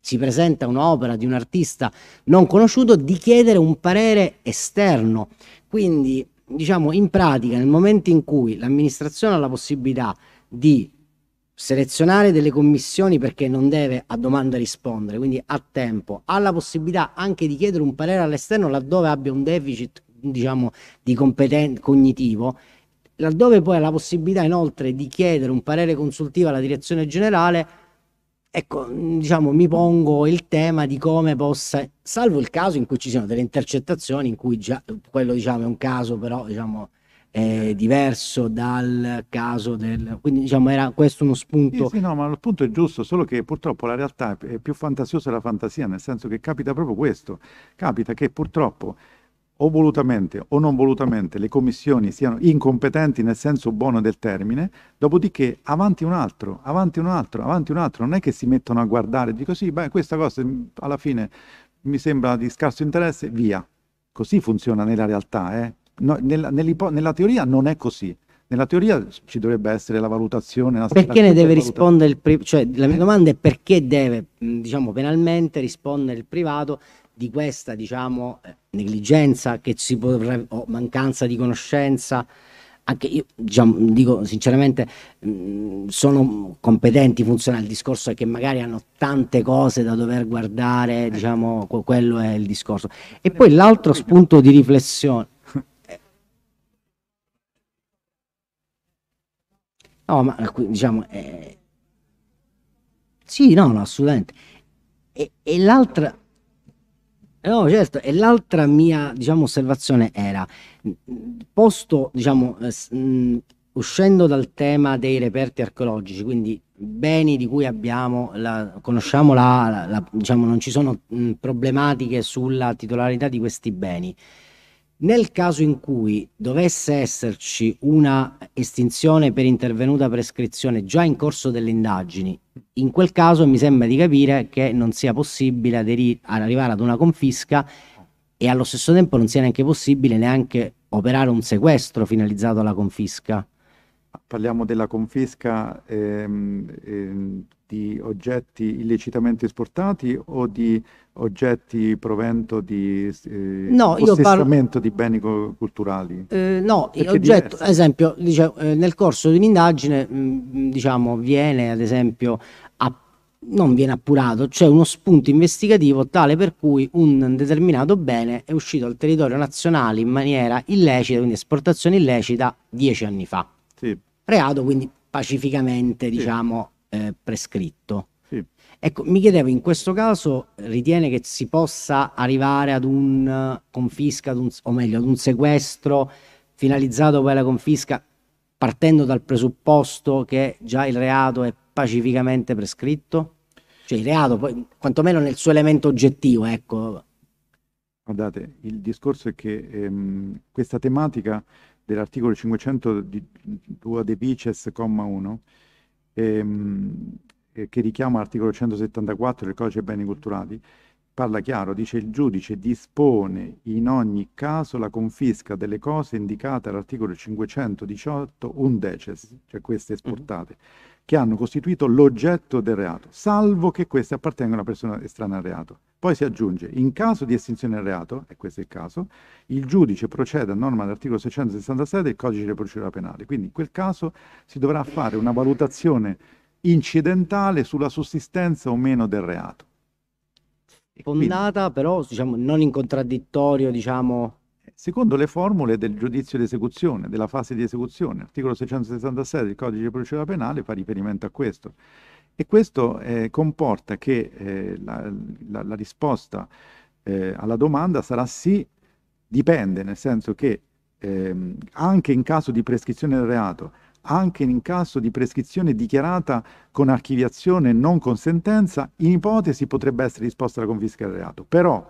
si presenta un'opera di un artista non conosciuto, di chiedere un parere esterno. Quindi, diciamo, in pratica, nel momento in cui l'amministrazione ha la possibilità di selezionare delle commissioni perché non deve a domanda rispondere, quindi ha tempo, ha la possibilità anche di chiedere un parere all'esterno laddove abbia un deficit diciamo di competen- cognitivo, laddove poi ha la possibilità inoltre di chiedere un parere consultivo alla direzione generale, ecco, diciamo mi pongo il tema di come possa, salvo il caso in cui ci siano delle intercettazioni in cui già quello diciamo è un caso però diciamo eh, diverso dal caso del... Quindi diciamo era questo uno spunto... Sì, sì, no, ma lo spunto è giusto, solo che purtroppo la realtà è più fantasiosa della fantasia, nel senso che capita proprio questo, capita che purtroppo o volutamente o non volutamente le commissioni siano incompetenti nel senso buono del termine, dopodiché avanti un altro, avanti un altro, avanti un altro, non è che si mettono a guardare e dico sì, beh, questa cosa mm, alla fine mi sembra di scarso interesse, via. Così funziona nella realtà, eh? no, nella, nella, teoria non è così. Nella teoria ci dovrebbe essere la valutazione. La, perché ne deve rispondere il privato? Cioè, la mia eh? domanda è perché deve, diciamo, penalmente rispondere il privato di questa, diciamo, eh, negligenza che si potrebbe, o mancanza di conoscenza anche io diciamo, dico sinceramente sono competenti funziona il discorso è che magari hanno tante cose da dover guardare eh. diciamo quello è il discorso e poi l'altro spunto di riflessione No, ma diciamo... Eh... Sì, no, no, assolutamente. E, e l'altra... No, certo, e l'altra mia, diciamo, osservazione era, posto, diciamo, eh, uscendo dal tema dei reperti archeologici, quindi beni di cui abbiamo, la, conosciamo la, la, la diciamo, non ci sono mh, mm, problematiche sulla titolarità di questi beni, nel caso in cui dovesse esserci una estinzione per intervenuta prescrizione già in corso delle indagini, in quel caso mi sembra di capire che non sia possibile aderi- arrivare ad una confisca e allo stesso tempo non sia neanche possibile neanche operare un sequestro finalizzato alla confisca. Parliamo della confisca ehm, ehm, di oggetti illecitamente esportati o di oggetti provento di eh, no, parlo... di beni culturali? Eh, no, oggetto, ad esempio, diciamo, nel corso di un'indagine mm, diciamo, viene ad esempio a, non viene appurato, c'è cioè uno spunto investigativo tale per cui un determinato bene è uscito dal territorio nazionale in maniera illecita, quindi esportazione illecita, dieci anni fa. Sì. Reato, quindi pacificamente, sì. diciamo, eh, prescritto. Sì. Ecco, mi chiedevo, in questo caso ritiene che si possa arrivare ad un eh, confisca, ad un, o meglio, ad un sequestro finalizzato poi alla confisca, partendo dal presupposto che già il reato è pacificamente prescritto? Cioè il reato, poi, quantomeno nel suo elemento oggettivo, ecco. Guardate, il discorso è che ehm, questa tematica dell'articolo 500 di 2 de Pices, comma 1, ehm, eh, che richiama l'articolo 174 del codice dei beni culturali, parla chiaro, dice il giudice dispone in ogni caso la confisca delle cose indicate all'articolo 518 undeces, cioè queste mhm. esportate. Mm-hmm che hanno costituito l'oggetto del reato, salvo che queste appartengano a persone estranee al reato. Poi si aggiunge, in caso di estinzione del reato, e questo è il caso, il giudice procede a norma dell'articolo 666 del codice di procedura penale. Quindi in quel caso si dovrà fare una valutazione incidentale sulla sussistenza o meno del reato. Fondata però diciamo, non in contraddittorio diciamo, secondo le formule del giudizio di esecuzione, della fase di esecuzione. L'articolo 666 del codice di procedura penale fa riferimento a questo. E questo eh, comporta che eh, la, la, la, risposta eh, alla domanda sarà sì, dipende, nel senso che ehm, anche in caso di prescrizione del reato, anche in caso di prescrizione dichiarata con archiviazione e non con sentenza, in ipotesi potrebbe essere risposta la confisca del reato. Però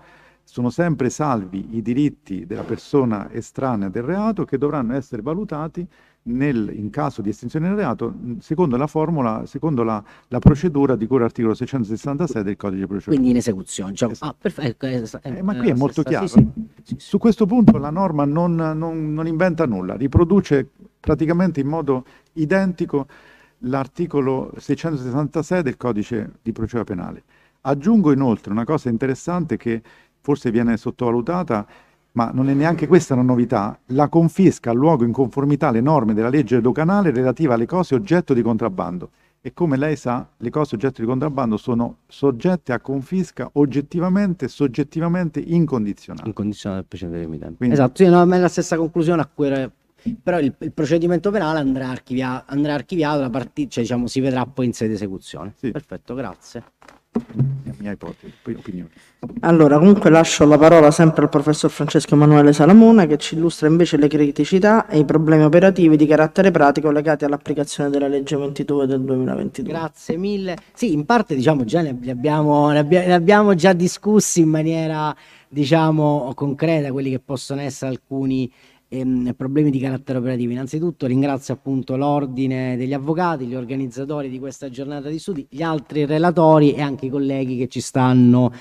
sono sempre salvi i diritti della persona estranea del reato che dovranno essere valutati nel, in caso di estinzione del reato secondo la formula, secondo la, la procedura di cui l'articolo 666 del codice procedurale. Quindi in esecuzione. Cioè, esatto. ah, perfetto, esatto. eh, ma qui è molto chiaro. Sì, sì. Su questo punto la norma non, non, non inventa nulla, riproduce praticamente in modo identico l'articolo 666 del codice di procedura penale. Aggiungo inoltre una cosa interessante che forse viene sottovalutata, ma non è neanche questa una novità, la confisca ha luogo in conformità alle norme della legge doganale relativa alle cose oggetto di contrabbando. E come lei sa, le cose oggetto di contrabbando sono soggette a confisca oggettivamente, soggettivamente incondizionata. Incondizionata al prescindere Quindi... Esatto, io non ma è la stessa conclusione a cui però il, il, procedimento penale andrà, archivia, andrà archiviato, la partita, cioè, diciamo, si vedrà poi in sede di esecuzione. Sì. Perfetto, grazie la mia ipotesi, opinione. Allora, comunque lascio la parola sempre al professor Francesco Emanuele Salamone che ci illustra invece le criticità e i problemi operativi di carattere pratico legati all'applicazione della legge 22 del 2022. Grazie mille. Sì, in parte diciamo già ne abbiamo, ne abbiamo già discussi in maniera diciamo concreta quelli che possono essere alcuni ehm, problemi di carattere operativo. Innanzitutto ringrazio appunto l'Ordine degli Avvocati, gli organizzatori di questa giornata di studi, gli altri relatori e anche i colleghi che ci stanno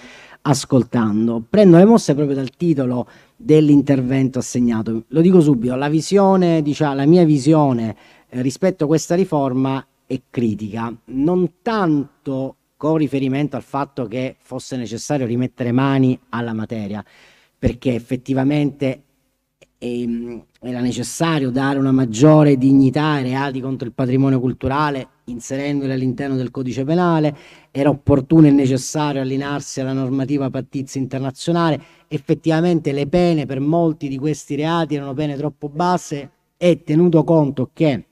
ascoltando. Prendo le mosse proprio dal titolo dell'intervento assegnato. Lo dico subito, la visione, diciamo, la mia visione eh, rispetto a questa riforma è critica, non tanto con riferimento al fatto che fosse necessario rimettere mani alla materia, perché effettivamente e, ehm, era necessario dare una maggiore dignità ai reati contro il patrimonio culturale inserendoli all'interno del codice penale, era opportuno e necessario allinearsi alla normativa pattizia internazionale, effettivamente le pene per molti di questi reati erano pene troppo basse e tenuto conto che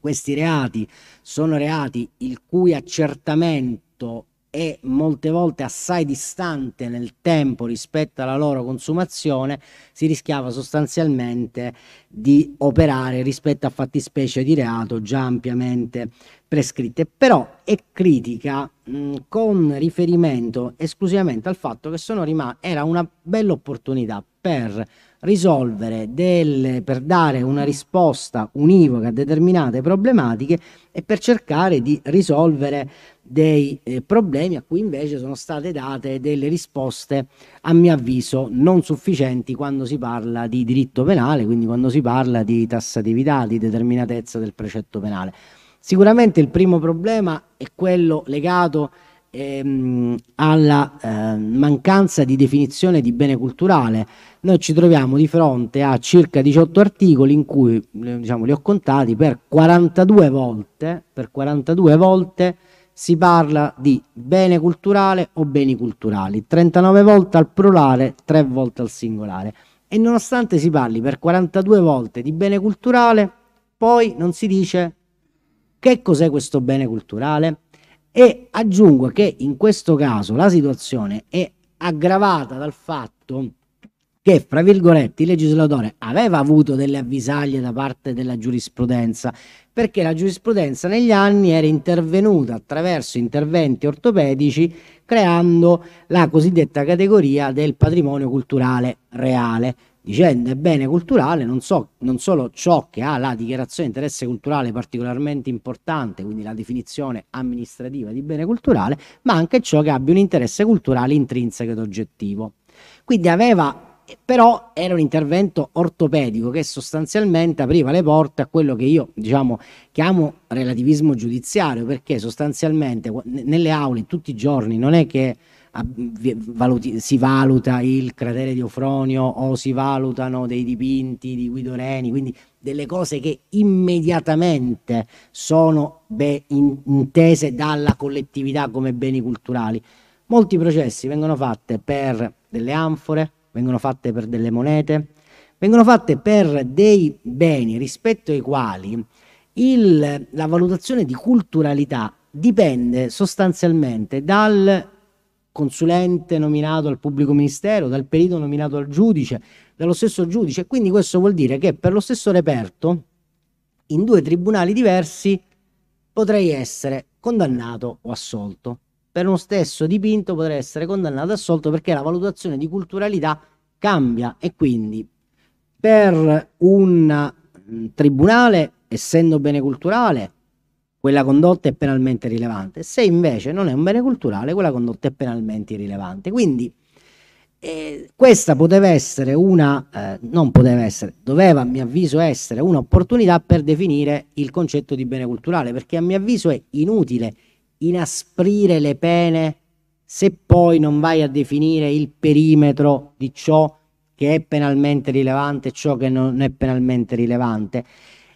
questi reati sono reati il cui accertamento e molte volte assai distante nel tempo rispetto alla loro consumazione, si rischiava sostanzialmente di operare rispetto a fattispecie di reato già ampiamente prescritte. Però è critica mh, con riferimento esclusivamente al fatto che sono rimasta era una bella opportunità per risolvere delle, per dare una risposta univoca a determinate problematiche e per cercare di risolvere dei eh, problemi a cui invece sono state date delle risposte a mio avviso non sufficienti quando si parla di diritto penale, quindi quando si parla di tassatività, di determinatezza del precetto penale. Sicuramente il primo problema è quello legato ehm, alla eh, mancanza di definizione di bene culturale. Noi ci troviamo di fronte a circa 18 articoli in cui eh, diciamo, li ho contati per 42 volte, per 42 volte si parla di bene culturale o beni culturali, 39 volte al plurale, 3 volte al singolare. E nonostante si parli per 42 volte di bene culturale, poi non si dice che cos'è questo bene culturale, e aggiungo che in questo caso la situazione è aggravata dal fatto che, fra virgolette, il legislatore aveva avuto delle avvisaglie da parte della giurisprudenza, perché la giurisprudenza negli anni era intervenuta attraverso interventi ortopedici creando la cosiddetta categoria del patrimonio culturale reale, dicendo è bene culturale non, so, non solo ciò che ha la dichiarazione di interesse culturale particolarmente importante, quindi la definizione amministrativa di bene culturale, ma anche ciò che abbia un interesse culturale intrinseco ed oggettivo. Quindi aveva però era un intervento ortopedico che sostanzialmente apriva le porte a quello che io diciamo chiamo relativismo giudiziario perché sostanzialmente nelle aule tutti i giorni non è che si valuta il cratere di Ofronio o si valutano dei dipinti di Guido Reni, quindi delle cose che immediatamente sono intese dalla collettività come beni culturali. Molti processi vengono fatti per delle anfore, vengono fatte per delle monete, vengono fatte per dei beni rispetto ai quali il, la valutazione di culturalità dipende sostanzialmente dal consulente nominato al pubblico ministero, dal perito nominato al giudice, dallo stesso giudice. Quindi questo vuol dire che per lo stesso reperto, in due tribunali diversi, potrei essere condannato o assolto. Per uno stesso dipinto potrei essere condannato o assolto perché la valutazione di culturalità cambia e quindi per un mm, tribunale, essendo bene culturale, quella condotta è penalmente rilevante, se invece non è un bene culturale, quella condotta è penalmente irrilevante. Quindi eh, questa poteva essere una, eh, non poteva essere, doveva a mio avviso essere un'opportunità per definire il concetto di bene culturale, perché a mio avviso è inutile inasprire le pene se poi non vai a definire il perimetro di ciò che è penalmente rilevante e ciò che non è penalmente rilevante.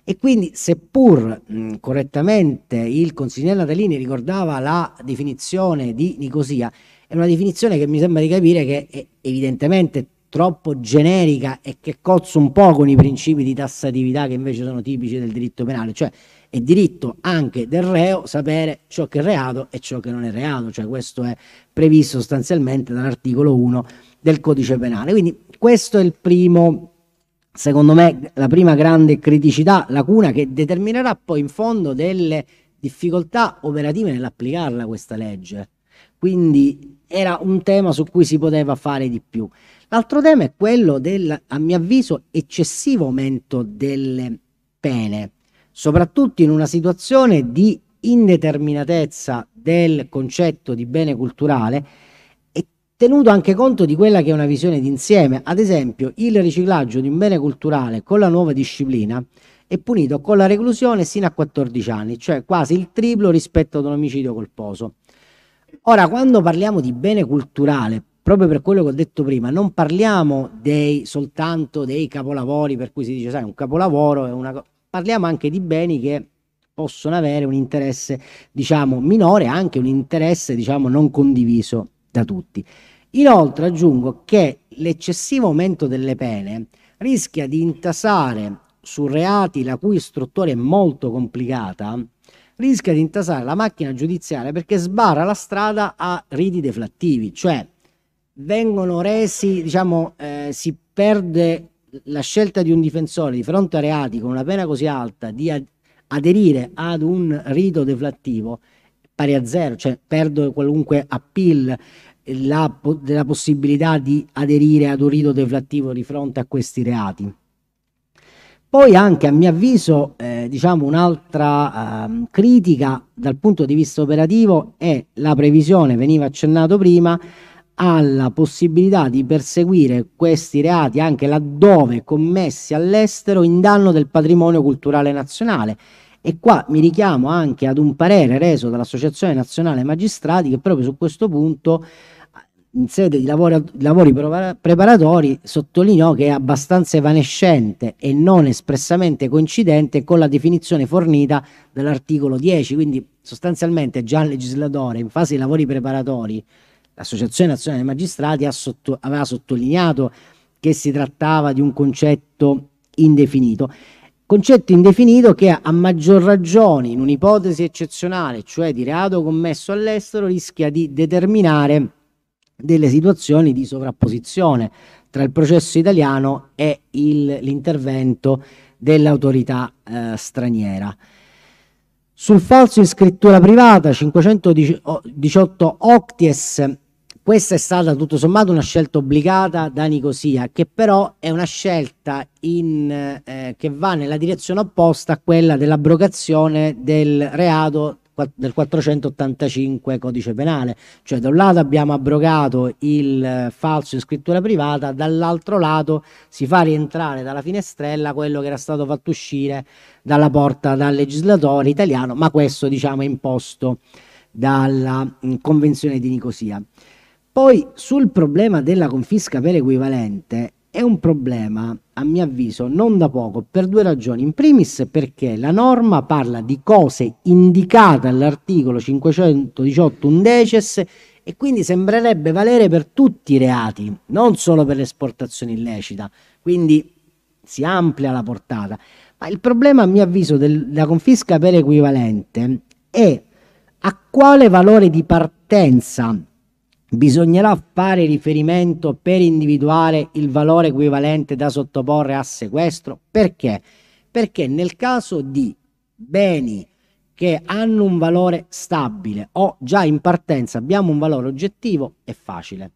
E quindi, seppur mh, correttamente il consigliere Natalini ricordava la definizione di Nicosia, è una definizione che mi sembra di capire che è evidentemente troppo generica e che cozza un po' con i principi di tassatività che invece sono tipici del diritto penale, cioè è diritto anche del reo sapere ciò che è reato e ciò che non è reato, cioè questo è previsto sostanzialmente dall'articolo 1 del codice penale. Quindi questo è il primo secondo me, la prima grande criticità, lacuna, che determinerà poi in fondo delle difficoltà operative nell'applicarla questa legge. Quindi era un tema su cui si poteva fare di più. L'altro tema è quello del, a mio avviso, eccessivo aumento delle pene, soprattutto in una situazione di indeterminatezza del concetto di bene culturale tenuto anche conto di quella che è una visione d'insieme. Ad esempio, il riciclaggio di un bene culturale con la nuova disciplina è punito con la reclusione sino a 14 anni, cioè quasi il triplo rispetto ad un omicidio colposo. Ora, quando parliamo di bene culturale, proprio per quello che ho detto prima, non parliamo dei, soltanto dei capolavori, per cui si dice, sai, un capolavoro è una parliamo anche di beni che possono avere un interesse, diciamo, minore, anche un interesse, diciamo, non condiviso da tutti. Inoltre aggiungo che l'eccessivo aumento delle pene rischia di intasare su reati la cui struttura è molto complicata, rischia di intasare la macchina giudiziaria perché sbarra la strada a riti deflattivi, cioè vengono resi, diciamo, eh, si perde la scelta di un difensore di fronte a reati con una pena così alta di ad aderire ad un rito deflattivo pari a zero, cioè perdo qualunque appeal la, della possibilità di aderire ad un rito deflattivo di fronte a questi reati. Poi anche a mio avviso eh, diciamo un'altra eh, critica dal punto di vista operativo è la previsione, veniva accennato prima, alla possibilità di perseguire questi reati anche laddove commessi all'estero in danno del patrimonio culturale nazionale. E qua mi richiamo anche ad un parere reso dall'Associazione Nazionale Magistrati che proprio su questo punto in sede di lavori, lavori preparatori sottolineò che è abbastanza evanescente e non espressamente coincidente con la definizione fornita dall'articolo 10, quindi sostanzialmente già il legislatore in fase di lavori preparatori, l'Associazione Nazionale dei Magistrati sotto, aveva sottolineato che si trattava di un concetto indefinito. Concetto indefinito che a maggior ragione in un'ipotesi eccezionale, cioè di reato commesso all'estero, rischia di determinare delle situazioni di sovrapposizione tra il processo italiano e l'intervento dell'autorità eh, straniera. Sul falso in scrittura privata 518 Octies, questa è stata tutto sommato una scelta obbligata da Nicosia, che però è una scelta in, eh, che va nella direzione opposta a quella dell'abrogazione del reato del 485 codice penale, cioè da un lato abbiamo abrogato il eh, falso in scrittura privata, dall'altro lato si fa rientrare dalla finestrella quello che era stato fatto uscire dalla porta dal legislatore italiano, ma questo diciamo è imposto dalla mm, Convenzione di Nicosia. Poi sul problema della confisca per equivalente è un problema, a mio avviso, non da poco, per due ragioni. In primis perché la norma parla di cose indicate all'articolo 518 undeces e quindi sembrerebbe valere per tutti i reati, non solo per l'esportazione illecita. Quindi si amplia la portata. Ma il problema, a mio avviso, della confisca per equivalente è a quale valore di partenza bisognerà fare riferimento per individuare il valore equivalente da sottoporre a sequestro? Perché? Perché nel caso di beni che hanno un valore stabile o già in partenza abbiamo un valore oggettivo è facile.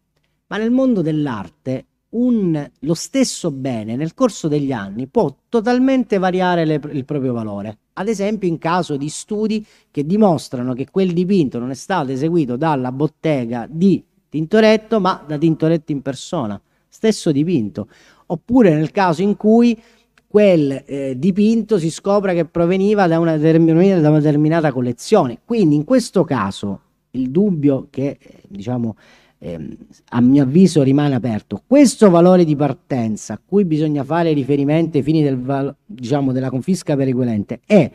Ma nel mondo dell'arte un, lo stesso bene nel corso degli anni può totalmente variare le, il proprio valore. Ad esempio in caso di studi che dimostrano che quel dipinto non è stato eseguito dalla bottega di Tintoretto, ma da Tintoretto in persona, stesso dipinto. Oppure nel caso in cui quel eh, dipinto si scopre che proveniva da una, da una, determinata collezione. Quindi in questo caso il dubbio che, eh, diciamo, eh, a mio avviso rimane aperto, questo valore di partenza a cui bisogna fare riferimento ai fini del, diciamo, della confisca per equivalente è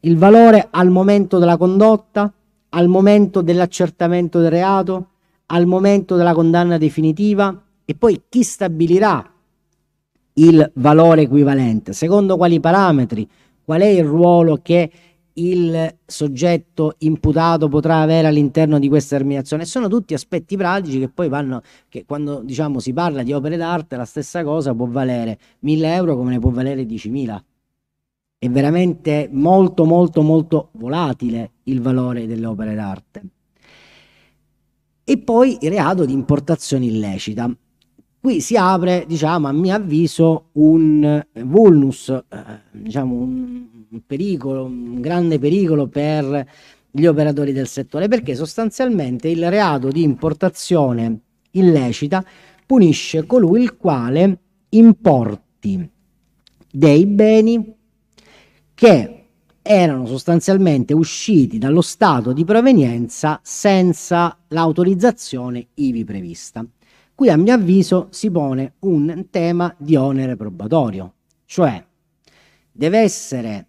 il valore al momento della condotta, al momento dell'accertamento del reato, al momento della condanna definitiva e poi chi stabilirà il valore equivalente, secondo quali parametri, qual è il ruolo che il soggetto imputato potrà avere all'interno di questa terminazione. Sono tutti aspetti pratici che poi vanno, che quando diciamo si parla di opere d'arte, la stessa cosa può valere 1000 euro come ne può valere 10.000. È veramente molto, molto, molto volatile il valore delle opere d'arte e poi il reato di importazione illecita. Qui si apre, diciamo, a mio avviso, un eh, vulnus, eh, diciamo un, pericolo, un grande pericolo per gli operatori del settore, perché sostanzialmente il reato di importazione illecita punisce colui il quale importi dei beni che erano sostanzialmente usciti dallo stato di provenienza senza l'autorizzazione ivi prevista. Qui a mio avviso si pone un tema di onere probatorio, cioè deve essere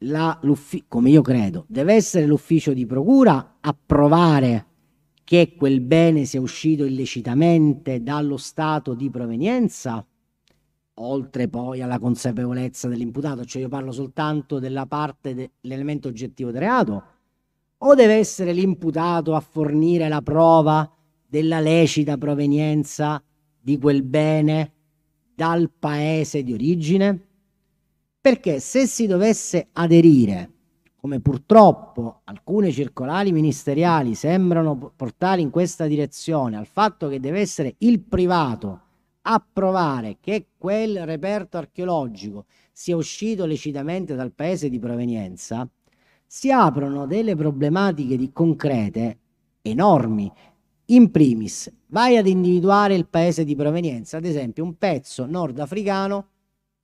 la, come io credo, deve essere l'ufficio di procura a provare che quel bene sia uscito illecitamente dallo stato di provenienza oltre poi alla consapevolezza dell'imputato, cioè io parlo soltanto della parte dell'elemento oggettivo del reato, o deve essere l'imputato a fornire la prova della lecita provenienza di quel bene dal paese di origine? Perché se si dovesse aderire, come purtroppo alcune circolari ministeriali sembrano portare in questa direzione, al fatto che deve essere il privato a provare che quel reperto archeologico sia uscito lecitamente dal paese di provenienza, si aprono delle problematiche di concrete enormi. In primis, vai ad individuare il paese di provenienza, ad esempio un pezzo nordafricano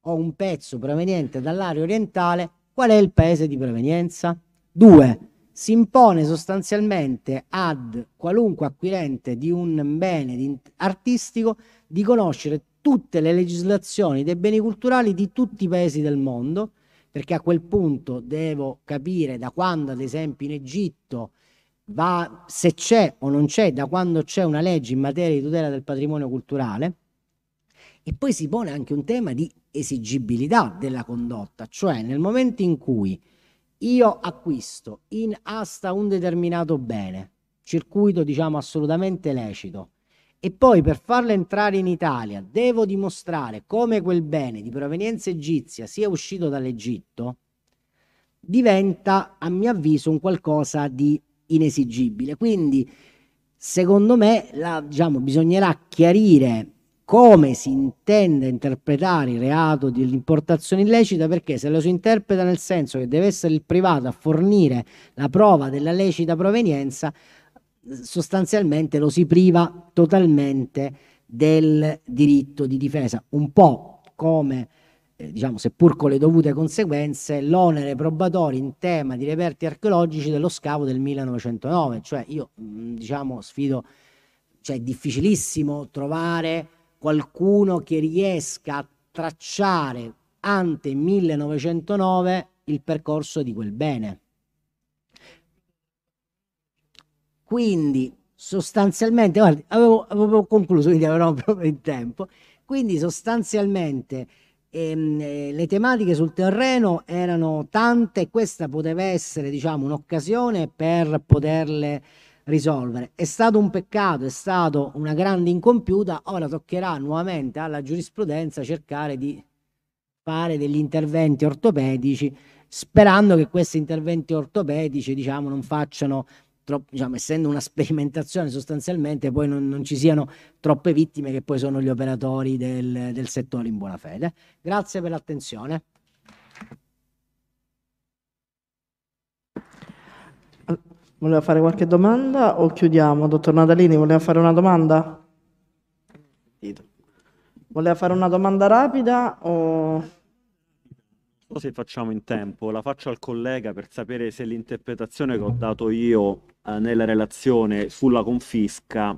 o un pezzo proveniente dall'area orientale, qual è il paese di provenienza? Due, si impone sostanzialmente ad qualunque acquirente di un bene artistico di conoscere tutte le legislazioni dei beni culturali di tutti i paesi del mondo, perché a quel punto devo capire da quando, ad esempio, in Egitto va, se c'è o non c'è, da quando c'è una legge in materia di tutela del patrimonio culturale. E poi si pone anche un tema di esigibilità della condotta, cioè nel momento in cui io acquisto in asta un determinato bene, circuito diciamo assolutamente lecito, e poi per farlo entrare in Italia devo dimostrare come quel bene di provenienza egizia sia uscito dall'Egitto, diventa a mio avviso un qualcosa di inesigibile. Quindi secondo me la, diciamo, bisognerà chiarire come si intende interpretare il reato dell'importazione illecita perché se lo si interpreta nel senso che deve essere il privato a fornire la prova della lecita provenienza sostanzialmente lo si priva totalmente del diritto di difesa un po' come eh, diciamo seppur con le dovute conseguenze l'onere probatorio in tema di reperti archeologici dello scavo del 1909 cioè io mh, mm, diciamo sfido cioè è difficilissimo trovare qualcuno che riesca a tracciare ante 1909 il percorso di quel bene. Quindi sostanzialmente, guardi, avevo, avevo, concluso, quindi avevo proprio il tempo, quindi sostanzialmente ehm, eh, le tematiche sul terreno erano tante e questa poteva essere diciamo un'occasione per poterle risolvere. È stato un peccato, è stata una grande incompiuta, ora toccherà nuovamente alla giurisprudenza cercare di fare degli interventi ortopedici sperando che questi interventi ortopedici diciamo non facciano troppo, diciamo, essendo una sperimentazione sostanzialmente, poi non, non, ci siano troppe vittime che poi sono gli operatori del, del settore in buona fede. Grazie per l'attenzione. Voleva fare qualche domanda o chiudiamo? Dottor Natalini, voleva fare una domanda? Voleva fare una domanda rapida o se facciamo in tempo, la faccio al collega per sapere se l'interpretazione che ho dato io eh, nella relazione sulla confisca,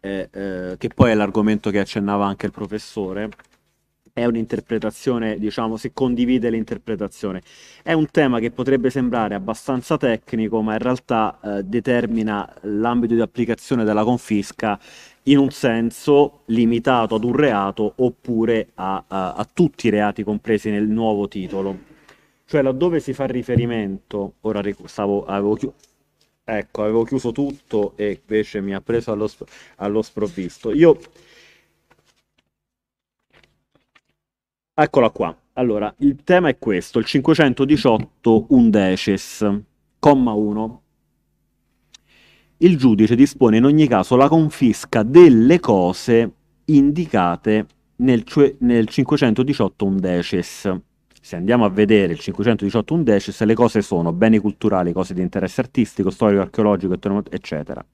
eh, eh, che poi è l'argomento che accennava anche il professore, è un'interpretazione, diciamo, si condivide l'interpretazione. È un tema che potrebbe sembrare abbastanza tecnico, ma in realtà eh, determina l'ambito di applicazione della confisca in un senso limitato ad un reato oppure a, a, a tutti i reati compresi nel nuovo titolo. Cioè laddove si fa riferimento, ora stavo, avevo, chiuso. Ecco, avevo chiuso tutto e invece mi ha preso allo, allo sprovvisto. Io Eccola qua. Allora, il tema è questo, il 518 undeces, comma 1. Il giudice dispone in ogni caso la confisca delle cose indicate nel, cioè, nel 518 undeces. Se andiamo a vedere il 518 undeces, le cose sono beni culturali, cose di interesse artistico, storico, archeologico, eccetera,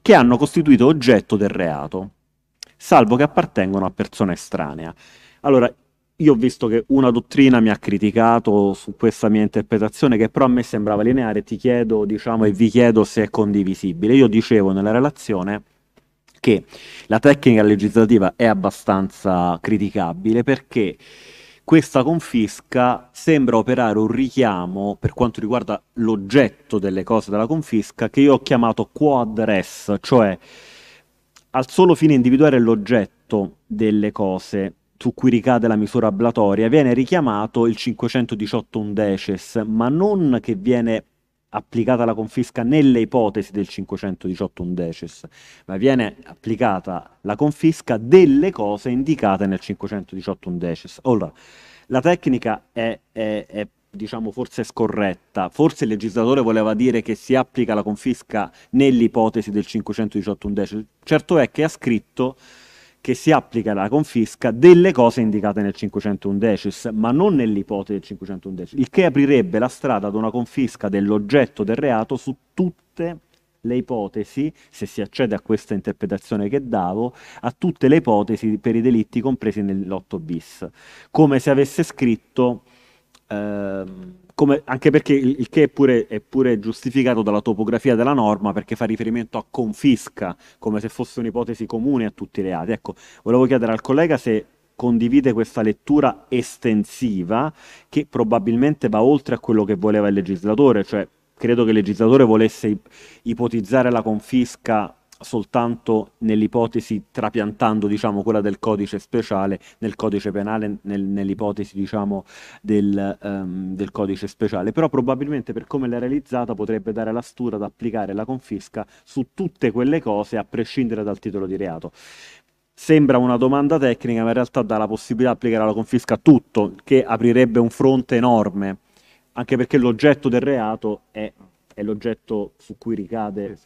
che hanno costituito oggetto del reato, salvo che appartengono a persona estranea. Allora, io ho visto che una dottrina mi ha criticato su questa mia interpretazione che però a me sembrava lineare, ti chiedo diciamo, e vi chiedo se è condivisibile. Io dicevo nella relazione che la tecnica legislativa è abbastanza criticabile perché questa confisca sembra operare un richiamo per quanto riguarda l'oggetto delle cose della confisca che io ho chiamato quad res, cioè al solo fine individuare l'oggetto delle cose su cui ricade la misura ablatoria, viene richiamato il 518 undeces, ma non che viene applicata la confisca nelle ipotesi del 518 undeces, ma viene applicata la confisca delle cose indicate nel 518 undeces. Allora, la tecnica è, è, è diciamo forse scorretta, forse il legislatore voleva dire che si applica la confisca nell'ipotesi del 518 undeces, certo è che ha scritto che si applica la confisca delle cose indicate nel 501 decis, ma non nell'ipotesi del 501 decis, il che aprirebbe la strada ad una confisca dell'oggetto del reato su tutte le ipotesi, se si accede a questa interpretazione che davo, a tutte le ipotesi per i delitti compresi nell'8 bis, come se avesse scritto Ehm, come, anche perché il, che è pure, è pure, giustificato dalla topografia della norma perché fa riferimento a confisca come se fosse un'ipotesi comune a tutti i reati. Ecco, volevo chiedere al collega se condivide questa lettura estensiva che probabilmente va oltre a quello che voleva il legislatore, cioè credo che il legislatore volesse ipotizzare la confisca soltanto nell'ipotesi trapiantando diciamo, quella del codice speciale nel codice penale, nel, nell'ipotesi diciamo, del, um, del, codice speciale, però probabilmente per come l'ha realizzata potrebbe dare la stura ad applicare la confisca su tutte quelle cose a prescindere dal titolo di reato. Sembra una domanda tecnica, ma in realtà dà la possibilità di applicare la confisca a tutto, che aprirebbe un fronte enorme, anche perché l'oggetto del reato è, è l'oggetto su cui ricade.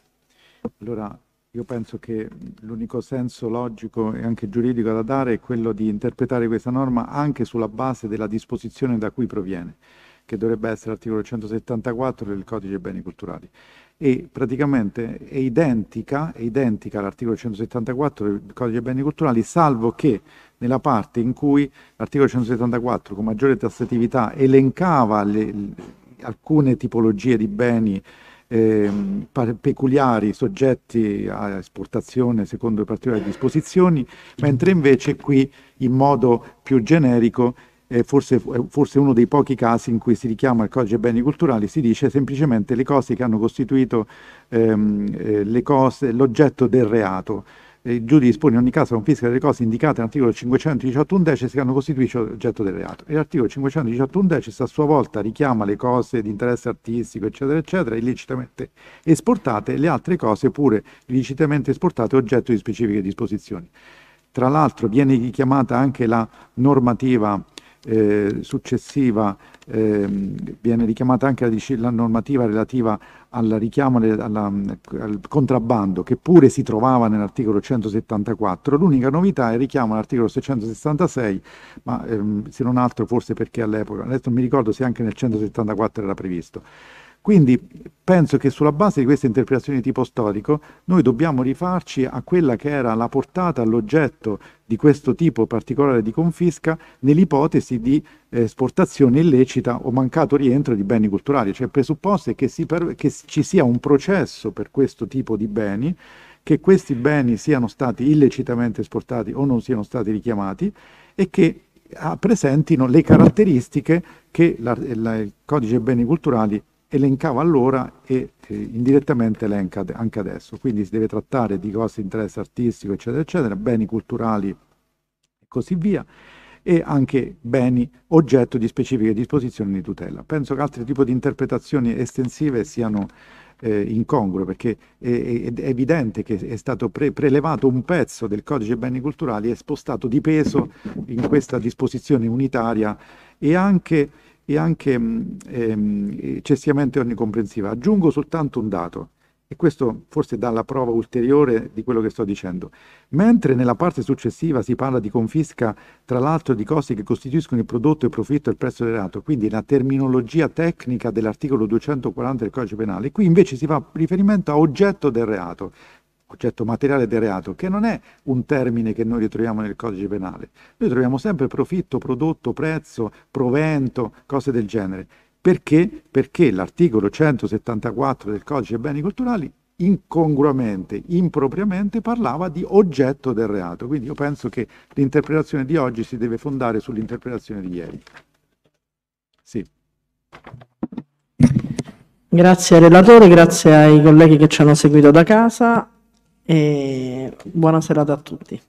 Allora, io penso che l'unico senso logico e anche giuridico da dare è quello di interpretare questa norma anche sulla base della disposizione da cui proviene, che dovrebbe essere l'articolo 174 del Codice dei Beni Culturali. E praticamente è identica, è identica all'articolo 174 del Codice dei Beni Culturali, salvo che nella parte in cui l'articolo 174 con maggiore tassatività elencava le, alcune tipologie di beni eh, peculiari soggetti a esportazione secondo particolari disposizioni, mentre invece qui in modo più generico eh, forse, forse, uno dei pochi casi in cui si richiama il codice beni culturali, si dice semplicemente le cose che hanno costituito ehm, eh, cose, l'oggetto del reato il giudice dispone in ogni caso la confisca delle cose indicate nell'articolo 518 undecesi che hanno costituito oggetto del reato. E l'articolo 518 undecesi a sua volta richiama le cose di interesse artistico, eccetera, eccetera, illecitamente esportate e le altre cose pure illecitamente esportate oggetto di specifiche disposizioni. Tra l'altro viene richiamata anche la normativa eh, successiva eh, viene richiamata anche la, la, normativa relativa al richiamo alla, al contrabbando che pure si trovava nell'articolo 174. L'unica novità è il richiamo all'articolo 666, ma ehm, se non altro forse perché all'epoca, adesso non mi ricordo se anche nel 174 era previsto. Quindi penso che sulla base di questa interpretazione di tipo storico noi dobbiamo rifarci a quella che era la portata all'oggetto di questo tipo particolare di confisca nell'ipotesi di eh, esportazione illecita o mancato rientro di beni culturali. Cioè il presupposto è che, si per, che ci sia un processo per questo tipo di beni, che questi beni siano stati illecitamente esportati o non siano stati richiamati e che ah, presentino le caratteristiche che la, la, il codice beni culturali elencava allora e eh, indirettamente elenca anche adesso. Quindi si deve trattare di cose di interesse artistico, eccetera, eccetera, beni culturali e così via, e anche beni oggetto di specifiche disposizioni di tutela. Penso che altri tipi di interpretazioni estensive siano eh, incongrue, perché è, è, è, evidente che è stato pre prelevato un pezzo del codice beni culturali e spostato di peso in questa disposizione unitaria e anche e anche mm, ehm, eccessivamente onnicomprensiva. Aggiungo soltanto un dato, e questo forse dà la prova ulteriore di quello che sto dicendo. Mentre nella parte successiva si parla di confisca, tra l'altro, di costi che costituiscono il prodotto, e il profitto e prezzo del reato, quindi la terminologia tecnica dell'articolo 240 del codice penale, qui invece si fa riferimento a oggetto del reato, oggetto materiale del reato, che non è un termine che noi ritroviamo nel codice penale. Noi troviamo sempre profitto, prodotto, prezzo, provento, cose del genere. Perché? Perché l'articolo 174 del codice dei beni culturali incongruamente, impropriamente parlava di oggetto del reato. Quindi io penso che l'interpretazione di oggi si deve fondare sull'interpretazione di ieri. Sì. Grazie al relatore, grazie ai colleghi che ci hanno seguito da casa e buona serata a tutti.